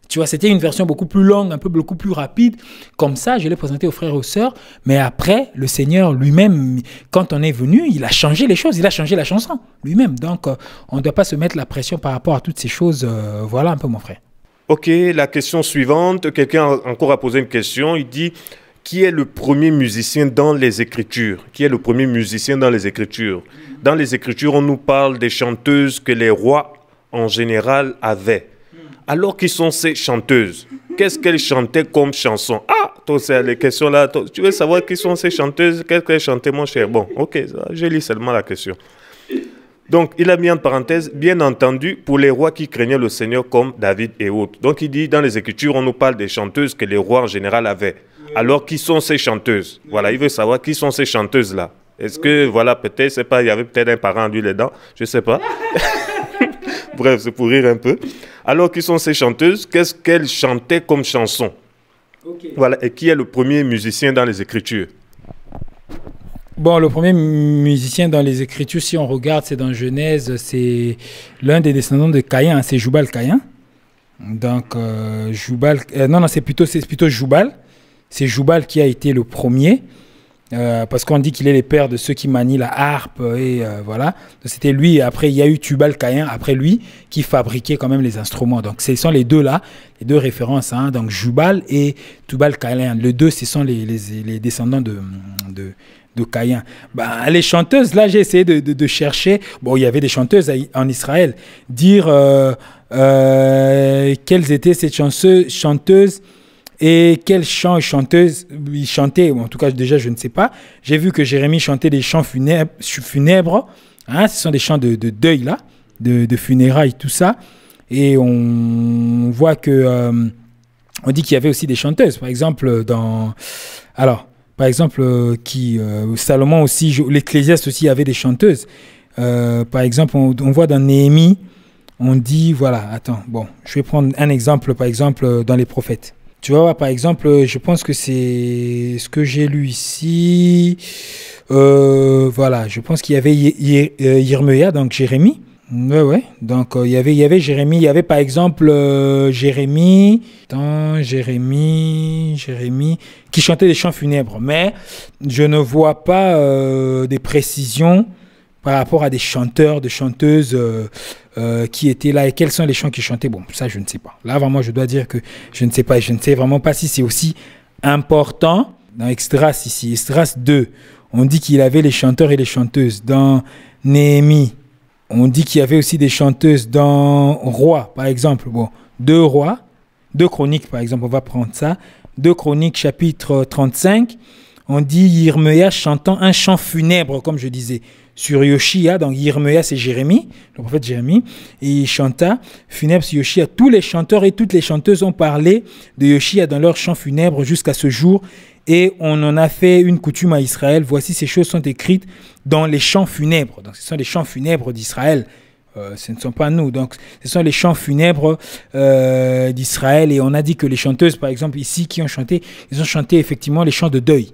Tu vois, c'était une version beaucoup plus longue, un peu beaucoup plus rapide. Comme ça, je l'ai présenté aux frères et aux sœurs. Mais après, le Seigneur lui-même, quand on est venu, il a changé les choses, il a changé la chanson lui-même. Donc, euh, on ne doit pas se mettre la pression par rapport à toutes ces choses. Euh, voilà un peu, mon frère. Ok, la question suivante. Quelqu'un encore a posé une question. Il dit qui est le premier musicien dans les Écritures Qui est le premier musicien dans les Écritures Dans les Écritures, on nous parle des chanteuses que les rois en général avaient. Alors qui sont ces chanteuses Qu'est-ce qu'elles chantaient comme chanson Ah, toi, c'est les questions là. tu veux savoir qui sont ces chanteuses Qu'est-ce qu'elles chantaient, mon cher Bon, ok, je lis seulement la question. Donc, il a mis en parenthèse, bien entendu, pour les rois qui craignaient le Seigneur comme David et autres. Donc, il dit, dans les Écritures, on nous parle des chanteuses que les rois en général avaient. Alors, qui sont ces chanteuses Voilà, il veut savoir qui sont ces chanteuses-là. Est-ce que, voilà, peut-être, c'est pas, il y avait peut-être un parent lui dedans, je ne sais pas. Bref, c'est pour rire un peu. Alors, qui sont ces chanteuses Qu'est-ce qu'elles chantaient comme chanson Voilà, et qui est le premier musicien dans les Écritures Bon, le premier musicien dans les Écritures, si on regarde, c'est dans Genèse, c'est l'un des descendants de Caïn, hein, c'est Jubal Caïn. Donc, euh, Jubal, euh, non, non, c'est plutôt, c'est plutôt Jubal. C'est Jubal qui a été le premier, euh, parce qu'on dit qu'il est le père de ceux qui manient la harpe, et voilà. C'était lui, après, il y a eu Tubal Caïn, après lui, qui fabriquait quand même les instruments. Donc, ce sont les deux là, les deux références, hein. donc Jubal et Tubal Caïn. Les deux, ce sont les, descendants de de Caïn. Bah, les chanteuses, là, j'ai essayé de, chercher. Bon, il y avait des chanteuses en Israël. Dire euh, euh, quelles étaient ces chanteuses et quels chants chanteuses ils chantaient. En tout cas, déjà, je ne sais pas. J'ai vu que Jérémie chantait des chants funèbres. funèbres hein. ce sont des chants de, deuil, là, de, funérailles, tout ça. Et on voit que. Euh, on dit qu'il y avait aussi des chanteuses. Par exemple, dans. Alors, par exemple, euh, qui euh, Salomon aussi, l'Ecclésiaste aussi avait des chanteuses. Euh, par exemple, on, voit dans Néhémie, on dit, voilà, attends, bon, je vais prendre un exemple, par exemple, dans les prophètes. Tu vois, par exemple, je pense que c'est ce que j'ai lu ici. voilà, je pense qu'il y avait Yirmeya, donc Jérémie, oui, Donc, y euh, il y avait Jérémy. Il y avait par exemple euh, Jérémie Jérémy. Jérémie Jérémy. Qui chantait des chants funèbres. Mais je ne vois pas euh, des précisions par rapport à des chanteurs, des chanteuses qui étaient là et quels sont les chants qui chantaient. Bon, ça, je ne sais pas. Là, vraiment, je dois dire que je ne sais pas. Je ne sais vraiment pas si c'est aussi important. Dans Extras, ici, Extras 2, on dit qu'il avait les chanteurs et les chanteuses. Dans Néhémie on dit qu'il y avait aussi des chanteuses dans Roi, par exemple. Bon, deux rois, deux chroniques, par exemple, on va prendre ça. Deux chroniques, chapitre 35. On dit Yirmeya chantant un chant funèbre, comme je disais, sur Yoshia. Donc Yirmeya, c'est Jérémie, le prophète Jérémie. Et il chanta funèbre sur Yoshia. Tous les chanteurs et toutes les chanteuses ont parlé de Yoshia dans leur chant funèbre jusqu'à ce jour et on en a fait une coutume à Israël. Voici ces choses sont écrites dans les chants funèbres. ce sont les chants funèbres d'Israël. Euh, ce ne sont pas nous. Donc, ce sont les chants funèbres euh, d'Israël. Et on a dit que les chanteuses, par exemple, ici, qui ont chanté, ils ont chanté effectivement les chants de deuil.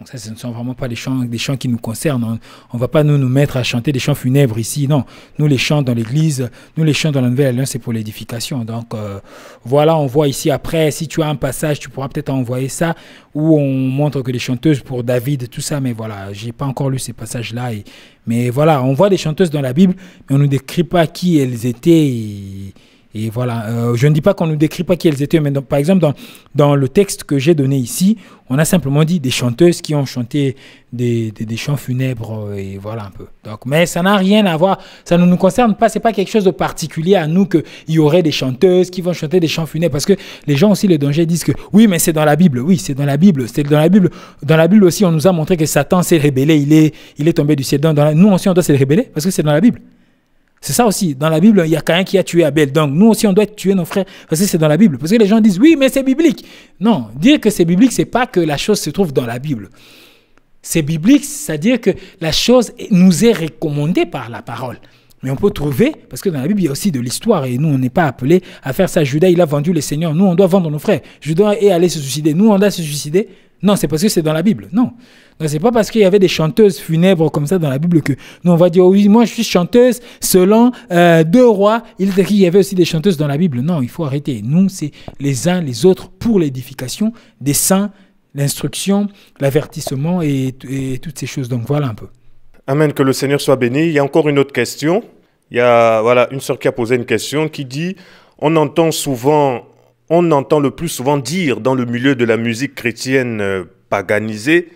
Donc ça, ce ne sont vraiment pas chants, des chants qui nous concernent. Hein. On ne va pas nous, nous mettre à chanter des chants funèbres ici. Non, nous les chants dans l'Église, nous les chants dans la Nouvelle Alliance, c'est pour l'édification. Donc euh, voilà, on voit ici après, si tu as un passage, tu pourras peut-être envoyer ça, où on montre que les chanteuses pour David, tout ça. Mais voilà, j'ai pas encore lu ces passages-là. Mais voilà, on voit des chanteuses dans la Bible, mais on ne décrit pas qui elles étaient. Et voilà, euh, je ne dis pas qu'on ne décrit pas qui elles étaient, mais par exemple, dans, dans le texte que j'ai donné ici, on a simplement dit des chanteuses qui ont chanté des, des, chants funèbres, euh, et voilà un peu. Donc, mais ça n'a rien à voir, ça ne nous concerne pas, c'est pas quelque chose de particulier à nous qu'il y aurait des chanteuses qui vont chanter des chants funèbres, parce que les gens aussi, les dangers disent que oui, mais c'est dans la Bible, oui, c'est dans la Bible, c'est dans la Bible. Dans la Bible aussi, on nous a montré que Satan s'est rébellé, il est, il est tombé du ciel. Dans, nous aussi, on doit se rébeller, parce que c'est dans la Bible. C'est ça aussi. Dans la Bible, il y a quelqu'un qui a tué Abel. Donc nous aussi, on doit tuer nos frères parce que c'est dans la Bible. Parce que les gens disent, oui, mais c'est biblique. Non, dire que c'est biblique, c'est pas que la chose se trouve dans la Bible. C'est biblique, c'est-à-dire que la chose nous est recommandée par la parole. Mais on peut trouver, parce que dans la Bible, il y a aussi de l'histoire, et nous, on n'est pas appelés à faire ça. Judas, il a vendu le Seigneur. Nous, on doit vendre nos frères. Judas est allé se suicider. Nous, on doit se suicider. Non, c'est parce que c'est dans la Bible. Non. Non, c'est pas parce qu'il y avait des chanteuses funèbres comme ça dans la Bible que. nous, on va dire, oui, moi je suis chanteuse selon euh, deux rois. Il y avait aussi des chanteuses dans la Bible. Non, il faut arrêter. Nous, c'est les uns les autres pour l'édification des saints, l'instruction, l'avertissement et, et toutes ces choses. Donc voilà un peu. Amen, que le Seigneur soit béni. Il y a encore une autre question. Il y a voilà, une sœur qui a posé une question qui dit on entend souvent on entend le plus souvent dire dans le milieu de la musique chrétienne euh, paganisée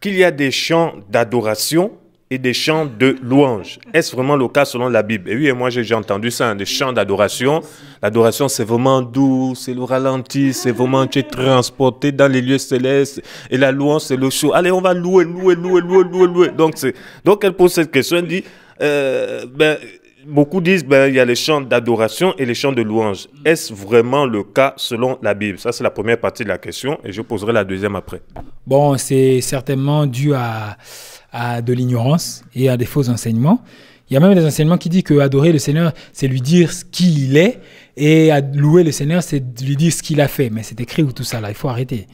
qu'il y a des chants d'adoration et des chants de louange. Est-ce vraiment le cas selon la Bible Et oui, moi j'ai entendu ça, hein, des chants d'adoration. L'adoration c'est vraiment doux, c'est le ralenti, c'est vraiment tu es transporté dans les lieux célestes. Et la louange c'est le show. Allez, on va louer, louer, louer, louer, louer, louer. Donc, donc elle pose cette question, elle dit, euh, ben, beaucoup disent qu'il ben, il y a les chants d'adoration et les chants de louange. Mm. Est-ce vraiment le cas selon la Bible Ça, c'est la première partie de la question et je poserai la deuxième après. Bon, c'est certainement dû à, de l'ignorance et à des faux enseignements. Il y a même des enseignements qui disent que adorer le Seigneur, c'est lui dire ce qu'il est et louer le Seigneur, c'est lui dire ce qu'il a fait. Mais c'est écrit ou tout ça là, il faut arrêter.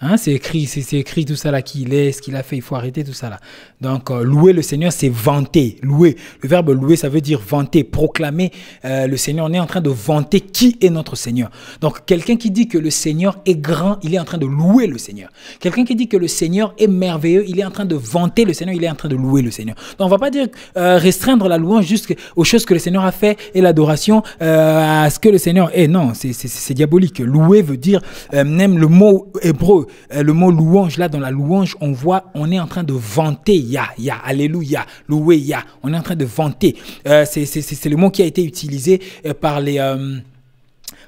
Hein, c'est écrit, c'est écrit tout ça là, qui il est, ce qu'il a fait, il faut arrêter tout ça là. Donc, euh, louer le Seigneur, c'est vanter, louer. Le verbe louer, ça veut dire vanter, proclamer euh, le Seigneur. On est en train de vanter qui est notre Seigneur. Donc, quelqu'un qui dit que le Seigneur est grand, il est en train de louer le Seigneur. Quelqu'un qui dit que le Seigneur est merveilleux, il est en train de vanter le Seigneur, il est en train de louer le Seigneur. Donc, on va pas dire euh, restreindre la louange jusqu'aux aux choses que le Seigneur a fait et l'adoration à ce que le Seigneur est. Non, c'est diabolique. Louer veut dire, même le mot hébreu, le mot louange, là, dans la louange, on voit, on est en train de vanter Ya, ya, Alléluia, loué Yah. On est en train de vanter. Euh, c'est le mot qui a été utilisé euh, par les... Euh,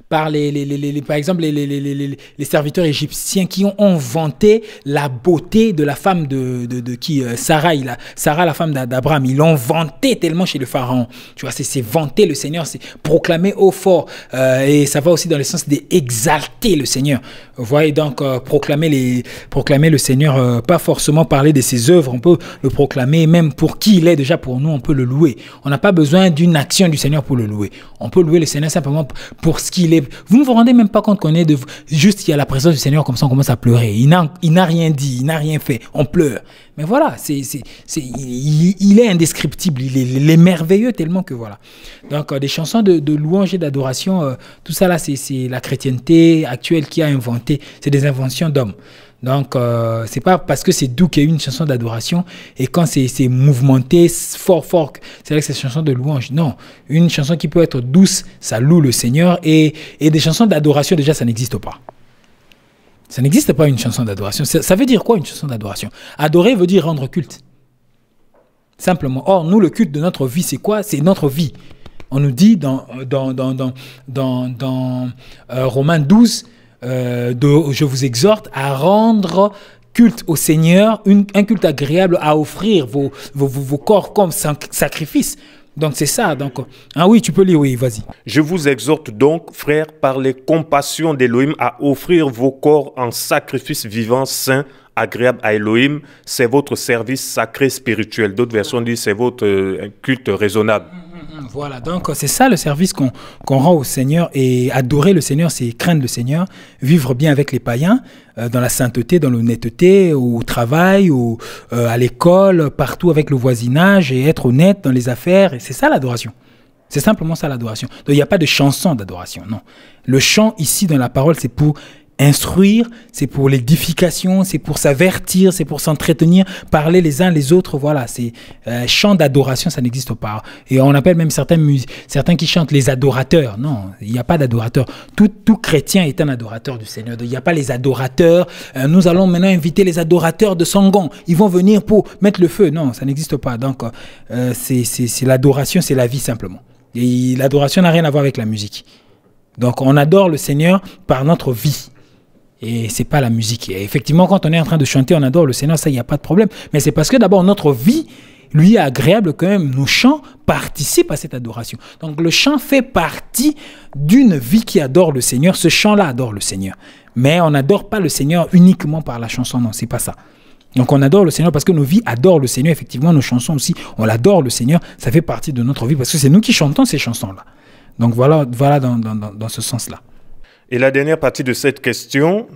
par, les, les, par exemple les, serviteurs égyptiens qui ont inventé la beauté de la femme de, qui euh, Sarah, il Sarah, la femme d'Abraham. Ils l'ont vanté tellement chez le Pharaon. Tu vois, c'est vanter le Seigneur, c'est proclamer au fort. Euh, et ça va aussi dans le sens d'exalter le Seigneur. Vous voyez donc euh, proclamer, les, proclamer le Seigneur, pas forcément parler de ses œuvres, on peut le proclamer même pour qui il est déjà pour nous, on peut le louer. On n'a pas besoin d'une action du Seigneur pour le louer. On peut louer le Seigneur simplement pour ce qu'il est vous ne vous rendez même pas compte qu'on est de... Juste, il y a la présence du Seigneur, comme ça, on commence à pleurer. Il n'a rien dit, il n'a rien fait. On pleure. Mais voilà, c'est il, il, est indescriptible. Il est, merveilleux tellement que voilà. Donc, euh, des chansons de, louange et d'adoration, euh, tout ça là, c'est la chrétienté actuelle qui a inventé. C'est des inventions d'hommes. Donc, ce euh, c'est pas parce que c'est doux qu'il y a une chanson d'adoration et quand c'est mouvementé, fort, fort, c'est vrai que c'est une chanson de louange. Non, une chanson qui peut être douce, ça loue le Seigneur et, des chansons d'adoration, déjà, ça n'existe pas. Ça n'existe pas une chanson d'adoration. Ça, veut dire quoi une chanson d'adoration Adorer veut dire rendre culte. Simplement. Or, nous, le culte de notre vie, c'est quoi C'est notre vie. On nous dit dans, dans, dans, euh, Romains 12, euh, de, je vous exhorte à rendre culte au Seigneur, une, un culte agréable, à offrir vos, vos, corps comme sacrifice. Donc c'est ça. Donc ah oui, tu peux lire. Oui, vas-y. Je vous exhorte donc, frères, par les compassions d'Élohim, à offrir vos corps en sacrifice vivant, saint, agréable à Elohim. C'est votre service sacré spirituel. D'autres versions disent c'est votre euh, culte raisonnable. Voilà, donc c'est ça le service qu'on rend au Seigneur. Et adorer le Seigneur, c'est craindre le Seigneur, vivre bien avec les païens, euh, dans la sainteté, dans l'honnêteté, au travail, euh, à l'école, partout avec le voisinage, et être honnête dans les affaires. c'est ça l'adoration. C'est simplement ça l'adoration. Donc il n'y a pas de chanson d'adoration, non. Le chant ici dans la parole, c'est pour Instruire, c'est pour l'édification, c'est pour s'avertir, c'est pour s'entretenir, parler les uns les autres. Voilà, c'est euh, chant d'adoration, ça n'existe pas. Et on appelle même certains, certains qui chantent les adorateurs. Non, il n'y a pas d'adorateur Tout, tout chrétien est un adorateur du Seigneur. Il n'y a pas les adorateurs. Euh, nous allons maintenant inviter les adorateurs de Sangon. Ils vont venir pour mettre le feu. Non, ça n'existe pas. Donc, euh, c'est l'adoration, c'est la vie simplement. Et l'adoration n'a rien à voir avec la musique. Donc, on adore le Seigneur par notre vie et c'est pas la musique. effectivement, quand on est en train de chanter, on adore le Seigneur, ça, il n'y a pas de problème. Mais c'est parce que d'abord, notre vie lui est agréable quand même. Nos chants participent à cette adoration. Donc le chant fait partie d'une vie qui adore le Seigneur. Ce chant-là adore le Seigneur. Mais on n'adore pas le Seigneur uniquement par la chanson, non, c'est pas ça. Donc on adore le Seigneur parce que nos vies adorent le Seigneur. Effectivement, nos chansons aussi, on l'adore le Seigneur. Ça fait partie de notre vie parce que c'est nous qui chantons ces chansons-là. Donc voilà, voilà dans ce sens-là. Et la dernière partie de cette question,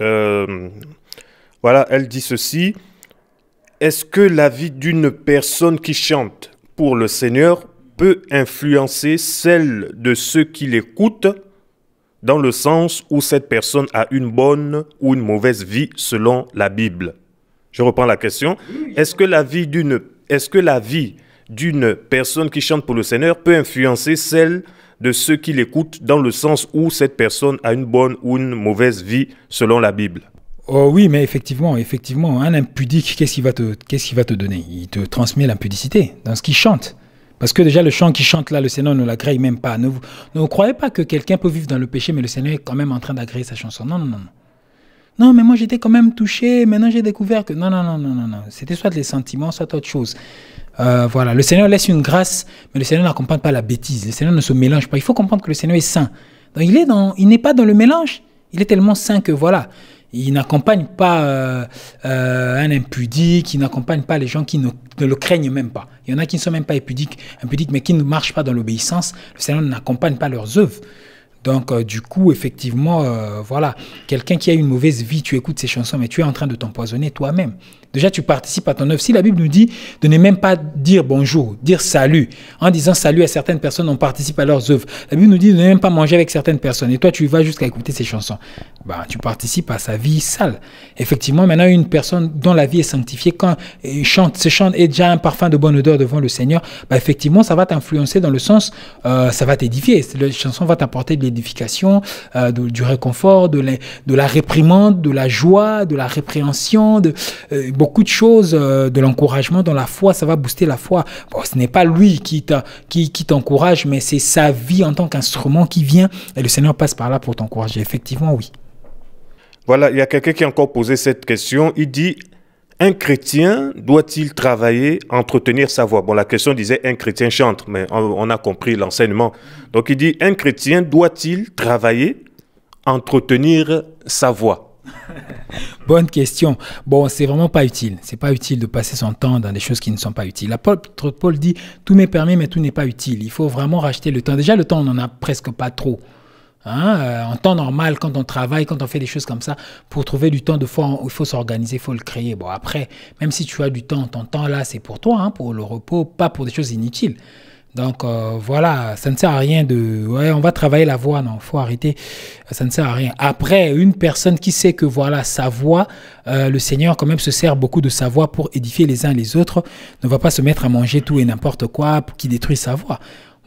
euh, voilà, elle dit ceci. Est-ce que la vie d'une personne qui chante pour le Seigneur peut influencer celle de ceux qui l'écoutent dans le sens où cette personne a une bonne ou une mauvaise vie selon la Bible Je reprends la question. Est-ce que la vie d'une est-ce que la vie d'une personne qui chante pour le Seigneur peut influencer celle de ceux qui l'écoutent dans le sens où cette personne a une bonne ou une mauvaise vie selon la Bible. Oh oui, mais effectivement, effectivement, un impudique, qu'est-ce qu'il va, te, va te donner Il te transmet l'impudicité dans ce qu'il chante. Parce que déjà, le chant qu'il chante là, le Seigneur ne l'agrée même pas. Ne vous, ne croyez pas que quelqu'un peut vivre dans le péché, mais le Seigneur est quand même en train d'agréer sa chanson. Non, non, non. Non, mais moi j'étais quand même touché, maintenant j'ai découvert que... Non, non, non, non, non, non. C'était soit les sentiments, soit autre chose. Euh, voilà, le Seigneur laisse une grâce, mais le Seigneur n'accompagne pas la bêtise. Le Seigneur ne se mélange pas. Il faut comprendre que le Seigneur est saint. Donc il est dans, il n'est pas dans le mélange. Il est tellement saint que voilà, il n'accompagne pas euh, euh, un impudique, il n'accompagne pas les gens qui ne, ne, le craignent même pas. Il y en a qui ne sont même pas impudiques, impudiques mais qui ne marchent pas dans l'obéissance. Le Seigneur n'accompagne pas leurs œuvres. Donc, euh, du coup, effectivement, euh, voilà, quelqu'un qui a une mauvaise vie, tu écoutes ces chansons, mais tu es en train de t'empoisonner toi-même. Déjà, tu participes à ton œuvre. Si la Bible nous dit de ne même pas dire bonjour, dire salut, en disant salut à certaines personnes, on participe à leurs œuvres. La Bible nous dit de ne même pas manger avec certaines personnes. Et toi, tu vas jusqu'à écouter ces chansons. Bah, tu participes à sa vie sale. Effectivement, maintenant, une personne dont la vie est sanctifiée, quand il chante, se chante, est déjà un parfum de bonne odeur devant le Seigneur, bah, effectivement, ça va t'influencer dans le sens, euh, ça va t'édifier. La chanson va t'apporter de l'édification, euh, du réconfort, de, la, réprimande, de la joie, de la répréhension, de. Euh, beaucoup de choses, euh, de l'encouragement dans la foi, ça va booster la foi. Bon, ce n'est pas lui qui t'encourage, mais c'est sa vie en tant qu'instrument qui vient et le Seigneur passe par là pour t'encourager. Effectivement, oui. Voilà, il y a quelqu'un qui a encore posé cette question. Il dit un chrétien doit-il travailler, entretenir sa voix Bon, la question disait un chrétien chante, mais on, on a compris l'enseignement. Donc il dit un chrétien doit-il travailler, entretenir sa voix Bonne question. Bon, c'est vraiment pas utile. C'est pas utile de passer son temps dans des choses qui ne sont pas utiles. L'apôtre Paul dit tout m'est permis, mais tout n'est pas utile. Il faut vraiment racheter le temps. Déjà, le temps, on n'en a presque pas trop. Hein, euh, en temps normal, quand on travaille, quand on fait des choses comme ça, pour trouver du temps, de fois, il faut s'organiser, il faut le créer. Bon, après, même si tu as du temps, ton temps là, c'est pour toi, hein, pour le repos, pas pour des choses inutiles. Donc euh, voilà, ça ne sert à rien de... Ouais, on va travailler la voix, non, faut arrêter. Ça ne sert à rien. Après, une personne qui sait que voilà, sa voix, euh, le Seigneur quand même se sert beaucoup de sa voix pour édifier les uns les autres, ne va pas se mettre à manger tout et n'importe quoi qui détruit sa voix.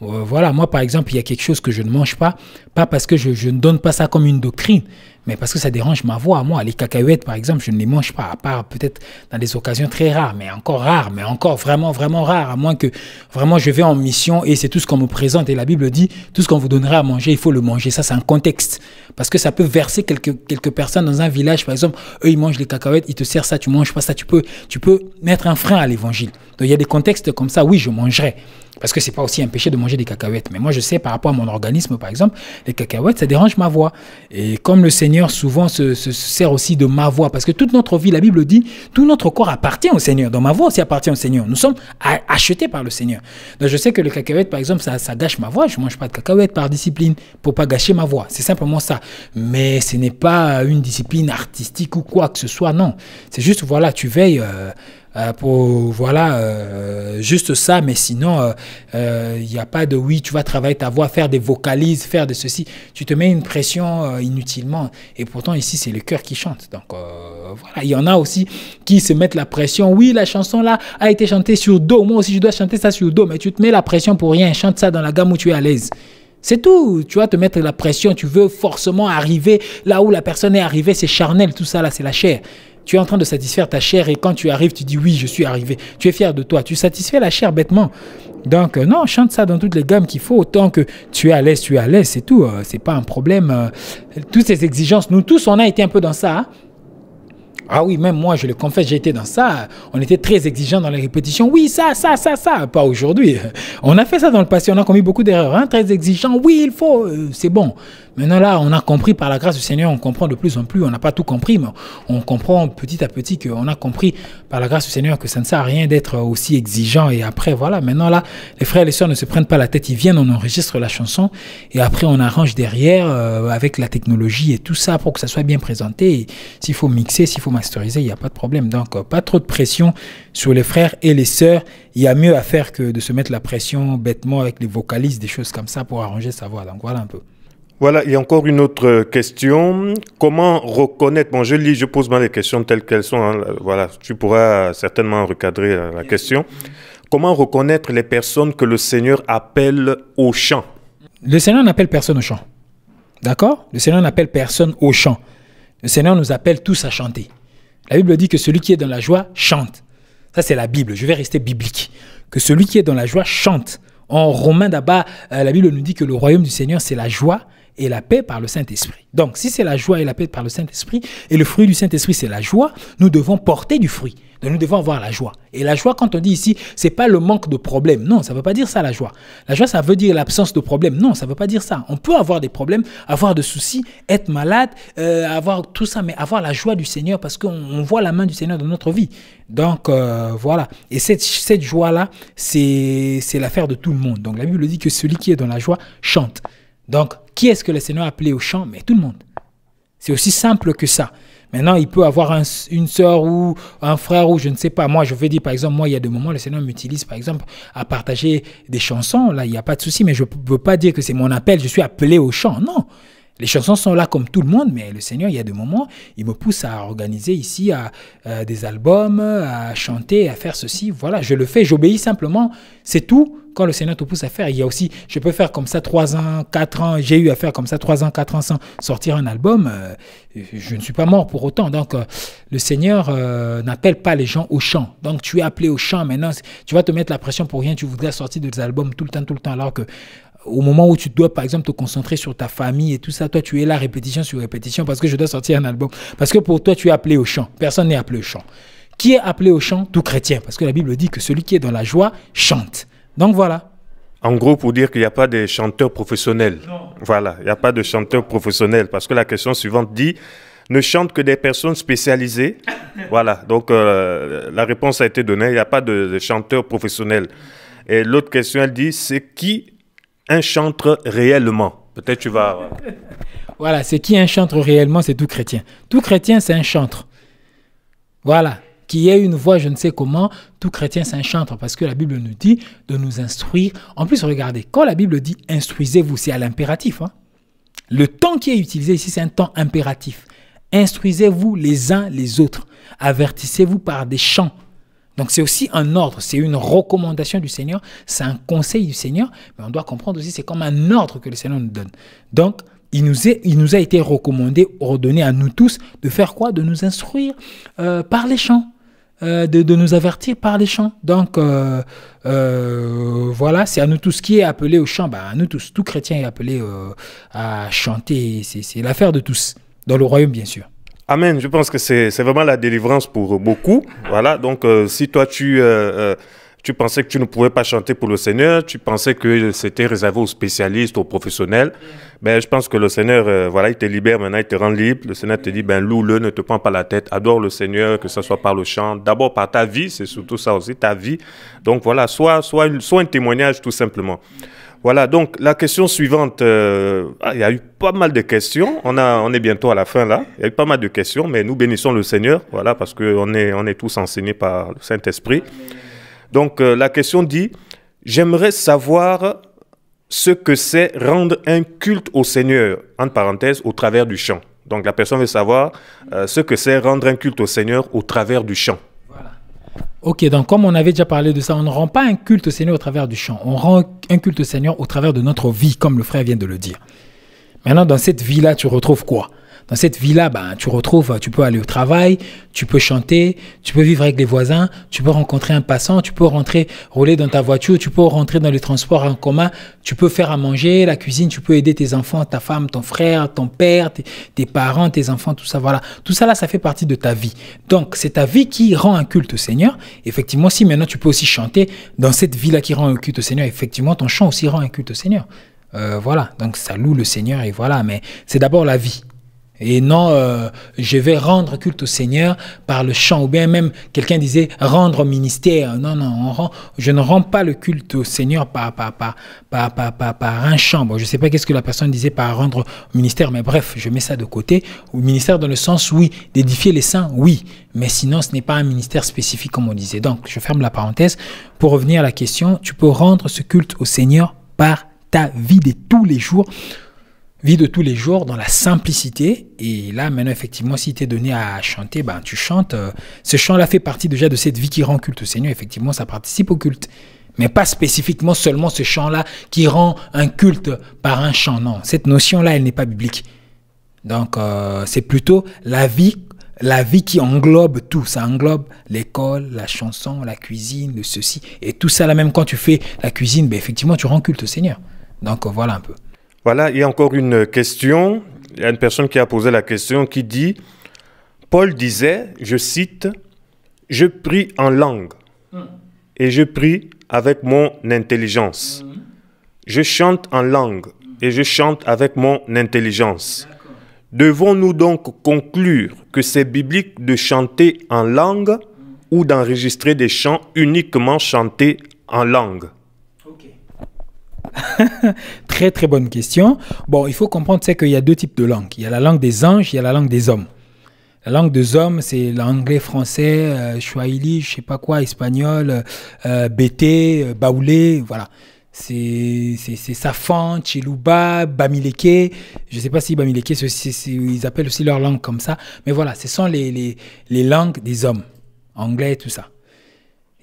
Euh, voilà, moi par exemple, il y a quelque chose que je ne mange pas, pas parce que je ne donne pas ça comme une doctrine, mais parce que ça dérange ma voix. Moi, les cacahuètes, par exemple, je ne les mange pas, à part peut-être dans des occasions très rares, mais encore rares, mais encore vraiment, vraiment rares, à moins que vraiment je vais en mission et c'est tout ce qu'on me présente. Et la Bible dit, tout ce qu'on vous donnera à manger, il faut le manger. Ça, c'est un contexte. Parce que ça peut verser quelques, quelques personnes dans un village, par exemple, eux, ils mangent les cacahuètes, ils te servent ça, tu manges pas ça, tu peux, tu peux mettre un frein à l'évangile. Donc, il y a des contextes comme ça, oui, je mangerai. Parce que c'est pas aussi un péché de manger des cacahuètes. Mais moi, je sais par rapport à mon organisme, par exemple, les cacahuètes, ça dérange ma voix. Et comme le Seigneur Seigneur souvent se, sert aussi de ma voix, parce que toute notre vie, la Bible dit, tout notre corps appartient au Seigneur. Donc ma voix aussi appartient au Seigneur. Nous sommes achetés par le Seigneur. Donc je sais que le cacahuète, par exemple, ça, gâche ma voix. Je mange pas de cacahuète par discipline pour pas gâcher ma voix. C'est simplement ça. Mais ce n'est pas une discipline artistique ou quoi que ce soit, non. C'est juste, voilà, tu veilles... Euh, euh, pour voilà euh, juste ça, mais sinon il euh, n'y a pas de oui, tu vas travailler ta voix, faire des vocalises, faire de ceci. Tu te mets une pression inutilement. Et pourtant ici c'est le cœur qui chante. Donc voilà, il y en a aussi qui se mettent la pression. Oui, la chanson là a été chantée sur do. Moi aussi je dois chanter ça sur do, mais tu te mets la pression pour rien. Chante ça dans la gamme où tu es à l'aise. C'est tout. Tu vas te mettre la pression. Tu veux forcément arriver là où la personne est arrivée. C'est charnel, tout ça là, c'est la chair. Tu es en train de satisfaire ta chair et quand tu arrives, tu dis oui, je suis arrivé. Tu es fier de toi. Tu satisfais la chair bêtement. Donc, euh, non, chante ça dans toutes les gammes qu'il faut. Autant que tu es à l'aise, tu es à l'aise, c'est tout. Euh, c'est pas un problème. Euh. toutes ces exigences, nous tous, on a été un peu dans ça. Hein. Ah oui, même moi, je le confesse, j'ai été dans ça. On était très exigeants dans les répétitions. Oui, ça, ça, ça, ça. Pas aujourd'hui. On a fait ça dans le passé. On a commis beaucoup d'erreurs. Hein. Très exigeants. Oui, il faut. C'est bon. Maintenant là, on a compris par la grâce du Seigneur, on comprend de plus en plus. On n'a pas tout compris, mais on comprend petit à petit qu'on a compris par la grâce du Seigneur que ça ne sert à rien d'être aussi exigeant. Et après, voilà, maintenant là, les frères et les sœurs ne se prennent pas la tête. Ils viennent, on enregistre la chanson et après on arrange derrière euh, avec la technologie et tout ça pour que ça soit bien présenté. S'il faut mixer, s'il faut masteriser, il n'y a pas de problème. Donc euh, pas trop de pression sur les frères et les sœurs. Il y a mieux à faire que de se mettre la pression bêtement avec les vocalistes, des choses comme ça pour arranger sa voix. Donc voilà un peu. Voilà, il y a encore une autre euh, question. Comment reconnaître, bon, je lis, je pose mal les questions telles qu'elles sont, hein, euh, voilà, tu pourras certainement recadrer euh, la, question. Comment reconnaître les personnes que le Seigneur appelle au chant Le Seigneur n'appelle personne au chant. D'accord Le Seigneur n'appelle personne au chant. Le Seigneur nous appelle tous à chanter. La Bible dit que celui qui est dans la joie chante. Ça, c'est la Bible. Je vais rester biblique. Que celui qui est dans la joie chante. En Romain d'abord, la Bible nous dit que le royaume du Seigneur, c'est la joie et la paix par le Saint-Esprit. Donc, si c'est la joie et la paix par le Saint-Esprit, et le fruit du Saint-Esprit, c'est la joie, nous devons porter du fruit. Donc, nous devons avoir la joie. Et la joie, quand on dit ici, c'est pas le manque de problèmes. Non, ça ne veut pas dire ça, la joie. La joie, ça veut dire l'absence de problèmes. Non, ça ne veut pas dire ça. On peut avoir des problèmes, avoir de soucis, être malade, euh, avoir tout ça, mais avoir la joie du Seigneur parce qu'on voit la main du Seigneur dans notre vie. Donc, euh, voilà. Et cette, cette joie-là, c'est l'affaire de tout le monde. Donc, la Bible dit que celui qui est dans la joie chante. Donc, qui est-ce que le Seigneur a appelé au chant Mais tout le monde. C'est aussi simple que ça. Maintenant, il peut avoir une sœur ou un frère ou je ne sais pas. Moi, je veux dire, par exemple, moi, il y a des moments, le Seigneur m'utilise, par exemple, à partager des chansons. Là, il n'y a pas de souci, mais je ne veux pas dire que c'est mon appel, je suis appelé au chant. Non. Les chansons sont là comme tout le monde, mais le Seigneur, il y a des moments, il me pousse à organiser ici euh, des albums, à chanter, à faire ceci. Voilà, je le fais, j'obéis simplement, c'est tout. Quand le Seigneur te pousse à faire, il y a aussi, je peux faire comme ça 3 ans, 4 ans, j'ai eu à faire comme ça 3 ans, 4 ans sans sortir un album, euh, je ne suis pas mort pour autant. Donc, euh, le Seigneur euh, n'appelle pas les gens au chant. Donc, tu es appelé au chant maintenant, tu vas te mettre la pression pour rien, tu voudrais sortir des albums tout le temps, tout le temps, alors que au moment où tu dois, par exemple, te concentrer sur ta famille et tout ça, toi, tu es là répétition sur répétition parce que je dois sortir un album. Parce que pour toi, tu es appelé au chant. Personne n'est appelé au chant. Qui est appelé au chant Tout chrétien. Parce que la Bible dit que celui qui est dans la joie chante. Donc voilà. En gros, pour dire qu'il n'y a pas de chanteurs professionnels. Voilà, il n'y a pas de chanteurs professionnels. Parce que la question suivante dit, ne chantent que des personnes spécialisées. voilà, donc euh, la réponse a été donnée, il n'y a pas de, de chanteurs professionnels. Et l'autre question, elle dit, c'est qui un chanteur réellement Peut-être tu vas... voilà, c'est qui un chanteur réellement C'est tout chrétien. Tout chrétien, c'est un chanteur. Voilà y ait une voix, je ne sais comment, tout chrétien s'enchante parce que la Bible nous dit de nous instruire. En plus, regardez, quand la Bible dit instruisez-vous, c'est à l'impératif. Hein. Le temps qui est utilisé ici, c'est un temps impératif. Instruisez-vous les uns les autres. Avertissez-vous par des chants. Donc c'est aussi un ordre, c'est une recommandation du Seigneur, c'est un conseil du Seigneur, mais on doit comprendre aussi, c'est comme un ordre que le Seigneur nous donne. Donc, il nous, il nous, a été recommandé, ordonné à nous tous de faire quoi De nous instruire euh, par les chants, euh, de, nous avertir par les chants. Donc, euh, euh, voilà, c'est à nous tous qui est appelé au chant. Bah, à nous tous, tout chrétien est appelé à chanter. C'est l'affaire de tous, dans le royaume, bien sûr. Amen. Je pense que c'est vraiment la délivrance pour beaucoup. Voilà, donc si toi tu tu pensais que tu ne pouvais pas chanter pour le Seigneur, tu pensais que c'était réservé aux spécialistes, aux professionnels. Mais ben, je pense que le Seigneur, euh, voilà, il te libère maintenant, il te rend libre. Le Seigneur te dit, ben, loue-le, ne te prends pas la tête, adore le Seigneur, que ce soit par le chant, d'abord par ta vie, c'est surtout ça aussi, ta vie. Donc voilà, soit, soit, une, soit un témoignage tout simplement. Voilà, donc la question suivante, euh, ah, il y a eu pas mal de questions. On, a, on est bientôt à la fin là. Il y a eu pas mal de questions, mais nous bénissons le Seigneur, voilà, parce qu'on est, on est tous enseignés par le Saint-Esprit. Donc euh, la question dit, j'aimerais savoir ce que c'est rendre un culte au Seigneur, entre parenthèses, au travers du chant. Donc la personne veut savoir euh, ce que c'est rendre un culte au Seigneur au travers du chant. Voilà. Ok, donc comme on avait déjà parlé de ça, on ne rend pas un culte au Seigneur au travers du chant, on rend un culte au Seigneur au travers de notre vie, comme le frère vient de le dire. Maintenant, dans cette vie-là, tu retrouves quoi dans cette vie-là, ben, tu retrouves, tu peux aller au travail, tu peux chanter, tu peux vivre avec les voisins, tu peux rencontrer un passant, tu peux rentrer, rouler dans ta voiture, tu peux rentrer dans les transports en commun, tu peux faire à manger, la cuisine, tu peux aider tes enfants, ta femme, ton frère, ton père, tes, parents, tes enfants, tout ça, voilà. Tout ça là, ça fait partie de ta vie. Donc, c'est ta vie qui rend un culte au Seigneur. Effectivement, si maintenant tu peux aussi chanter dans cette vie-là qui rend un culte au Seigneur, effectivement, ton chant aussi rend un culte au Seigneur. Euh, voilà, donc ça loue le Seigneur et voilà, mais c'est d'abord la vie. Et non, euh, je vais rendre culte au Seigneur par le chant. Ou bien même, quelqu'un disait rendre ministère. Non, non, je ne rends pas le culte au Seigneur par, par, un chant. je ne sais pas qu'est-ce que la personne disait par rendre ministère, mais bref, je mets ça de côté. Au ministère dans le sens, oui, d'édifier les saints, oui. Mais sinon, ce n'est pas un ministère spécifique, comme on disait. Donc, je ferme la parenthèse. Pour revenir à la question, tu peux rendre ce culte au Seigneur par ta vie de tous les jours vie de tous les jours dans la simplicité. Et là, maintenant, effectivement, si tu es donné à chanter, ben, tu chantes. Euh, ce chant-là fait partie déjà de cette vie qui rend culte au Seigneur. Effectivement, ça participe au culte. Mais pas spécifiquement seulement ce chant-là qui rend un culte par un chant. Non, cette notion-là, elle n'est pas biblique. Donc, euh, c'est plutôt la vie, la vie qui englobe tout. Ça englobe l'école, la chanson, la cuisine, le ceci. Et tout ça, là même quand tu fais la cuisine, ben, effectivement, tu rends culte au Seigneur. Donc, euh, voilà un peu. Voilà, il y a encore une question. Il y a une personne qui a posé la question qui dit Paul disait, je cite, Je prie en langue hmm. et je prie avec mon intelligence. Hmm. Je chante en langue et je chante avec mon intelligence. Devons-nous donc conclure que c'est biblique de chanter en langue ou d'enregistrer des chants uniquement chantés en langue Très très bonne question. Bon, il faut comprendre c'est qu'il y a deux types de langues. Il y a la langue des anges, il y a la langue des hommes. La langue des hommes, c'est l'anglais, français, euh, swahili, je sais pas quoi, espagnol, euh, euh, bété, baoulé, voilà. C'est Safan, Chiluba, Bamileke. Je sais pas si Bamileke, ils appellent aussi leur langue comme ça. Mais voilà, ce sont les, les, les langues des hommes, anglais, tout ça.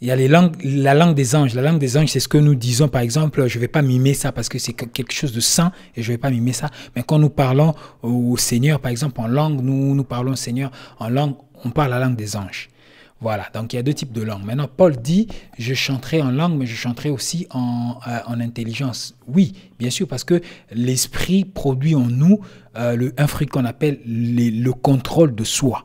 Il y a les langues, la langue des anges. La langue des anges, c'est ce que nous disons. Par exemple, je ne vais pas mimer ça parce que c'est quelque chose de saint et je ne vais pas mimer ça. Mais quand nous parlons au Seigneur, par exemple, en langue, nous, nous parlons au Seigneur en langue, on parle la langue des anges. Voilà, donc il y a deux types de langues. Maintenant, Paul dit, je chanterai en langue, mais je chanterai aussi en, euh, intelligence. Oui, bien sûr, parce que l'esprit produit en nous euh, le, un fruit qu'on appelle le contrôle de soi.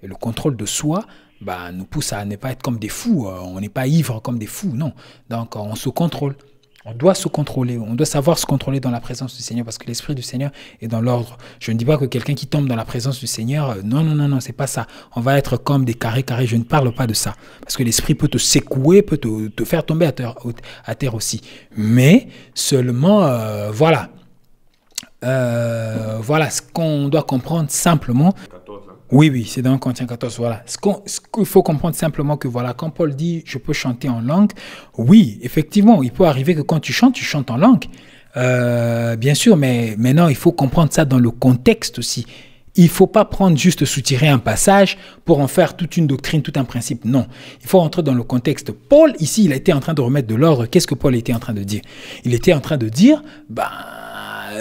Et le contrôle de soi, bah, nous pousse à ne pas être comme des fous. Euh, on n'est pas ivre comme des fous, non. Donc euh, on se contrôle. On doit se contrôler, on doit savoir se contrôler dans la présence du Seigneur parce que l'esprit du Seigneur est dans l'ordre. Je ne dis pas que quelqu'un qui tombe dans la présence du Seigneur, euh, non, non, non, non, c'est pas ça. On va être comme des carrés carrés, je ne parle pas de ça. Parce que l'esprit peut te secouer, peut te, faire tomber à terre, à terre, aussi. Mais seulement, voilà. voilà ce qu'on doit comprendre simplement. Oui, oui, c'est dans le Corinthiens 14. Voilà. Ce qu'il faut comprendre simplement que voilà, quand Paul dit je peux chanter en langue, oui, effectivement, il peut arriver que quand tu chantes, tu chantes en langue. Euh, bien sûr, mais maintenant, il faut comprendre ça dans le contexte aussi. Il ne faut pas prendre juste soutirer un passage pour en faire toute une doctrine, tout un principe. Non, il faut rentrer dans le contexte. Paul, ici, il était en train de remettre de l'ordre. Qu'est-ce que Paul était en train de dire Il était en train de dire, ben,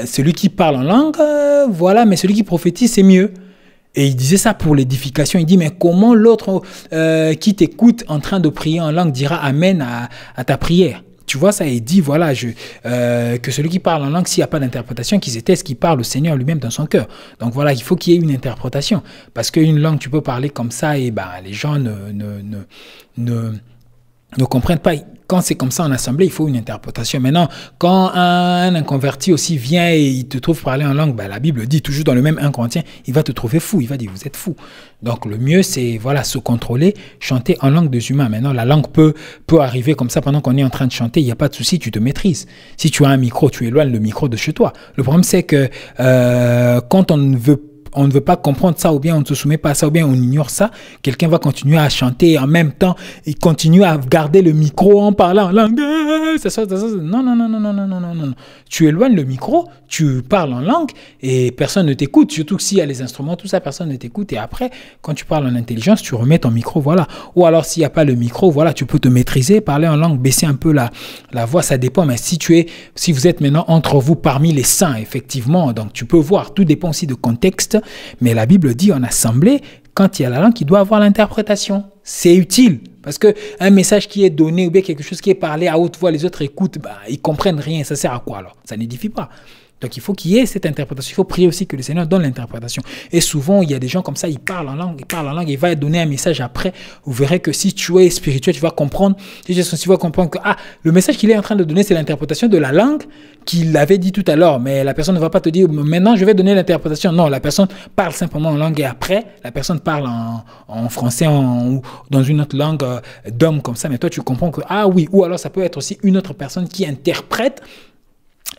celui qui parle en langue, euh, voilà, mais celui qui prophétise, c'est mieux. Et il disait ça pour l'édification. Il dit, mais comment l'autre euh, qui t'écoute en train de prier en langue dira Amen à, ta prière tu vois ça, il dit, voilà, je, euh, que celui qui parle en langue, s'il n'y a pas d'interprétation, qu'il étaient ce qu'il parle au Seigneur lui-même dans son cœur. Donc voilà, il faut qu'il y ait une interprétation. Parce qu'une langue, tu peux parler comme ça et ben, les gens ne, ne, ne comprennent pas quand c'est comme ça en assemblée, il faut une interprétation. Maintenant, quand un inconverti aussi vient et il te trouve parler en langue, bah, la Bible dit toujours dans le même incontient, il va te trouver fou, il va dire vous êtes fou. Donc le mieux, c'est voilà se contrôler, chanter en langue des humains. Maintenant, la langue peut, peut arriver comme ça pendant qu'on est en train de chanter, il n'y a pas de souci, tu te maîtrises. Si tu as un micro, tu éloignes le micro de chez toi. Le problème, c'est que euh, quand on ne veut pas on ne veut pas comprendre ça, ou bien on ne se soumet pas à ça, ou bien on ignore ça, quelqu'un va continuer à chanter et en même temps, il continue à garder le micro en parlant. en Langue, ça, ça, non, non, non, non, non, non, non, non, Tu éloignes le micro, tu parles en langue et personne ne t'écoute, surtout que s'il y a les instruments, tout ça, personne ne t'écoute. Et après, quand tu parles en intelligence, tu remets ton micro, voilà. Ou alors, s'il n'y a pas le micro, voilà, tu peux te maîtriser, parler en langue, baisser un peu la, la voix, ça dépend. Mais si tu es, si vous êtes maintenant entre vous parmi les saints, effectivement, donc tu peux voir, tout dépend aussi de contexte mais la Bible dit en assemblée, quand il y a la langue, il doit avoir l'interprétation. C'est utile. Parce que un message qui est donné ou bien quelque chose qui est parlé à haute voix, les autres écoutent, bah, ils comprennent rien. Ça sert à quoi alors Ça n'édifie pas qu'il faut qu'il y ait cette interprétation. Il faut prier aussi que le Seigneur donne l'interprétation. Et souvent, il y a des gens comme ça, ils parlent en langue, ils parlent en langue, il va donner un message après. Vous verrez que si tu es spirituel, tu vas comprendre. Tu vas comprendre que ah, le message qu'il est en train de donner, c'est l'interprétation de la langue qu'il avait dit tout à l'heure. Mais la personne ne va pas te dire maintenant, je vais donner l'interprétation. Non, la personne parle simplement en langue et après, la personne parle en, français en, ou dans une autre langue euh, d'homme comme ça. Mais toi, tu comprends que ah oui, ou alors ça peut être aussi une autre personne qui interprète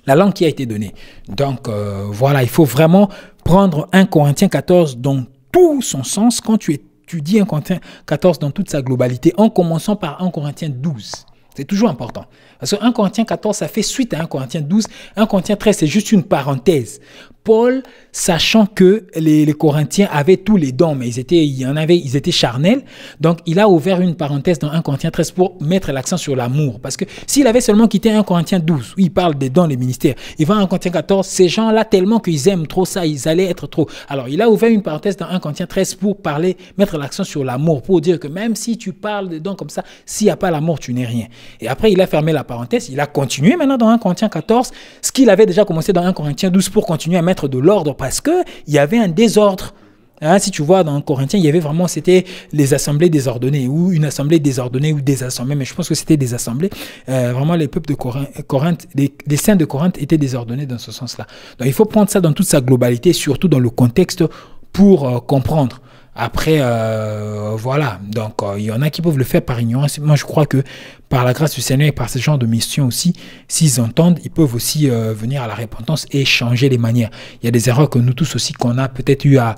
la langue qui a été donnée. Donc euh, voilà, il faut vraiment prendre 1 Corinthiens 14 dans tout son sens quand tu étudies 1 Corinthiens 14 dans toute sa globalité, en commençant par 1 Corinthiens 12. C'est toujours important. Parce que 1 Corinthiens 14, ça fait suite à 1 Corinthiens 12. 1 Corinthiens 13, c'est juste une parenthèse. Paul, sachant que les, Corinthiens avaient tous les dons, mais ils étaient, il en avait, ils étaient charnels, donc il a ouvert une parenthèse dans 1 Corinthiens 13 pour mettre l'accent sur l'amour. Parce que s'il avait seulement quitté 1 Corinthiens 12, où il parle des dons, des ministères, il va en 1 Corinthiens 14, ces gens-là, tellement qu'ils aiment trop ça, ils allaient être trop. Alors il a ouvert une parenthèse dans 1 Corinthiens 13 pour parler, mettre l'accent sur l'amour, pour dire que même si tu parles des dons comme ça, s'il n'y a pas l'amour, tu n'es rien. Et après, il a fermé la parenthèse, il a continué maintenant dans 1 Corinthiens 14, ce qu'il avait déjà commencé dans 1 Corinthiens 12 pour continuer à mettre de l'ordre parce qu'il y avait un désordre. Hein, si tu vois dans Corinthiens, il y avait vraiment, c'était les assemblées désordonnées, ou une assemblée désordonnée, ou des assemblées, mais je pense que c'était des assemblées. Euh, vraiment, les peuples de Corinthe, les, saints de Corinthe étaient désordonnés dans ce sens-là. Donc il faut prendre ça dans toute sa globalité, surtout dans le contexte, pour euh, comprendre. Après, euh, voilà. Donc, euh, il y en a qui peuvent le faire par ignorance. Moi, je crois que par la grâce du Seigneur et par ce genre de mission aussi, s'ils entendent, ils peuvent aussi euh, venir à la repentance et changer les manières. Il y a des erreurs que nous tous aussi, qu'on a peut-être eu à,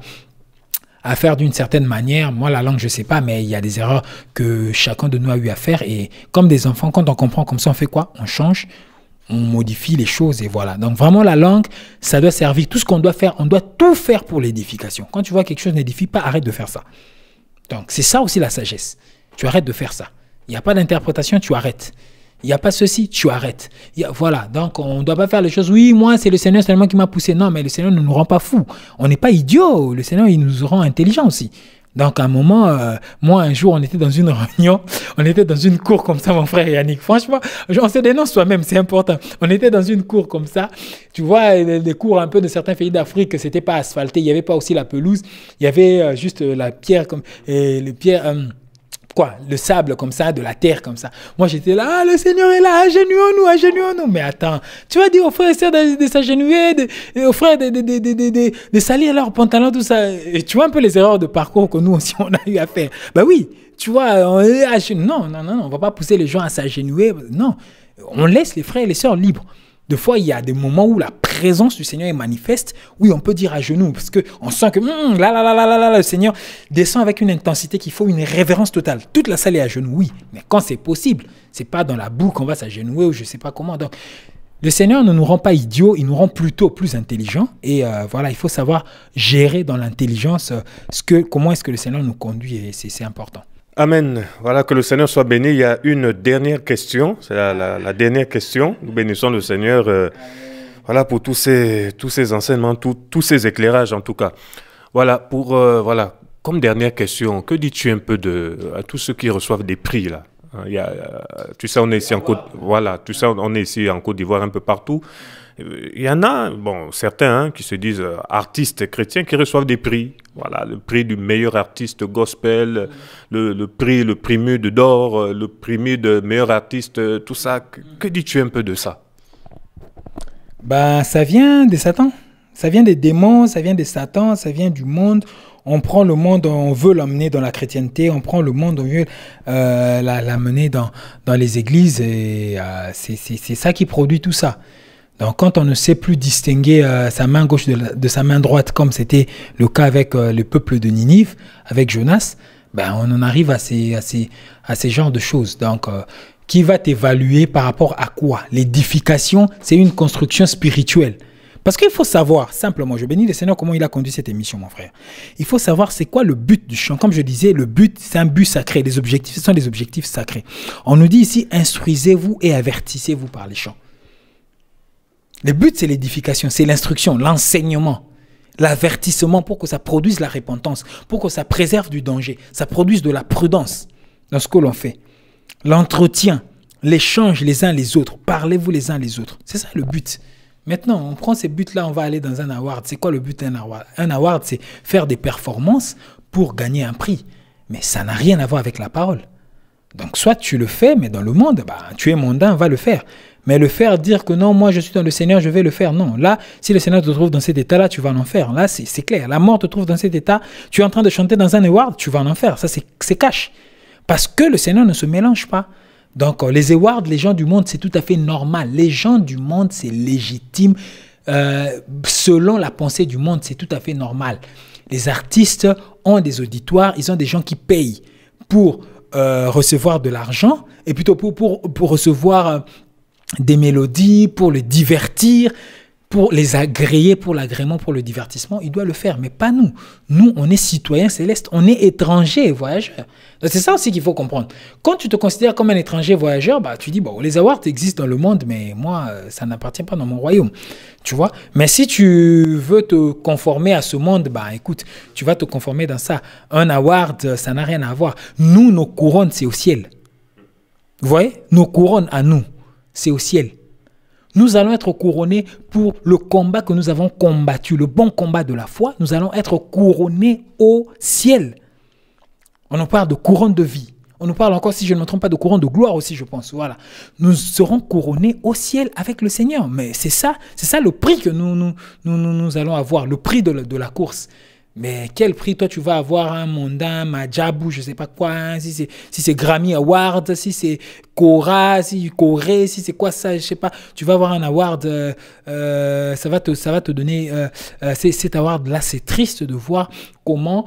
à faire d'une certaine manière. Moi, la langue, je ne sais pas, mais il y a des erreurs que chacun de nous a eu à faire. Et comme des enfants, quand on comprend comme ça, on fait quoi On change, on modifie les choses et voilà. Donc vraiment la langue, ça doit servir. Tout ce qu'on doit faire, on doit tout faire pour l'édification. Quand tu vois quelque chose n'édifie pas, arrête de faire ça. Donc c'est ça aussi la sagesse. Tu arrêtes de faire ça. Il n'y a pas d'interprétation, tu arrêtes. Il n'y a pas ceci, tu arrêtes. voilà, donc on ne doit pas faire les choses. Oui, moi, c'est le Seigneur seulement qui m'a poussé. Non, mais le Seigneur ne nous rend pas fous. On n'est pas idiots. Le Seigneur, il nous rend intelligents aussi. Donc, à un moment, euh, moi, un jour, on était dans une réunion, on était dans une cour comme ça, mon frère Yannick. Franchement, on se dénonce soi-même, c'est important. On était dans une cour comme ça. Tu vois, les cours un peu de certains pays d'Afrique, c'était pas asphalté, il n'y avait pas aussi la pelouse, il y avait euh, juste euh, la pierre, comme, et les pierres. Le sable comme ça, de la terre comme ça. Moi, j'étais là, ah, le Seigneur est là, agenouillons-nous, agenouillons-nous. Mais attends, tu vas dire aux frères et sœurs de, de s'agenouiller, aux frères de, salir leurs pantalons, tout ça. Et tu vois un peu les erreurs de parcours que nous aussi, on a eu à faire. Bah oui, tu vois, on non, non, non, on va pas pousser les gens à s'agenouiller. Non, on laisse les frères et les sœurs libres. Des fois, il y a des moments où la présence du Seigneur est manifeste. Oui, on peut dire à genoux, parce qu'on sent que là, là, là, là, le Seigneur descend avec une intensité qu'il faut, une révérence totale. Toute la salle est à genoux, oui, mais quand c'est possible, c'est pas dans la boue qu'on va s'agenouiller ou je sais pas comment. Donc, le Seigneur ne nous rend pas idiots, il nous rend plutôt plus intelligents. Et euh, voilà, il faut savoir gérer dans l'intelligence euh, ce que, comment est-ce que le Seigneur nous conduit et c'est important. Amen. Voilà, que le Seigneur soit béni. Il y a une dernière question. C'est la, dernière question. Nous bénissons le Seigneur. Euh, voilà, pour tous ces, tous ces enseignements, tous ces éclairages en tout cas. Voilà, pour, euh, voilà, comme dernière question, que dis-tu un peu de, à tous ceux qui reçoivent des prix hein, Il y a, euh, on est ici en Côte, voilà, tu sais, on est ici en Côte d'Ivoire un peu partout. Il y en a, bon, certains hein, qui se disent euh, artistes chrétiens qui reçoivent des prix. Voilà, le prix du meilleur artiste gospel, le, le, prix, le primu de d'or, euh, le primu de meilleur artiste, euh, tout ça. Que, dis-tu un peu de ça ben, ça vient des satans, Ça vient des démons, ça vient des satans, ça vient du monde on prend le monde, on veut l'emmener dans la chrétienté, on prend le monde, on veut l'amener dans, dans les églises, et c'est ça qui produit tout ça. Donc quand on ne sait plus distinguer euh, sa main gauche de, sa main droite, comme c'était le cas avec euh, le peuple de Ninive, avec Jonas, ben, on en arrive à ces, à genres de choses. Donc euh, qui va t'évaluer par rapport à quoi L'édification, c'est une construction spirituelle. Parce qu'il faut savoir, simplement, je bénis le Seigneur comment il a conduit cette émission, mon frère. Il faut savoir c'est quoi le but du chant. Comme je disais, le but, c'est un but sacré. Les objectifs, ce sont des objectifs sacrés. On nous dit ici, instruisez-vous et avertissez-vous par les chants. Le but, c'est l'édification, c'est l'instruction, l'enseignement, l'avertissement pour que ça produise la repentance, pour que ça préserve du danger, ça produise de la prudence dans ce que l'on fait. L'entretien, l'échange les uns les autres, parlez-vous les uns les autres. C'est ça le but. Maintenant, on prend ces buts-là, on va aller dans un award. C'est quoi le but d'un award Un award, c'est faire des performances pour gagner un prix. Mais ça n'a rien à voir avec la parole. Donc, soit tu le fais, mais dans le monde, bah, tu es mondain, va le faire. Mais le faire dire que non, moi je suis dans le Seigneur, je vais le faire, non. Là, si le Seigneur te trouve dans cet état-là, tu vas en enfer. Là, c'est clair. La mort te trouve dans cet état. Tu es en train de chanter dans un Eward, tu vas en enfer. Ça, c'est cash. Parce que le Seigneur ne se mélange pas. Donc, euh, les awards, les gens du monde, c'est tout à fait normal. Les gens du monde, c'est légitime. Euh, selon la pensée du monde, c'est tout à fait normal. Les artistes ont des auditoires, ils ont des gens qui payent pour euh, recevoir de l'argent et plutôt pour, pour, pour recevoir des mélodies, pour le divertir, pour les agréer, pour l'agrément, pour le divertissement, il doit le faire, mais pas nous. Nous, on est citoyens célestes, on est étrangers voyageurs. C'est ça aussi qu'il faut comprendre. Quand tu te considères comme un étranger voyageur, bah, tu dis, bon, les awards existent dans le monde, mais moi, euh, ça n'appartient pas dans mon royaume. Tu vois Mais si tu veux te conformer à ce monde, bah, écoute, tu vas te conformer dans ça. Un award, ça n'a rien à voir. Nous, nos couronnes, c'est au ciel. Vous voyez Nos couronnes à nous c'est au ciel. Nous allons être couronnés pour le combat que nous avons combattu, le bon combat de la foi. Nous allons être couronnés au ciel. On nous parle de couronne de vie. On nous parle encore, si je ne me trompe pas, de couronne de gloire aussi, je pense. Voilà. Nous serons couronnés au ciel avec le Seigneur. Mais c'est ça, c'est ça le prix que nous, nous, nous, allons avoir, le prix de la course. Mais quel prix toi tu vas avoir un hein, Mondan, un Djabou, je sais pas quoi, hein, si c'est Grammy Award, si c'est Cora, si Corée, si c'est quoi ça, je sais pas. Tu vas avoir un award, euh, euh, ça va te ça va te donner euh, euh cet award là. C'est triste de voir comment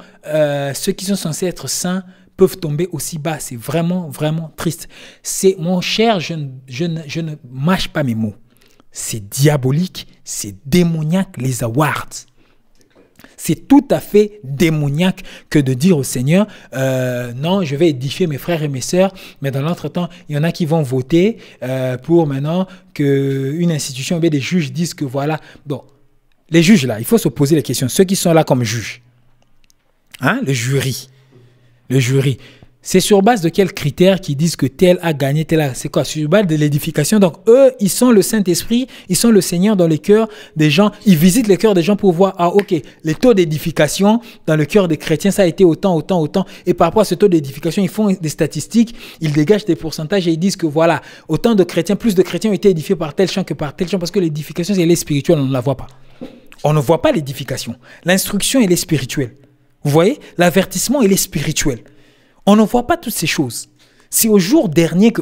ceux qui sont censés être saints peuvent tomber aussi bas. C'est vraiment vraiment triste. C'est mon cher, je je je ne mâche pas mes mots. C'est diabolique, c'est démoniaque les awards. C'est tout à fait démoniaque que de dire au Seigneur, euh, non, je vais édifier mes frères et mes sœurs, mais dans l'entretemps, il y en a qui vont voter euh, pour maintenant qu'une institution, eh bien, des juges disent que voilà. Bon, les juges là, il faut se poser la question, Ceux qui sont là comme juges, hein, le jury, le jury. C'est sur base de quels critères qui disent que tel a gagné, tel a... C'est quoi Sur base de l'édification. Donc, eux, ils sont le Saint-Esprit, ils sont le Seigneur dans les cœurs des gens. Ils visitent les cœurs des gens pour voir, ah ok, les taux d'édification dans le cœur des chrétiens, ça a été autant, autant, autant. Et par rapport à ce taux d'édification, ils font des statistiques, ils dégagent des pourcentages et ils disent que voilà, autant de chrétiens, plus de chrétiens ont été édifiés par tel champ que par tel champ parce que l'édification, elle est spirituelle, on ne la voit pas. On ne voit pas l'édification. L'instruction, elle est spirituelle. Vous voyez L'avertissement, est spirituel. On ne voit pas toutes ces choses. C'est au jour dernier que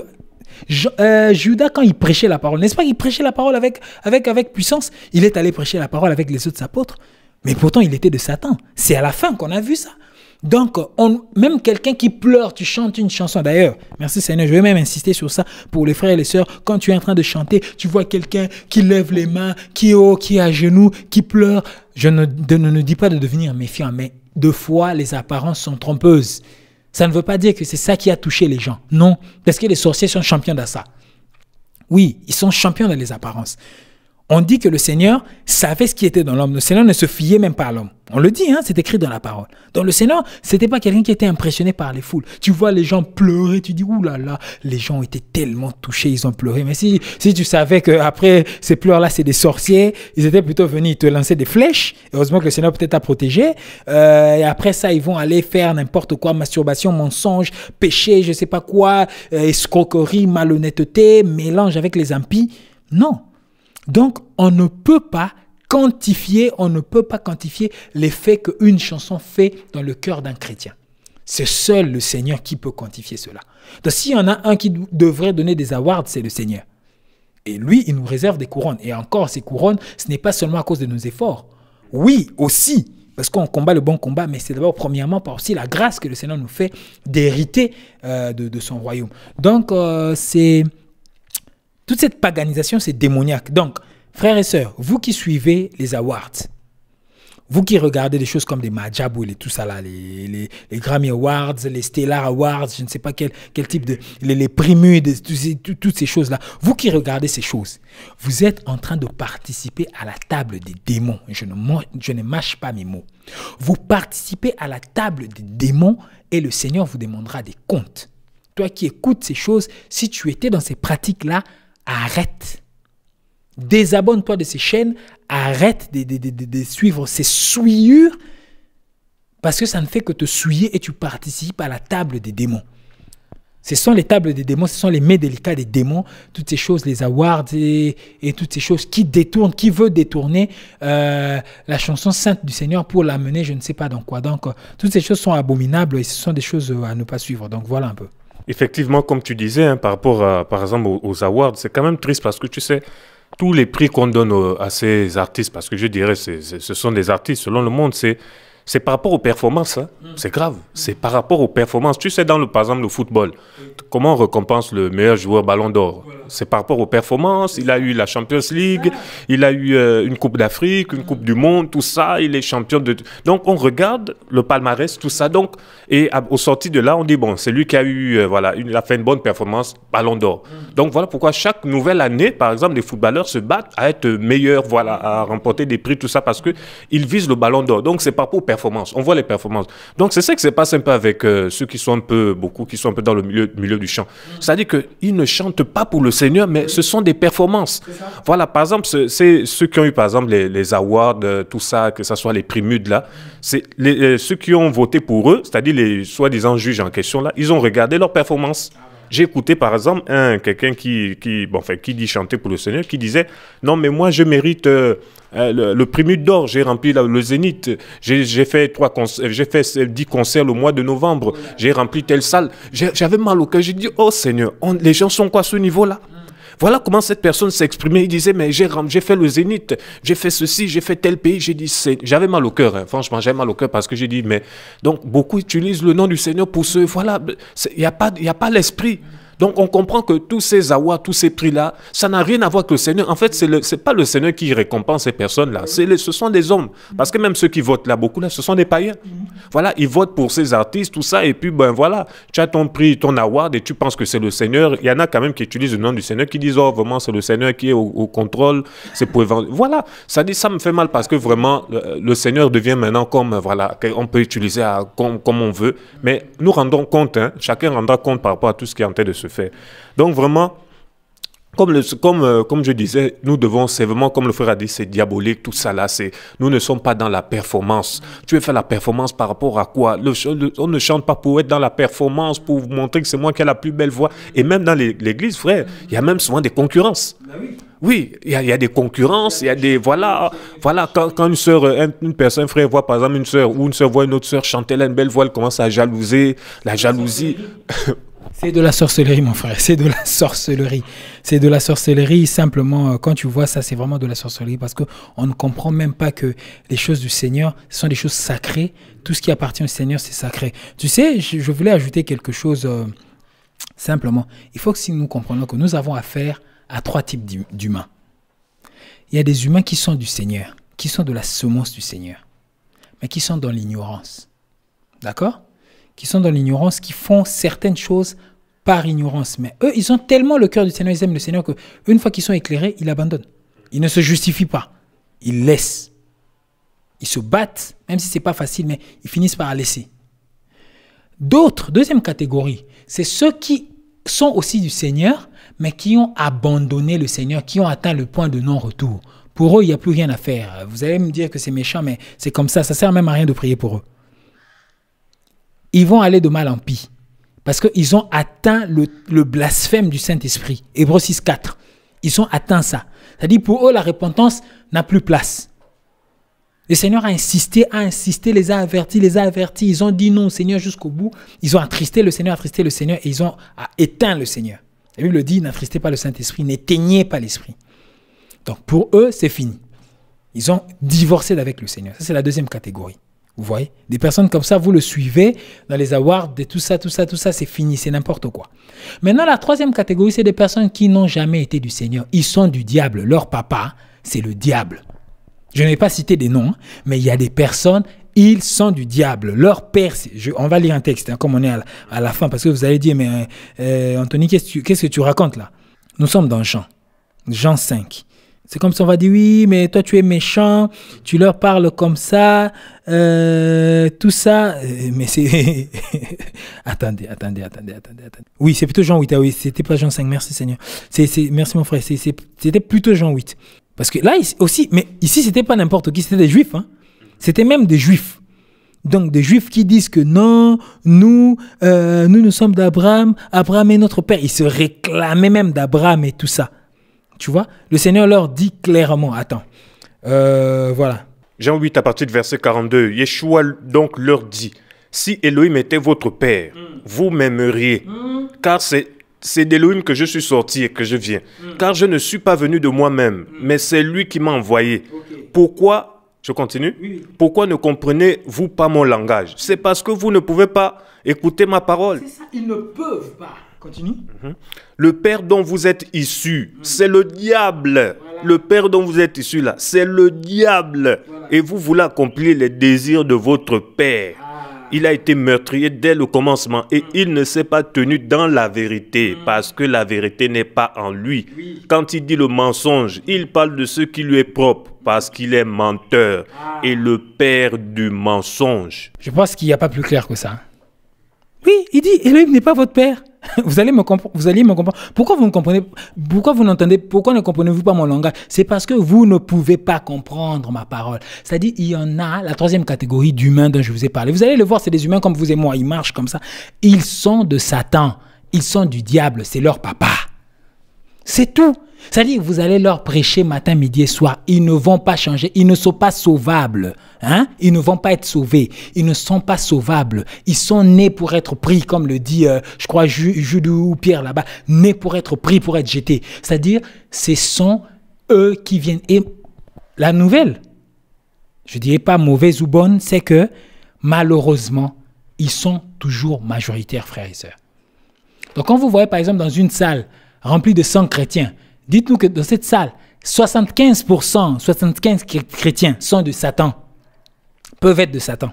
euh, Judas, quand il prêchait la parole, n'est-ce pas, qu'il prêchait la parole avec, avec, avec puissance. Il est allé prêcher la parole avec les autres apôtres. Mais pourtant, il était de Satan. C'est à la fin qu'on a vu ça. Donc, même quelqu'un qui pleure, tu chantes une chanson. D'ailleurs, merci Seigneur, je vais même insister sur ça pour les frères et les sœurs. Quand tu es en train de chanter, tu vois quelqu'un qui lève les mains, qui est haut, qui est à genoux, qui pleure. Je ne, ne, ne dis pas de devenir méfiant, mais deux fois, les apparences sont trompeuses. Ça ne veut pas dire que c'est ça qui a touché les gens. Non, parce que les sorciers sont champions dans ça. Oui, ils sont champions dans les apparences on dit que le Seigneur savait ce qui était dans l'homme. Le Seigneur ne se fiait même pas à l'homme. On le dit, hein, c'est écrit dans la parole. Donc le Seigneur, c'était pas quelqu'un qui était impressionné par les foules. Tu vois les gens pleurer, tu dis oulala, là là, les gens étaient tellement touchés, ils ont pleuré. Mais si si tu savais que après ces pleurs là, c'est des sorciers, ils étaient plutôt venus te lancer des flèches. Heureusement que le Seigneur peut-être t'a protégé. Euh, et après ça, ils vont aller faire n'importe quoi, masturbation, mensonge, péché, je sais pas quoi, euh, escroquerie, malhonnêteté, mélange avec les impies. Non, donc, on ne peut pas quantifier, on ne peut pas quantifier l'effet qu'une chanson fait dans le cœur d'un chrétien. C'est seul le Seigneur qui peut quantifier cela. Donc, s'il y en a un qui devrait donner des awards, c'est le Seigneur. Et lui, il nous réserve des couronnes. Et encore, ces couronnes, ce n'est pas seulement à cause de nos efforts. Oui, aussi, parce qu'on combat le bon combat, mais c'est d'abord, premièrement, par aussi la grâce que le Seigneur nous fait d'hériter euh, de, son royaume. Donc, euh, c'est toute cette paganisation, c'est démoniaque. Donc, frères et sœurs, vous qui suivez les awards, vous qui regardez des choses comme des Majabou et tout ça là, les, les, les, Grammy Awards, les Stellar Awards, je ne sais pas quel, type de. les, les primus, toutes ces choses là, vous qui regardez ces choses, vous êtes en train de participer à la table des démons. Je ne, je ne mâche pas mes mots. Vous participez à la table des démons et le Seigneur vous demandera des comptes. Toi qui écoutes ces choses, si tu étais dans ces pratiques là, arrête. Désabonne-toi de ces chaînes, arrête de, suivre ces souillures, parce que ça ne fait que te souiller et tu participes à la table des démons. Ce sont les tables des démons, ce sont les mets des démons, toutes ces choses, les awards et, toutes ces choses qui détournent, qui veut détourner euh, la chanson sainte du Seigneur pour l'amener je ne sais pas dans quoi. Donc, toutes ces choses sont abominables et ce sont des choses à ne pas suivre. Donc, voilà un peu. Effectivement, comme tu disais, hein, par rapport, à, par exemple, aux, awards, c'est quand même triste parce que tu sais, tous les prix qu'on donne à ces artistes, parce que je dirais, ce sont des artistes selon le monde, c'est c'est par rapport aux performances, hein. hmm. c'est grave. Hmm. C'est par rapport aux performances. Tu sais, dans le, par exemple le football, comment on récompense le meilleur joueur ballon d'or C'est par rapport aux performances. Il a eu la Champions League, il a eu euh, une Coupe d'Afrique, une hmm. Coupe du Monde, tout ça. Il est champion de. Donc on regarde le palmarès, tout ça. Donc et au sorti de là, on dit bon, c'est lui qui a eu euh, voilà, une, a fait une bonne performance ballon d'or. Donc voilà pourquoi chaque nouvelle année, par exemple, les footballeurs se battent à être meilleurs, voilà, à remporter des prix, tout ça parce que visent le ballon d'or. Donc c'est par rapport aux performances on voit les performances. Donc, c'est ça que se passe un peu avec euh, ceux qui sont un peu, beaucoup, qui sont un peu dans le milieu, milieu du chant. Mm. C'est-à-dire qu'ils ne chantent pas pour le Seigneur, mais ce sont des performances. Voilà, par exemple, c'est ceux qui ont eu, par exemple, les, awards, euh, tout ça, que ce soit les primudes, là. C'est euh, ceux qui ont voté pour eux, c'est-à-dire les soi-disant juges en question, là, ils ont regardé leurs performances. Ah. J'ai écouté par exemple un quelqu'un qui qui bon, enfin qui dit chanter pour le Seigneur qui disait non mais moi je mérite euh, euh, le, le d'or, j'ai rempli le zénith, j'ai fait trois euh, j'ai fait dix concerts le mois de novembre, j'ai rempli telle salle. J'avais mal au cœur, j'ai dit oh Seigneur, les gens sont quoi à ce niveau-là voilà comment cette personne s'exprimait. Il disait, mais j'ai fait le zénith, j'ai fait ceci, j'ai fait tel pays. J'ai dit, j'avais mal au cœur, hein. franchement, j'avais mal au cœur parce que j'ai dit, mais donc beaucoup utilisent le nom du Seigneur pour ce. Voilà, il n'y a pas, y a pas l'esprit. Donc on comprend que tous ces awards, tous ces prix-là, ça n'a rien à voir avec le Seigneur. En fait, ce n'est pas le Seigneur qui récompense ces personnes-là, ce sont des hommes. Parce que même ceux qui votent là, beaucoup là, ce sont des païens. Voilà, ils votent pour ces artistes, tout ça, et puis ben voilà, tu as ton prix, ton award, et tu penses que c'est le Seigneur. Il y en a quand même qui utilisent le nom du Seigneur, qui disent, oh vraiment, c'est le Seigneur qui est au, contrôle, c'est pour Voilà, ça dit, ça me fait mal parce que vraiment, le, Seigneur devient maintenant comme, voilà, on peut utiliser comme, on veut, mais nous rendons compte, hein. chacun rendra compte par rapport à tout ce qui est en tête de ce faire. Donc vraiment, comme, le, comme, euh, comme je disais, nous devons, c'est vraiment comme le frère a dit, c'est diabolique, tout ça là, c'est, nous ne sommes pas dans la performance. Tu veux faire la performance par rapport à quoi le, On ne chante pas pour être dans la performance, pour vous montrer que c'est moi qui ai la plus belle voix. Et même dans l'église, frère, il y a même souvent des concurrences. Bah oui, il y, a, des concurrences, il y a des... Voilà, voilà quand, une soeur, euh, une, personne, frère voit par exemple une soeur, ou une soeur voit une autre soeur chanter, la une belle voix, elle commence à jalouser, la jalousie... C'est de la sorcellerie, mon frère. C'est de la sorcellerie. C'est de la sorcellerie. Simplement, euh, quand tu vois ça, c'est vraiment de la sorcellerie parce qu'on ne comprend même pas que les choses du Seigneur sont des choses sacrées. Tout ce qui appartient au Seigneur, c'est sacré. Tu sais, je voulais ajouter quelque chose euh, simplement. Il faut que si nous comprenions que nous avons affaire à trois types d'humains. Il y a des humains qui sont du Seigneur, qui sont de la semence du Seigneur, mais qui sont dans l'ignorance. D'accord Qui sont dans l'ignorance, qui font certaines choses par ignorance. Mais eux, ils ont tellement le cœur du Seigneur, ils aiment le Seigneur, une fois qu'ils sont éclairés, ils abandonnent. Ils ne se justifient pas. Ils laissent. Ils se battent, même si c'est pas facile, mais ils finissent par laisser. D'autres, deuxième catégorie, c'est ceux qui sont aussi du Seigneur, mais qui ont abandonné le Seigneur, qui ont atteint le point de non-retour. Pour eux, il n'y a plus rien à faire. Vous allez me dire que c'est méchant, mais c'est comme ça. Ça sert même à rien de prier pour eux. Ils vont aller de mal en pis. Parce qu'ils ont atteint le, blasphème du Saint-Esprit. Hébreux 6, 4. Ils ont atteint ça. C'est-à-dire pour eux, la repentance n'a plus place. Le Seigneur a insisté, a insisté, les a avertis, les a avertis. Ils ont dit non au Seigneur jusqu'au bout. Ils ont attristé le Seigneur, attristé le Seigneur et ils ont éteint le Seigneur. La Bible dit, n'attristez pas le Saint-Esprit, n'éteignez pas l'Esprit. Donc pour eux, c'est fini. Ils ont divorcé d'avec le Seigneur. Ça, c'est la deuxième catégorie. Vous voyez Des personnes comme ça, vous le suivez dans les awards, de tout ça, tout ça, tout ça, c'est fini, c'est n'importe quoi. Maintenant, la troisième catégorie, c'est des personnes qui n'ont jamais été du Seigneur. Ils sont du diable. Leur papa, c'est le diable. Je n'ai pas cité des noms, hein, mais il y a des personnes, ils sont du diable. Leur père, on va lire un texte, hein, comme on est à la, fin, parce que vous allez dire, mais euh, Anthony, qu'est-ce que tu racontes là Nous sommes dans Jean, Jean 5. C'est comme si on va dire oui, mais toi tu es méchant, tu leur parles comme ça, euh, tout ça. Euh, mais c'est. attendez, attendez, attendez, attendez, attendez. Oui, c'est plutôt Jean 8. Ah oui, c'était pas Jean 5. Merci Seigneur. C'est, merci mon frère. c'était plutôt Jean 8. Parce que là aussi, mais ici c'était pas n'importe qui, c'était des juifs. Hein. C'était même des juifs. Donc des juifs qui disent que non, nous, euh, nous, nous sommes d'Abraham, Abraham est notre père. Ils se réclamaient même d'Abraham et tout ça. Tu vois, le Seigneur leur dit clairement, attends, euh, voilà. Jean 8 à partir du verset 42, Yeshua donc leur dit, si Elohim était votre Père, hmm. vous m'aimeriez, hmm. car c'est... C'est d'Elohim que je suis sorti et que je viens. Hmm. Car je ne suis pas venu de moi-même, mais c'est lui qui m'a envoyé. Pourquoi, je continue, pourquoi ne comprenez-vous pas mon langage C'est parce que vous ne pouvez pas écouter ma parole. C'est ça, ils ne peuvent pas. Continue. Mhm. Le père dont vous êtes issu, mhm. c'est le diable. Le père dont vous êtes issu là, c'est le diable. Et vous voulez accomplir les désirs de votre père. Ah. Il a été meurtrier dès le commencement et ah. il ne s'est pas tenu dans la vérité ah. parce que la vérité n'est pas en lui. Quand il dit le mensonge, il parle de ce qui lui est propre parce qu'il est menteur et le père du mensonge. Je pense qu'il n'y a pas plus clair que ça. Oui, il dit Elohim n'est pas votre père. vous allez me comprendre. Vous allez me comprendre. Pourquoi vous ne comprenez Pourquoi vous n'entendez Pourquoi ne comprenez-vous pas mon langage C'est parce que vous ne pouvez pas comprendre ma parole. C'est-à-dire, il y en a la troisième catégorie d'humains dont je vous ai parlé. Vous allez le voir, c'est des humains comme vous et moi. Ils marchent comme ça. Ils sont de Satan. Ils sont du diable. C'est leur papa. C'est tout. C'est-à-dire, vous allez leur prêcher matin, midi et soir. Ils ne vont pas changer. Ils ne sont pas sauvables. Hein? Ils ne vont pas être sauvés. Ils ne sont pas sauvables. Ils sont nés pour être pris, comme le dit, euh, je crois, Jules ou Pierre là-bas, nés pour être pris, pour être jetés. C'est-à-dire, ce sont eux qui viennent. Et la nouvelle, je ne dirais pas mauvaise ou bonne, c'est que malheureusement, ils sont toujours majoritaires, frères et sœurs. Donc quand vous voyez par exemple dans une salle remplie de 100 chrétiens, dites-nous que dans cette salle, 75%, 75 chrétiens sont de Satan peuvent être de Satan.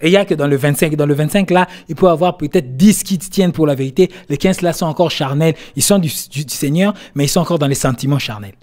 Et il n'y a que dans le 25. Dans le 25, là, il peut y avoir peut-être 10 qui tiennent pour la vérité. Les 15, là, sont encore charnels. Ils sont du, du Seigneur, mais ils sont encore dans les sentiments charnels.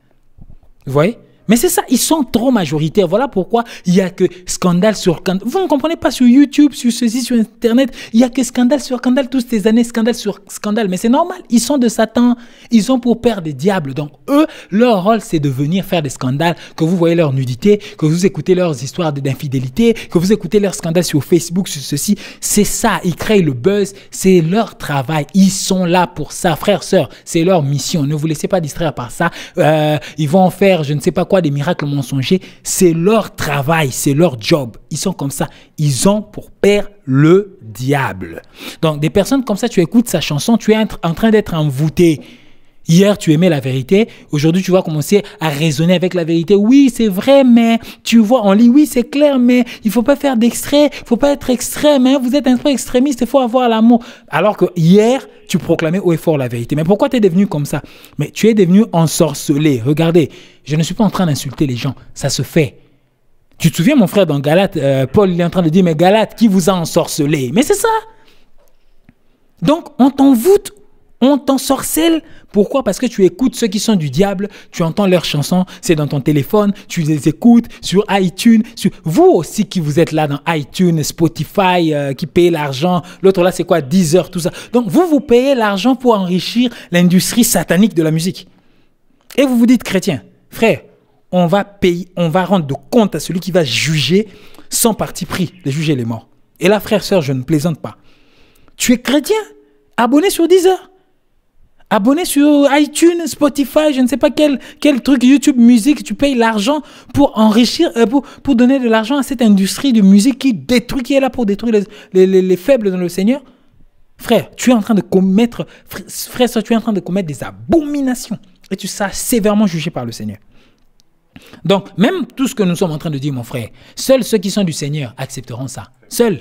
Vous voyez mais c'est ça, ils sont trop majoritaires. Voilà pourquoi il n'y a que scandale sur scandale. Vous ne comprenez pas sur YouTube, sur ceci, sur Internet, il n'y a que scandale sur scandale, toutes ces années, scandale sur scandale. Mais c'est normal, ils sont de Satan, ils ont pour père des diables. Donc eux, leur rôle, c'est de venir faire des scandales, que vous voyez leur nudité, que vous écoutez leurs histoires d'infidélité, que vous écoutez leurs scandales sur Facebook, sur ceci. C'est ça, ils créent le buzz, c'est leur travail. Ils sont là pour ça, frères, sœurs, c'est leur mission. Ne vous laissez pas distraire par ça. Euh, ils vont faire je ne sais pas quoi des miracles mensongers C'est leur travail, c'est leur job. Ils sont comme ça. Ils ont pour père le diable. Donc des personnes comme ça, tu écoutes sa chanson, tu es en train d'être envoûté. Hier, tu aimais la vérité. Aujourd'hui, tu vas commencer à raisonner avec la vérité. Oui, c'est vrai, mais tu vois, on lit, oui, c'est clair, mais il faut pas faire d'extrait. Il faut pas être extrême. Hein. Vous êtes un peu extrémiste. Il faut avoir l'amour. Alors que hier, tu proclamais haut et fort la vérité. Mais pourquoi tu es devenu comme ça? Mais tu es devenu ensorcelé. Regardez, je ne suis pas en train d'insulter les gens. Ça se fait. Tu te souviens, mon frère, dans Galate, euh, Paul, est en train de dire, mais Galate, qui vous a ensorcelé? Mais c'est ça. Donc, on t'envoûte on sorcelle. Pourquoi Parce que tu écoutes ceux qui sont du diable, tu entends leurs chansons, c'est dans ton téléphone, tu les écoutes sur iTunes. Sur... Vous aussi qui vous êtes là dans iTunes, Spotify, euh, qui payez l'argent, l'autre là c'est quoi Deezer, tout ça. Donc vous, vous payez l'argent pour enrichir l'industrie satanique de la musique. Et vous vous dites chrétien, frère, on va payer, on va rendre de compte à celui qui va juger sans parti pris de juger les morts. Et là, frère, sœur, je ne plaisante pas. Tu es chrétien, abonné sur 10 abonné sur iTunes, Spotify, je ne sais pas quel, quel truc, YouTube Musique, tu payes l'argent pour enrichir, euh, pour, pour donner de l'argent à cette industrie de musique qui détruit, qui est là pour détruire les, les faibles dans le Seigneur. Frère, tu es en train de commettre, frère, tu es en train de commettre des abominations et tu seras sévèrement jugé par le Seigneur. Donc, même tout ce que nous sommes en train de dire, mon frère, seuls ceux qui sont du Seigneur accepteront ça. Seuls.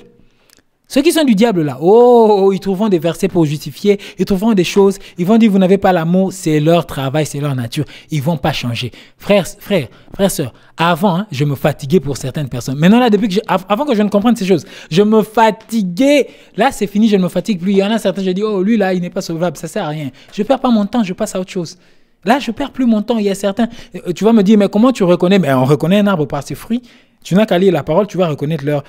Ceux qui sont du diable là, oh, oh, ils trouveront des versets pour justifier, ils trouveront des choses, ils vont dire vous n'avez pas l'amour, c'est leur travail, c'est leur nature, ils vont pas changer. Frères, frères, frère sœur, avant, hein, je me fatiguais pour certaines personnes. Maintenant là, depuis que avant que je ne comprenne ces choses, je me fatiguais. Là, c'est fini, je ne me fatigue plus. Il y en a certains, je dis oh lui là, il n'est pas sauvable, ça sert à rien. Je perds pas mon temps, je passe à autre chose. Là, je perds plus mon temps. Il y a certains, euh, tu vas me dire mais comment tu reconnais Mais on reconnaît un arbre par ses fruits. Tu n'as qu'à lire la parole, tu vas reconnaître leur,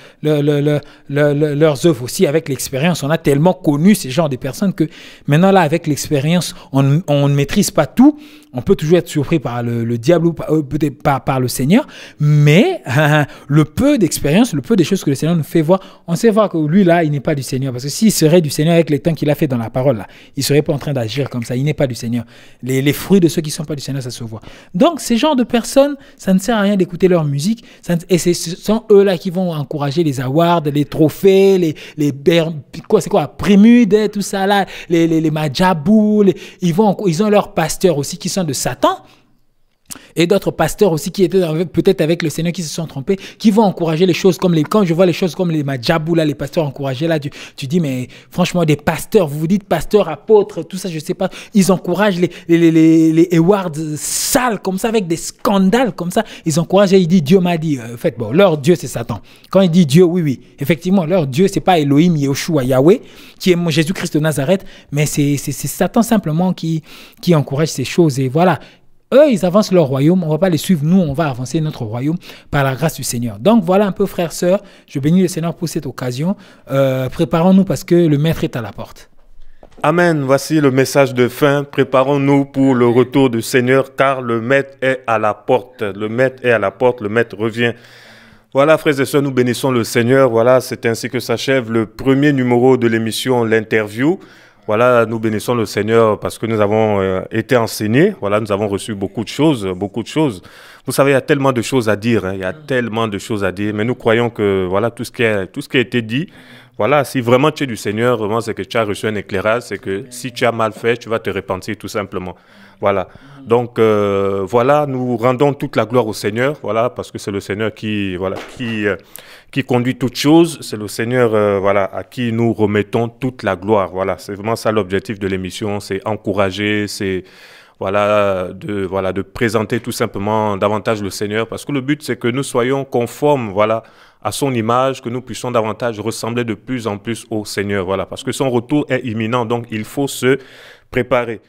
leurs œuvres aussi avec l'expérience. On a tellement connu ces genres de personnes que maintenant, là, avec l'expérience, on, on, ne maîtrise pas tout. On peut toujours être surpris par le, diable ou euh, peut-être par, par, le Seigneur, mais hein, hein, le peu d'expérience, le peu des choses que le Seigneur nous fait voir, on sait voir que lui, là, il n'est pas du Seigneur. Parce que s'il serait du Seigneur avec les temps qu'il a fait dans la parole, là, il ne serait pas en train d'agir comme ça. Il n'est pas du Seigneur. Les, les fruits de ceux qui ne sont pas du Seigneur, ça se voit. Donc, ces genres de personnes, ça ne sert à rien d'écouter leur musique. Ça ce sont eux-là qui vont encourager les awards, les trophées, les, les quoi, c'est quoi, tout ça là, les, les, les ils, vont, ils ont leurs pasteurs aussi qui sont de Satan, et d'autres pasteurs aussi qui étaient peut-être avec le Seigneur qui se sont trompés, qui vont encourager les choses comme les. Quand je vois les choses comme les Majabou, les pasteurs encouragés, là, tu, dis, mais franchement, des pasteurs, vous vous dites pasteurs, apôtres, tout ça, je ne sais pas, ils encouragent les, les, les, les sales comme ça, avec des scandales comme ça. Ils encouragent et ils disent, Dieu m'a dit, en euh, fait, bon, leur Dieu, c'est Satan. Quand il dit Dieu, oui, oui, effectivement, leur Dieu, ce n'est pas Elohim, Yeshua, Yahweh, qui est Jésus-Christ de Nazareth, mais c'est Satan simplement qui, qui encourage ces choses. Et voilà, eux, ils avancent leur royaume. On ne va pas les suivre. Nous, on va avancer notre royaume par la grâce du Seigneur. Donc voilà un peu, frères, sœurs. Je bénis le Seigneur pour cette occasion. Euh, préparons-nous parce que le Maître est à la porte. Amen. Voici le message de fin. Préparons-nous pour le retour du Seigneur car le Maître est à la porte. Le Maître est à la porte. Le Maître revient. Voilà, frères et sœurs, nous bénissons le Seigneur. Voilà, c'est ainsi que s'achève le premier numéro de l'émission, l'interview. Voilà, nous bénissons le Seigneur parce que nous avons euh, été enseignés. Voilà, nous avons reçu beaucoup de choses, beaucoup de choses. Vous savez, il y a tellement de choses à dire. Hein. il y a tellement de choses à dire. Mais nous croyons que voilà tout ce qui a, tout ce qui a été dit. Voilà, si vraiment tu es du Seigneur, vraiment c'est que tu as reçu un éclairage, c'est que si tu as mal fait, tu vas te repentir tout simplement. Voilà. Donc euh, voilà, nous rendons toute la gloire au Seigneur. Voilà, parce que c'est le Seigneur qui voilà qui euh, qui conduit toutes choses. C'est le Seigneur euh, voilà, à qui nous remettons toute la gloire. Voilà, c'est vraiment ça l'objectif de l'émission, c'est encourager, c'est voilà, de, voilà, de présenter tout simplement davantage le Seigneur, parce que le but, c'est que nous soyons conformes, voilà, à son image, que nous puissions davantage ressembler de plus en plus au Seigneur, voilà, parce que son retour est imminent, donc il faut se préparer.